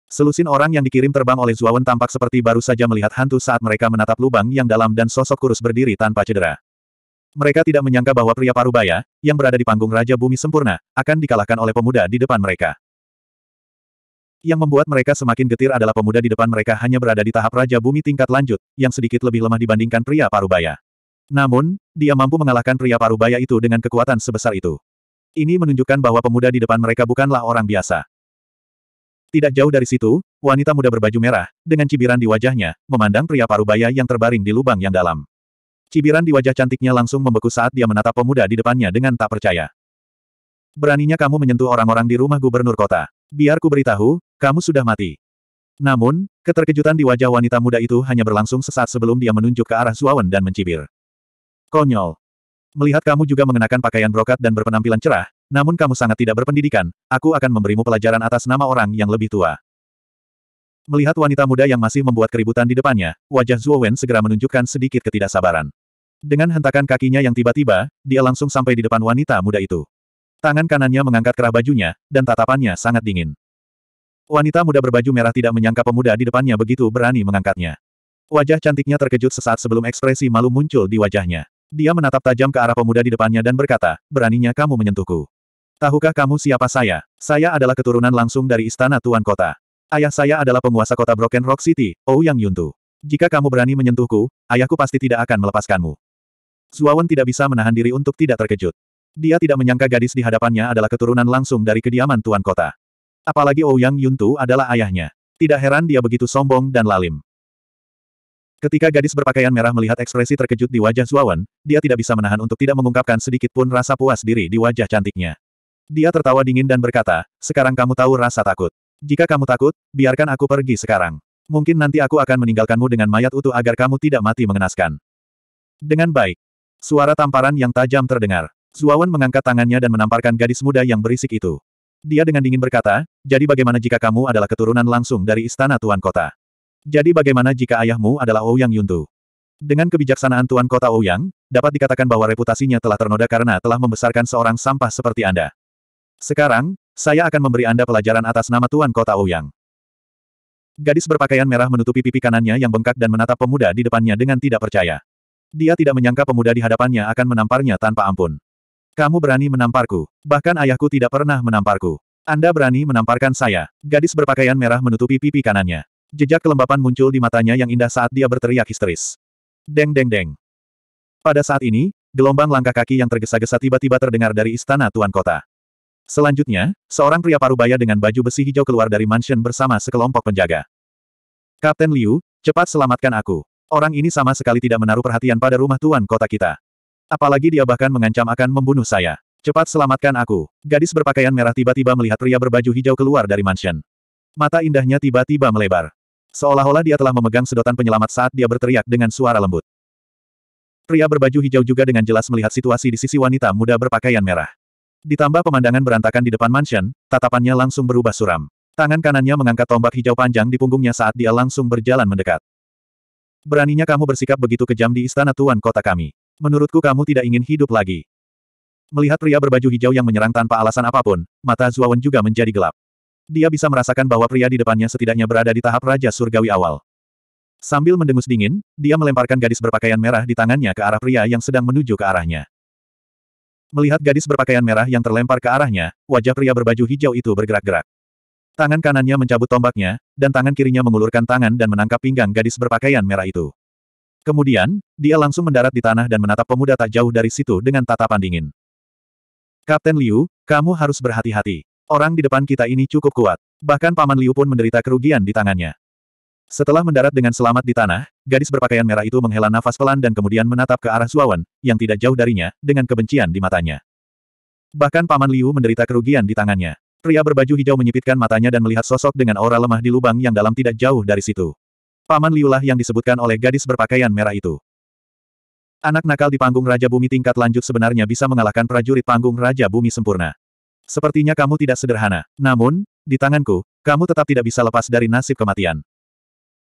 Selusin orang yang dikirim terbang oleh Zuawan tampak seperti baru saja melihat hantu saat mereka menatap lubang yang dalam dan sosok kurus berdiri tanpa cedera. Mereka tidak menyangka bahwa pria parubaya, yang berada di panggung Raja Bumi Sempurna, akan dikalahkan oleh pemuda di depan mereka. Yang membuat mereka semakin getir adalah pemuda di depan mereka hanya berada di tahap Raja Bumi tingkat lanjut, yang sedikit lebih lemah dibandingkan pria parubaya. Namun, dia mampu mengalahkan pria parubaya itu dengan kekuatan sebesar itu. Ini menunjukkan bahwa pemuda di depan mereka bukanlah orang biasa. Tidak jauh dari situ, wanita muda berbaju merah, dengan cibiran di wajahnya, memandang pria parubaya yang terbaring di lubang yang dalam. Cibiran di wajah cantiknya langsung membeku saat dia menatap pemuda di depannya dengan tak percaya. Beraninya kamu menyentuh orang-orang di rumah gubernur kota. Biar ku beritahu, kamu sudah mati. Namun, keterkejutan di wajah wanita muda itu hanya berlangsung sesaat sebelum dia menunjuk ke arah Zuawan dan mencibir. Konyol. Melihat kamu juga mengenakan pakaian brokat dan berpenampilan cerah, namun kamu sangat tidak berpendidikan, aku akan memberimu pelajaran atas nama orang yang lebih tua. Melihat wanita muda yang masih membuat keributan di depannya, wajah Zuo Wen segera menunjukkan sedikit ketidaksabaran. Dengan hentakan kakinya yang tiba-tiba, dia langsung sampai di depan wanita muda itu. Tangan kanannya mengangkat kerah bajunya, dan tatapannya sangat dingin. Wanita muda berbaju merah tidak menyangka pemuda di depannya begitu berani mengangkatnya. Wajah cantiknya terkejut sesaat sebelum ekspresi malu muncul di wajahnya. Dia menatap tajam ke arah pemuda di depannya dan berkata, beraninya kamu menyentuhku. Tahukah kamu siapa saya? Saya adalah keturunan langsung dari istana Tuan Kota. Ayah saya adalah penguasa kota Broken Rock City, Ou Yang Yuntu. Jika kamu berani menyentuhku, ayahku pasti tidak akan melepaskanmu. Zuawan tidak bisa menahan diri untuk tidak terkejut. Dia tidak menyangka gadis di hadapannya adalah keturunan langsung dari kediaman tuan kota. Apalagi Ou Yang Yuntu adalah ayahnya. Tidak heran dia begitu sombong dan lalim. Ketika gadis berpakaian merah melihat ekspresi terkejut di wajah Zuawan, dia tidak bisa menahan untuk tidak mengungkapkan sedikit pun rasa puas diri di wajah cantiknya. Dia tertawa dingin dan berkata, sekarang kamu tahu rasa takut. Jika kamu takut, biarkan aku pergi sekarang. Mungkin nanti aku akan meninggalkanmu dengan mayat utuh agar kamu tidak mati mengenaskan. Dengan baik. Suara tamparan yang tajam terdengar. Zuawan mengangkat tangannya dan menamparkan gadis muda yang berisik itu. Dia dengan dingin berkata, jadi bagaimana jika kamu adalah keturunan langsung dari istana Tuan Kota? Jadi bagaimana jika ayahmu adalah Ouyang Yuntu? Dengan kebijaksanaan Tuan Kota Ouyang, dapat dikatakan bahwa reputasinya telah ternoda karena telah membesarkan seorang sampah seperti Anda. Sekarang, saya akan memberi Anda pelajaran atas nama Tuan Kota Ouyang. Gadis berpakaian merah menutupi pipi kanannya yang bengkak dan menatap pemuda di depannya dengan tidak percaya. Dia tidak menyangka pemuda di hadapannya akan menamparnya tanpa ampun. Kamu berani menamparku. Bahkan ayahku tidak pernah menamparku. Anda berani menamparkan saya. Gadis berpakaian merah menutupi pipi kanannya. Jejak kelembapan muncul di matanya yang indah saat dia berteriak histeris. Deng deng deng. Pada saat ini, gelombang langkah kaki yang tergesa-gesa tiba-tiba terdengar dari istana tuan kota. Selanjutnya, seorang pria parubaya dengan baju besi hijau keluar dari mansion bersama sekelompok penjaga. Kapten Liu, cepat selamatkan aku. Orang ini sama sekali tidak menaruh perhatian pada rumah tuan kota kita. Apalagi dia bahkan mengancam akan membunuh saya. Cepat selamatkan aku. Gadis berpakaian merah tiba-tiba melihat pria berbaju hijau keluar dari mansion. Mata indahnya tiba-tiba melebar. Seolah-olah dia telah memegang sedotan penyelamat saat dia berteriak dengan suara lembut. Pria berbaju hijau juga dengan jelas melihat situasi di sisi wanita muda berpakaian merah. Ditambah pemandangan berantakan di depan mansion, tatapannya langsung berubah suram. Tangan kanannya mengangkat tombak hijau panjang di punggungnya saat dia langsung berjalan mendekat. Beraninya kamu bersikap begitu kejam di istana tuan kota kami. Menurutku kamu tidak ingin hidup lagi. Melihat pria berbaju hijau yang menyerang tanpa alasan apapun, mata Zuawan juga menjadi gelap. Dia bisa merasakan bahwa pria di depannya setidaknya berada di tahap Raja Surgawi awal. Sambil mendengus dingin, dia melemparkan gadis berpakaian merah di tangannya ke arah pria yang sedang menuju ke arahnya. Melihat gadis berpakaian merah yang terlempar ke arahnya, wajah pria berbaju hijau itu bergerak-gerak. Tangan kanannya mencabut tombaknya, dan tangan kirinya mengulurkan tangan dan menangkap pinggang gadis berpakaian merah itu. Kemudian, dia langsung mendarat di tanah dan menatap pemuda tak jauh dari situ dengan tatapan dingin. Kapten Liu, kamu harus berhati-hati. Orang di depan kita ini cukup kuat. Bahkan Paman Liu pun menderita kerugian di tangannya. Setelah mendarat dengan selamat di tanah, gadis berpakaian merah itu menghela nafas pelan dan kemudian menatap ke arah Zuawan, yang tidak jauh darinya, dengan kebencian di matanya. Bahkan Paman Liu menderita kerugian di tangannya. Pria berbaju hijau menyipitkan matanya dan melihat sosok dengan aura lemah di lubang yang dalam tidak jauh dari situ. Paman Liulah yang disebutkan oleh gadis berpakaian merah itu. Anak nakal di panggung Raja Bumi tingkat lanjut sebenarnya bisa mengalahkan prajurit panggung Raja Bumi sempurna. Sepertinya kamu tidak sederhana. Namun, di tanganku, kamu tetap tidak bisa lepas dari nasib kematian.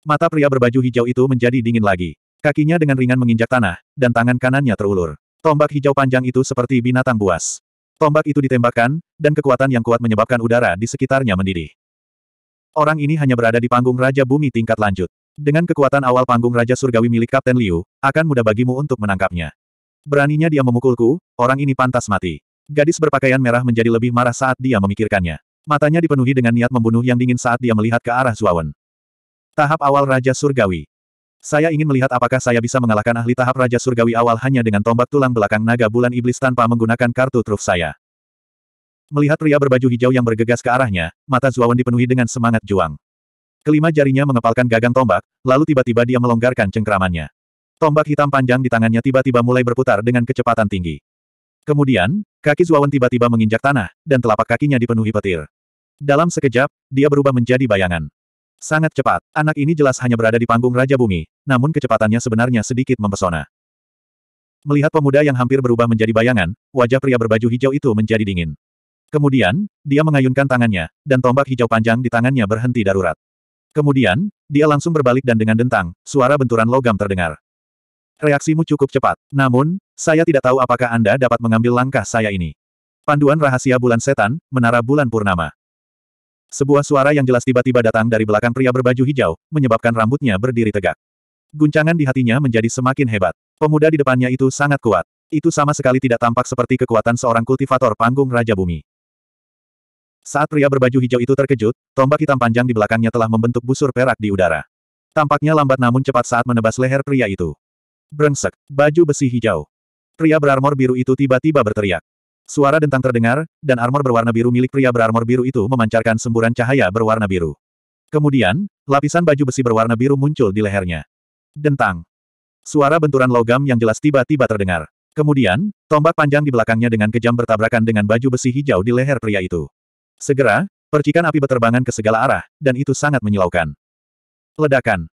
Mata pria berbaju hijau itu menjadi dingin lagi. Kakinya dengan ringan menginjak tanah, dan tangan kanannya terulur. Tombak hijau panjang itu seperti binatang buas. Tombak itu ditembakkan, dan kekuatan yang kuat menyebabkan udara di sekitarnya mendidih. Orang ini hanya berada di panggung Raja Bumi tingkat lanjut. Dengan kekuatan awal panggung Raja Surgawi milik Kapten Liu, akan mudah bagimu untuk menangkapnya. Beraninya dia memukulku, orang ini pantas mati. Gadis berpakaian merah menjadi lebih marah saat dia memikirkannya. Matanya dipenuhi dengan niat membunuh yang dingin saat dia melihat ke arah Zuawan. Tahap awal Raja Surgawi. Saya ingin melihat apakah saya bisa mengalahkan ahli tahap Raja Surgawi awal hanya dengan tombak tulang belakang naga bulan iblis tanpa menggunakan kartu truf saya. Melihat pria berbaju hijau yang bergegas ke arahnya, mata Zuawan dipenuhi dengan semangat juang. Kelima jarinya mengepalkan gagang tombak, lalu tiba-tiba dia melonggarkan cengkramannya. Tombak hitam panjang di tangannya tiba-tiba mulai berputar dengan kecepatan tinggi. Kemudian, kaki Zuawan tiba-tiba menginjak tanah, dan telapak kakinya dipenuhi petir. Dalam sekejap, dia berubah menjadi bayangan. Sangat cepat, anak ini jelas hanya berada di panggung Raja Bumi, namun kecepatannya sebenarnya sedikit mempesona. Melihat pemuda yang hampir berubah menjadi bayangan, wajah pria berbaju hijau itu menjadi dingin. Kemudian, dia mengayunkan tangannya, dan tombak hijau panjang di tangannya berhenti darurat. Kemudian, dia langsung berbalik dan dengan dentang, suara benturan logam terdengar. Reaksimu cukup cepat, namun, saya tidak tahu apakah Anda dapat mengambil langkah saya ini. Panduan Rahasia Bulan Setan, Menara Bulan Purnama. Sebuah suara yang jelas tiba-tiba datang dari belakang pria berbaju hijau, menyebabkan rambutnya berdiri tegak. Guncangan di hatinya menjadi semakin hebat. Pemuda di depannya itu sangat kuat. Itu sama sekali tidak tampak seperti kekuatan seorang kultivator panggung Raja Bumi. Saat pria berbaju hijau itu terkejut, tombak hitam panjang di belakangnya telah membentuk busur perak di udara. Tampaknya lambat namun cepat saat menebas leher pria itu. Brengsek, baju besi hijau. Pria berarmor biru itu tiba-tiba berteriak. Suara dentang terdengar, dan armor berwarna biru milik pria berarmor biru itu memancarkan semburan cahaya berwarna biru. Kemudian, lapisan baju besi berwarna biru muncul di lehernya. Dentang. Suara benturan logam yang jelas tiba-tiba terdengar. Kemudian, tombak panjang di belakangnya dengan kejam bertabrakan dengan baju besi hijau di leher pria itu. Segera, percikan api berterbangan ke segala arah, dan itu sangat menyilaukan. Ledakan.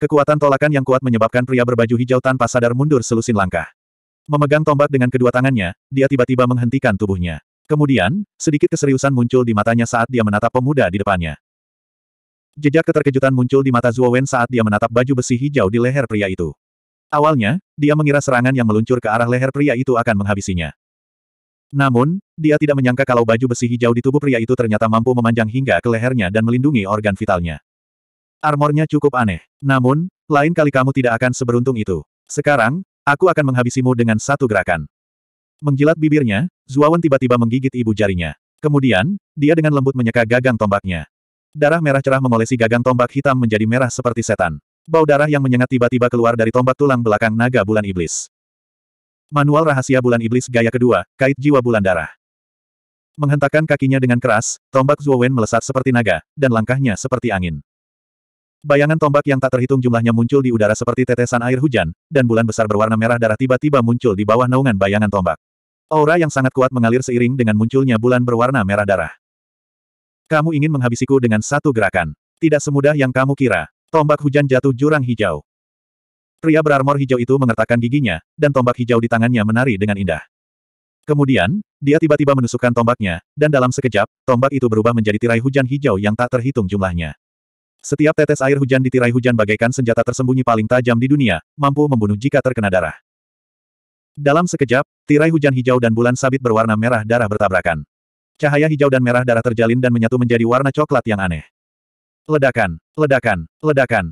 Kekuatan tolakan yang kuat menyebabkan pria berbaju hijau tanpa sadar mundur selusin langkah. Memegang tombak dengan kedua tangannya, dia tiba-tiba menghentikan tubuhnya. Kemudian, sedikit keseriusan muncul di matanya saat dia menatap pemuda di depannya. Jejak keterkejutan muncul di mata Zuo Wen saat dia menatap baju besi hijau di leher pria itu. Awalnya, dia mengira serangan yang meluncur ke arah leher pria itu akan menghabisinya. Namun, dia tidak menyangka kalau baju besi hijau di tubuh pria itu ternyata mampu memanjang hingga ke lehernya dan melindungi organ vitalnya. Armornya cukup aneh. Namun, lain kali kamu tidak akan seberuntung itu. Sekarang, Aku akan menghabisimu dengan satu gerakan. Menjilat bibirnya, Zuawan tiba-tiba menggigit ibu jarinya. Kemudian, dia dengan lembut menyeka gagang tombaknya. Darah merah cerah mengolesi gagang tombak hitam menjadi merah seperti setan. Bau darah yang menyengat tiba-tiba keluar dari tombak tulang belakang naga bulan iblis. Manual rahasia bulan iblis gaya kedua, kait jiwa bulan darah. Menghentakkan kakinya dengan keras, tombak Zuowen melesat seperti naga, dan langkahnya seperti angin. Bayangan tombak yang tak terhitung jumlahnya muncul di udara seperti tetesan air hujan, dan bulan besar berwarna merah darah tiba-tiba muncul di bawah naungan bayangan tombak. Aura yang sangat kuat mengalir seiring dengan munculnya bulan berwarna merah darah. Kamu ingin menghabisiku dengan satu gerakan. Tidak semudah yang kamu kira. Tombak hujan jatuh jurang hijau. Pria berarmor hijau itu mengertakkan giginya, dan tombak hijau di tangannya menari dengan indah. Kemudian, dia tiba-tiba menusukkan tombaknya, dan dalam sekejap, tombak itu berubah menjadi tirai hujan hijau yang tak terhitung jumlahnya. Setiap tetes air hujan di tirai hujan bagaikan senjata tersembunyi paling tajam di dunia, mampu membunuh jika terkena darah. Dalam sekejap, tirai hujan hijau dan bulan sabit berwarna merah darah bertabrakan. Cahaya hijau dan merah darah terjalin dan menyatu menjadi warna coklat yang aneh. Ledakan, ledakan, ledakan.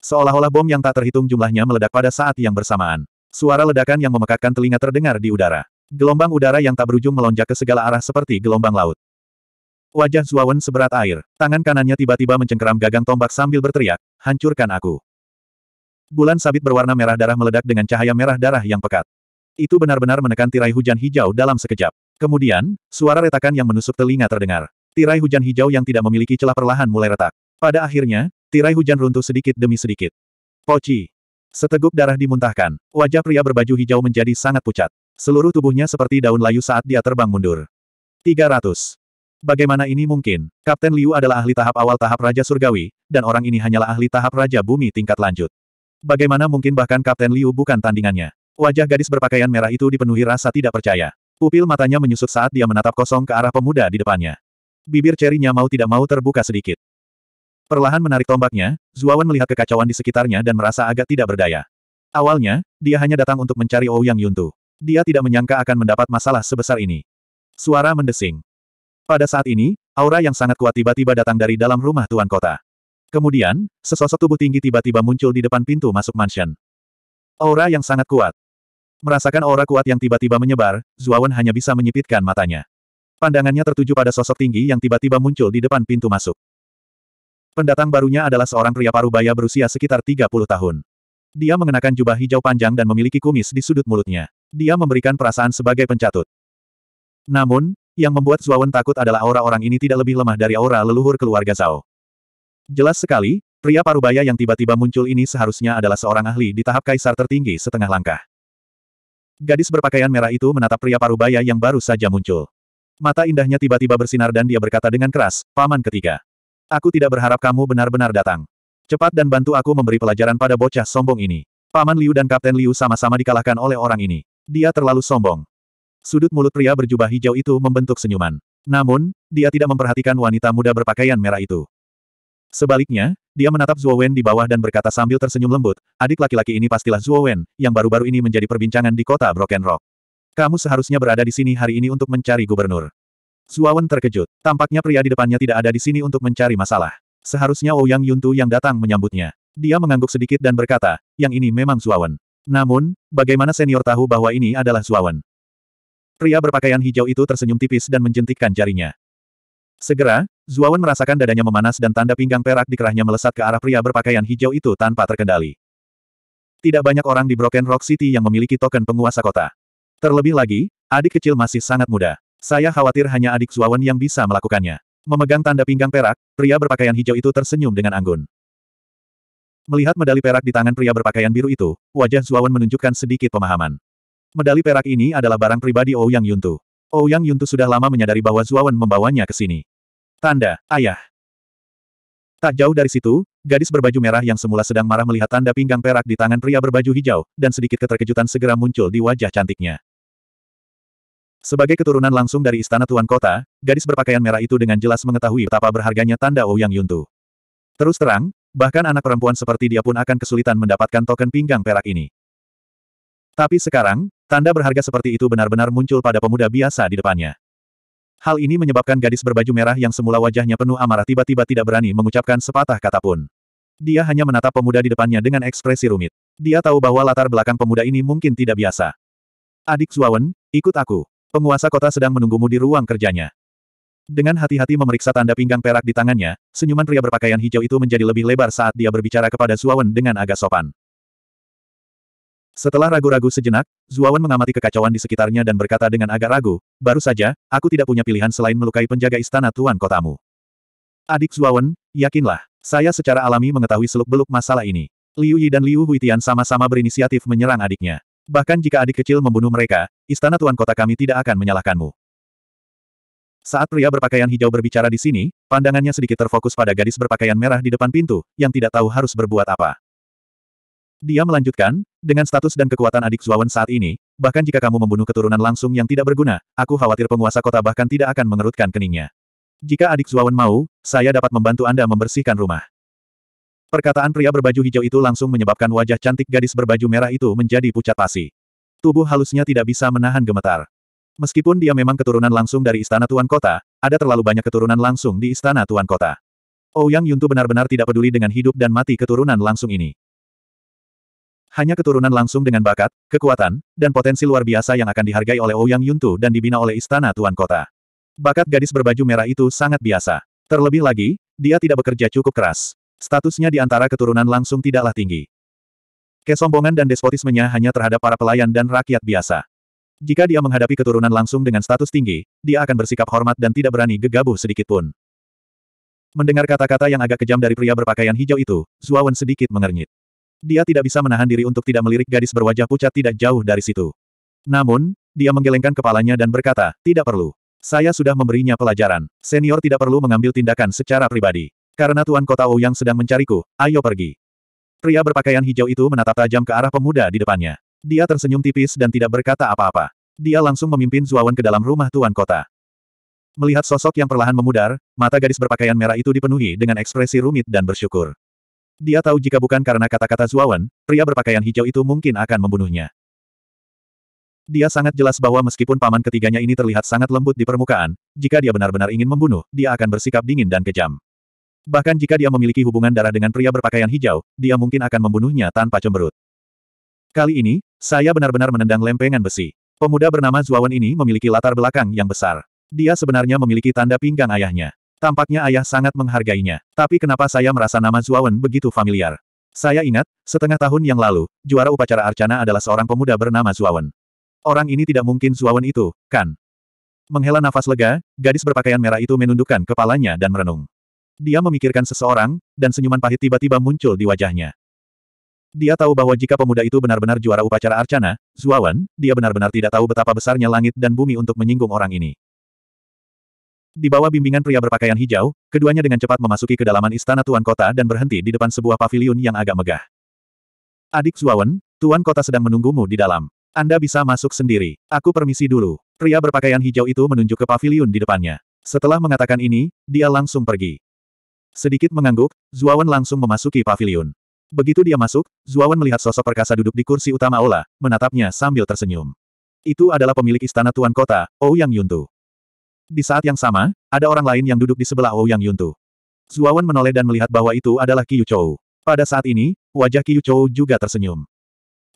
Seolah-olah bom yang tak terhitung jumlahnya meledak pada saat yang bersamaan. Suara ledakan yang memekakkan telinga terdengar di udara. Gelombang udara yang tak berujung melonjak ke segala arah seperti gelombang laut. Wajah Zuawan seberat air, tangan kanannya tiba-tiba mencengkeram gagang tombak sambil berteriak, hancurkan aku. Bulan sabit berwarna merah darah meledak dengan cahaya merah darah yang pekat. Itu benar-benar menekan tirai hujan hijau dalam sekejap. Kemudian, suara retakan yang menusuk telinga terdengar. Tirai hujan hijau yang tidak memiliki celah perlahan mulai retak. Pada akhirnya, tirai hujan runtuh sedikit demi sedikit. Poci. Seteguk darah dimuntahkan. Wajah pria berbaju hijau menjadi sangat pucat. Seluruh tubuhnya seperti daun layu saat dia terbang mundur. 300. Bagaimana ini mungkin? Kapten Liu adalah ahli tahap awal tahap Raja Surgawi, dan orang ini hanyalah ahli tahap Raja Bumi tingkat lanjut. Bagaimana mungkin bahkan Kapten Liu bukan tandingannya? Wajah gadis berpakaian merah itu dipenuhi rasa tidak percaya. Pupil matanya menyusut saat dia menatap kosong ke arah pemuda di depannya. Bibir cerinya mau tidak mau terbuka sedikit. Perlahan menarik tombaknya, Zuawan melihat kekacauan di sekitarnya dan merasa agak tidak berdaya. Awalnya, dia hanya datang untuk mencari Ouyang Yuntu. Dia tidak menyangka akan mendapat masalah sebesar ini. Suara mendesing. Pada saat ini, aura yang sangat kuat tiba-tiba datang dari dalam rumah tuan kota. Kemudian, sesosok tubuh tinggi tiba-tiba muncul di depan pintu masuk mansion. Aura yang sangat kuat. Merasakan aura kuat yang tiba-tiba menyebar, Zuawan hanya bisa menyipitkan matanya. Pandangannya tertuju pada sosok tinggi yang tiba-tiba muncul di depan pintu masuk. Pendatang barunya adalah seorang pria parubaya berusia sekitar 30 tahun. Dia mengenakan jubah hijau panjang dan memiliki kumis di sudut mulutnya. Dia memberikan perasaan sebagai pencatut. Namun, yang membuat Zuawan takut adalah aura orang ini tidak lebih lemah dari aura leluhur keluarga Zhao. Jelas sekali, pria parubaya yang tiba-tiba muncul ini seharusnya adalah seorang ahli di tahap kaisar tertinggi setengah langkah. Gadis berpakaian merah itu menatap pria parubaya yang baru saja muncul. Mata indahnya tiba-tiba bersinar dan dia berkata dengan keras, Paman ketiga. Aku tidak berharap kamu benar-benar datang. Cepat dan bantu aku memberi pelajaran pada bocah sombong ini. Paman Liu dan Kapten Liu sama-sama dikalahkan oleh orang ini. Dia terlalu sombong. Sudut mulut pria berjubah hijau itu membentuk senyuman. Namun, dia tidak memperhatikan wanita muda berpakaian merah itu. Sebaliknya, dia menatap Zhuo Wen di bawah dan berkata sambil tersenyum lembut, adik laki-laki ini pastilah Zhuo Wen, yang baru-baru ini menjadi perbincangan di kota Broken Rock. Kamu seharusnya berada di sini hari ini untuk mencari gubernur. Zhuo Wen terkejut. Tampaknya pria di depannya tidak ada di sini untuk mencari masalah. Seharusnya Ouyang Yuntu yang datang menyambutnya. Dia mengangguk sedikit dan berkata, yang ini memang Zhuo Wen. Namun, bagaimana senior tahu bahwa ini adalah Wen?" Pria berpakaian hijau itu tersenyum tipis dan menjentikkan jarinya. Segera, Zuawan merasakan dadanya memanas dan tanda pinggang perak di kerahnya melesat ke arah pria berpakaian hijau itu tanpa terkendali. Tidak banyak orang di Broken Rock City yang memiliki token penguasa kota. Terlebih lagi, adik kecil masih sangat muda. Saya khawatir hanya adik Zuawan yang bisa melakukannya. Memegang tanda pinggang perak, pria berpakaian hijau itu tersenyum dengan anggun. Melihat medali perak di tangan pria berpakaian biru itu, wajah Zuawan menunjukkan sedikit pemahaman. Medali perak ini adalah barang pribadi Ouyang Yuntu. Ouyang Yuntu sudah lama menyadari bahwa Zuawan membawanya ke sini. Tanda, ayah. Tak jauh dari situ, gadis berbaju merah yang semula sedang marah melihat tanda pinggang perak di tangan pria berbaju hijau, dan sedikit keterkejutan segera muncul di wajah cantiknya. Sebagai keturunan langsung dari istana tuan kota, gadis berpakaian merah itu dengan jelas mengetahui betapa berharganya tanda Ouyang Yuntu. Terus terang, bahkan anak perempuan seperti dia pun akan kesulitan mendapatkan token pinggang perak ini. Tapi sekarang, Tanda berharga seperti itu benar-benar muncul pada pemuda biasa di depannya. Hal ini menyebabkan gadis berbaju merah yang semula wajahnya penuh amarah tiba-tiba tidak berani mengucapkan sepatah kata pun. Dia hanya menatap pemuda di depannya dengan ekspresi rumit. Dia tahu bahwa latar belakang pemuda ini mungkin tidak biasa. Adik Zuawan, ikut aku. Penguasa kota sedang menunggumu di ruang kerjanya. Dengan hati-hati memeriksa tanda pinggang perak di tangannya, senyuman pria berpakaian hijau itu menjadi lebih lebar saat dia berbicara kepada Zuawan dengan agak sopan. Setelah ragu-ragu sejenak, Zuawan mengamati kekacauan di sekitarnya dan berkata dengan agak ragu, baru saja, aku tidak punya pilihan selain melukai penjaga istana tuan kotamu. Adik Zuawan, yakinlah, saya secara alami mengetahui seluk-beluk masalah ini. Liu Yi dan Liu Huitian sama-sama berinisiatif menyerang adiknya. Bahkan jika adik kecil membunuh mereka, istana tuan kota kami tidak akan menyalahkanmu. Saat pria berpakaian hijau berbicara di sini, pandangannya sedikit terfokus pada gadis berpakaian merah di depan pintu, yang tidak tahu harus berbuat apa. Dia melanjutkan, dengan status dan kekuatan adik Zuawan saat ini, bahkan jika kamu membunuh keturunan langsung yang tidak berguna, aku khawatir penguasa kota bahkan tidak akan mengerutkan keningnya. Jika adik Zuawan mau, saya dapat membantu Anda membersihkan rumah. Perkataan pria berbaju hijau itu langsung menyebabkan wajah cantik gadis berbaju merah itu menjadi pucat pasi. Tubuh halusnya tidak bisa menahan gemetar. Meskipun dia memang keturunan langsung dari istana tuan kota, ada terlalu banyak keturunan langsung di istana tuan kota. Ouyang oh, Yuntu benar-benar tidak peduli dengan hidup dan mati keturunan langsung ini. Hanya keturunan langsung dengan bakat, kekuatan, dan potensi luar biasa yang akan dihargai oleh Ouyang Yuntu dan dibina oleh Istana Tuan Kota. Bakat gadis berbaju merah itu sangat biasa. Terlebih lagi, dia tidak bekerja cukup keras. Statusnya di antara keturunan langsung tidaklah tinggi. Kesombongan dan despotismenya hanya terhadap para pelayan dan rakyat biasa. Jika dia menghadapi keturunan langsung dengan status tinggi, dia akan bersikap hormat dan tidak berani gegabah sedikitpun. Mendengar kata-kata yang agak kejam dari pria berpakaian hijau itu, Zuawan sedikit mengernyit. Dia tidak bisa menahan diri untuk tidak melirik gadis berwajah pucat tidak jauh dari situ. Namun, dia menggelengkan kepalanya dan berkata, tidak perlu. Saya sudah memberinya pelajaran. Senior tidak perlu mengambil tindakan secara pribadi. Karena Tuan Kota yang sedang mencariku, ayo pergi. Pria berpakaian hijau itu menatap tajam ke arah pemuda di depannya. Dia tersenyum tipis dan tidak berkata apa-apa. Dia langsung memimpin Zuawan ke dalam rumah Tuan Kota. Melihat sosok yang perlahan memudar, mata gadis berpakaian merah itu dipenuhi dengan ekspresi rumit dan bersyukur. Dia tahu jika bukan karena kata-kata Zuawan, pria berpakaian hijau itu mungkin akan membunuhnya. Dia sangat jelas bahwa meskipun paman ketiganya ini terlihat sangat lembut di permukaan, jika dia benar-benar ingin membunuh, dia akan bersikap dingin dan kejam. Bahkan jika dia memiliki hubungan darah dengan pria berpakaian hijau, dia mungkin akan membunuhnya tanpa cemberut. Kali ini, saya benar-benar menendang lempengan besi. Pemuda bernama Zuawan ini memiliki latar belakang yang besar. Dia sebenarnya memiliki tanda pinggang ayahnya. Tampaknya ayah sangat menghargainya. Tapi kenapa saya merasa nama Zuawan begitu familiar? Saya ingat, setengah tahun yang lalu, juara upacara Arcana adalah seorang pemuda bernama Zuawan. Orang ini tidak mungkin Zuawan itu, kan? Menghela nafas lega, gadis berpakaian merah itu menundukkan kepalanya dan merenung. Dia memikirkan seseorang, dan senyuman pahit tiba-tiba muncul di wajahnya. Dia tahu bahwa jika pemuda itu benar-benar juara upacara Arcana, Zuawan, dia benar-benar tidak tahu betapa besarnya langit dan bumi untuk menyinggung orang ini. Di bawah bimbingan pria berpakaian hijau, keduanya dengan cepat memasuki kedalaman istana Tuan Kota dan berhenti di depan sebuah paviliun yang agak megah. Adik Zuawan, Tuan Kota sedang menunggumu di dalam. Anda bisa masuk sendiri. Aku permisi dulu. Pria berpakaian hijau itu menunjuk ke paviliun di depannya. Setelah mengatakan ini, dia langsung pergi. Sedikit mengangguk, Zuawan langsung memasuki paviliun. Begitu dia masuk, Zuawan melihat sosok perkasa duduk di kursi utama Ola, menatapnya sambil tersenyum. Itu adalah pemilik istana Tuan Kota, Ouyang Yuntu. Di saat yang sama, ada orang lain yang duduk di sebelah Ouyang Yuntu. Zuawan menoleh dan melihat bahwa itu adalah Qiyu Chou. Pada saat ini, wajah Qiyu Chou juga tersenyum.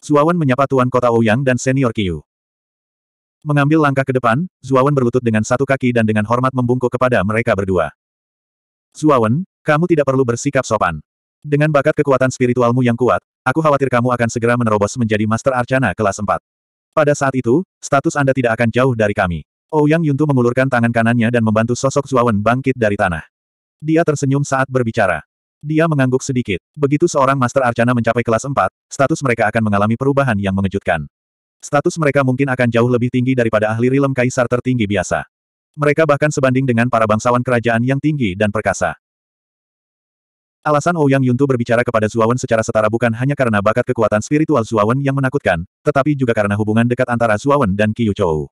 Zuawan menyapa Tuan Kota Ouyang dan Senior Qiyu. Mengambil langkah ke depan, Zuawan berlutut dengan satu kaki dan dengan hormat membungkuk kepada mereka berdua. Zuawan, kamu tidak perlu bersikap sopan. Dengan bakat kekuatan spiritualmu yang kuat, aku khawatir kamu akan segera menerobos menjadi Master Arcana kelas 4. Pada saat itu, status Anda tidak akan jauh dari kami. Ouyang Yuntu mengulurkan tangan kanannya dan membantu sosok Zuawan bangkit dari tanah. Dia tersenyum saat berbicara. Dia mengangguk sedikit. Begitu seorang Master Arcana mencapai kelas 4, status mereka akan mengalami perubahan yang mengejutkan. Status mereka mungkin akan jauh lebih tinggi daripada ahli rilem kaisar tertinggi biasa. Mereka bahkan sebanding dengan para bangsawan kerajaan yang tinggi dan perkasa. Alasan Ouyang Yuntu berbicara kepada Zuawan secara setara bukan hanya karena bakat kekuatan spiritual Zuawan yang menakutkan, tetapi juga karena hubungan dekat antara Zuawan dan Qiyu Chou.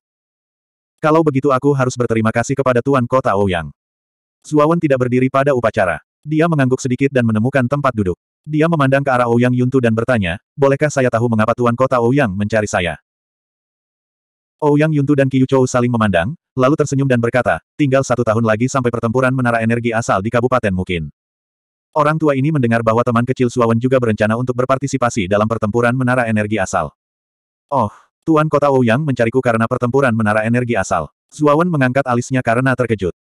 Kalau begitu aku harus berterima kasih kepada Tuan Kota Ouyang. Zuawan tidak berdiri pada upacara. Dia mengangguk sedikit dan menemukan tempat duduk. Dia memandang ke arah Ouyang Yuntu dan bertanya, bolehkah saya tahu mengapa Tuan Kota Ouyang mencari saya? Ouyang Yuntu dan Qiu Chou saling memandang, lalu tersenyum dan berkata, tinggal satu tahun lagi sampai pertempuran menara energi asal di kabupaten Mukin. Orang tua ini mendengar bahwa teman kecil Suawan juga berencana untuk berpartisipasi dalam pertempuran menara energi asal. Oh, Tuan kota Ouyang mencariku karena pertempuran menara energi asal. Zuawan mengangkat alisnya karena terkejut.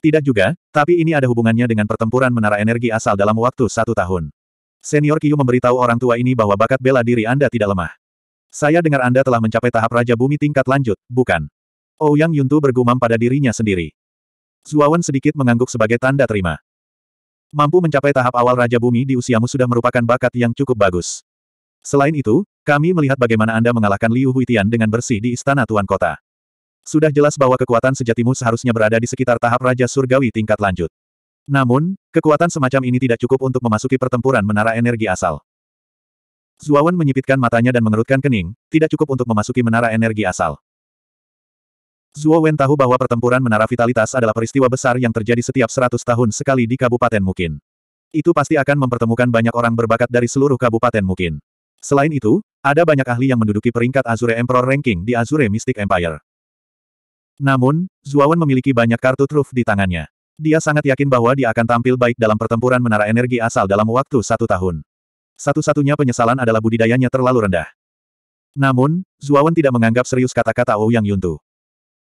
Tidak juga, tapi ini ada hubungannya dengan pertempuran menara energi asal dalam waktu satu tahun. Senior Kiyu memberitahu orang tua ini bahwa bakat bela diri Anda tidak lemah. Saya dengar Anda telah mencapai tahap Raja Bumi tingkat lanjut, bukan? Ouyang Yuntu bergumam pada dirinya sendiri. Zuawan sedikit mengangguk sebagai tanda terima. Mampu mencapai tahap awal Raja Bumi di usiamu sudah merupakan bakat yang cukup bagus. Selain itu, kami melihat bagaimana Anda mengalahkan Liu Huitian dengan bersih di Istana Tuan Kota. Sudah jelas bahwa kekuatan sejatimu seharusnya berada di sekitar tahap Raja Surgawi tingkat lanjut. Namun, kekuatan semacam ini tidak cukup untuk memasuki pertempuran menara energi asal. Zuawan menyipitkan matanya dan mengerutkan kening, tidak cukup untuk memasuki menara energi asal. Zuawan tahu bahwa pertempuran Menara Vitalitas adalah peristiwa besar yang terjadi setiap 100 tahun sekali di Kabupaten Mukin. Itu pasti akan mempertemukan banyak orang berbakat dari seluruh Kabupaten Mukin. Selain itu, ada banyak ahli yang menduduki peringkat Azure Emperor Ranking di Azure Mystic Empire. Namun, Zuawan memiliki banyak kartu truf di tangannya. Dia sangat yakin bahwa dia akan tampil baik dalam pertempuran menara energi asal dalam waktu satu tahun. Satu-satunya penyesalan adalah budidayanya terlalu rendah. Namun, Zuawan tidak menganggap serius kata-kata Ouyang Yuntu.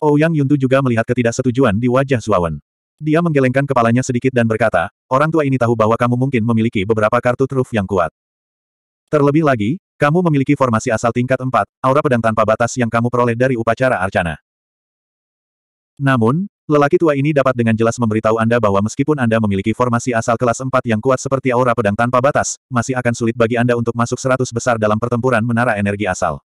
Ouyang Yuntu juga melihat ketidaksetujuan di wajah Zuawan. Dia menggelengkan kepalanya sedikit dan berkata, orang tua ini tahu bahwa kamu mungkin memiliki beberapa kartu truf yang kuat. Terlebih lagi, kamu memiliki formasi asal tingkat 4, aura pedang tanpa batas yang kamu peroleh dari upacara arcana. Namun, lelaki tua ini dapat dengan jelas memberitahu Anda bahwa meskipun Anda memiliki formasi asal kelas 4 yang kuat seperti aura pedang tanpa batas, masih akan sulit bagi Anda untuk masuk 100 besar dalam pertempuran menara energi asal.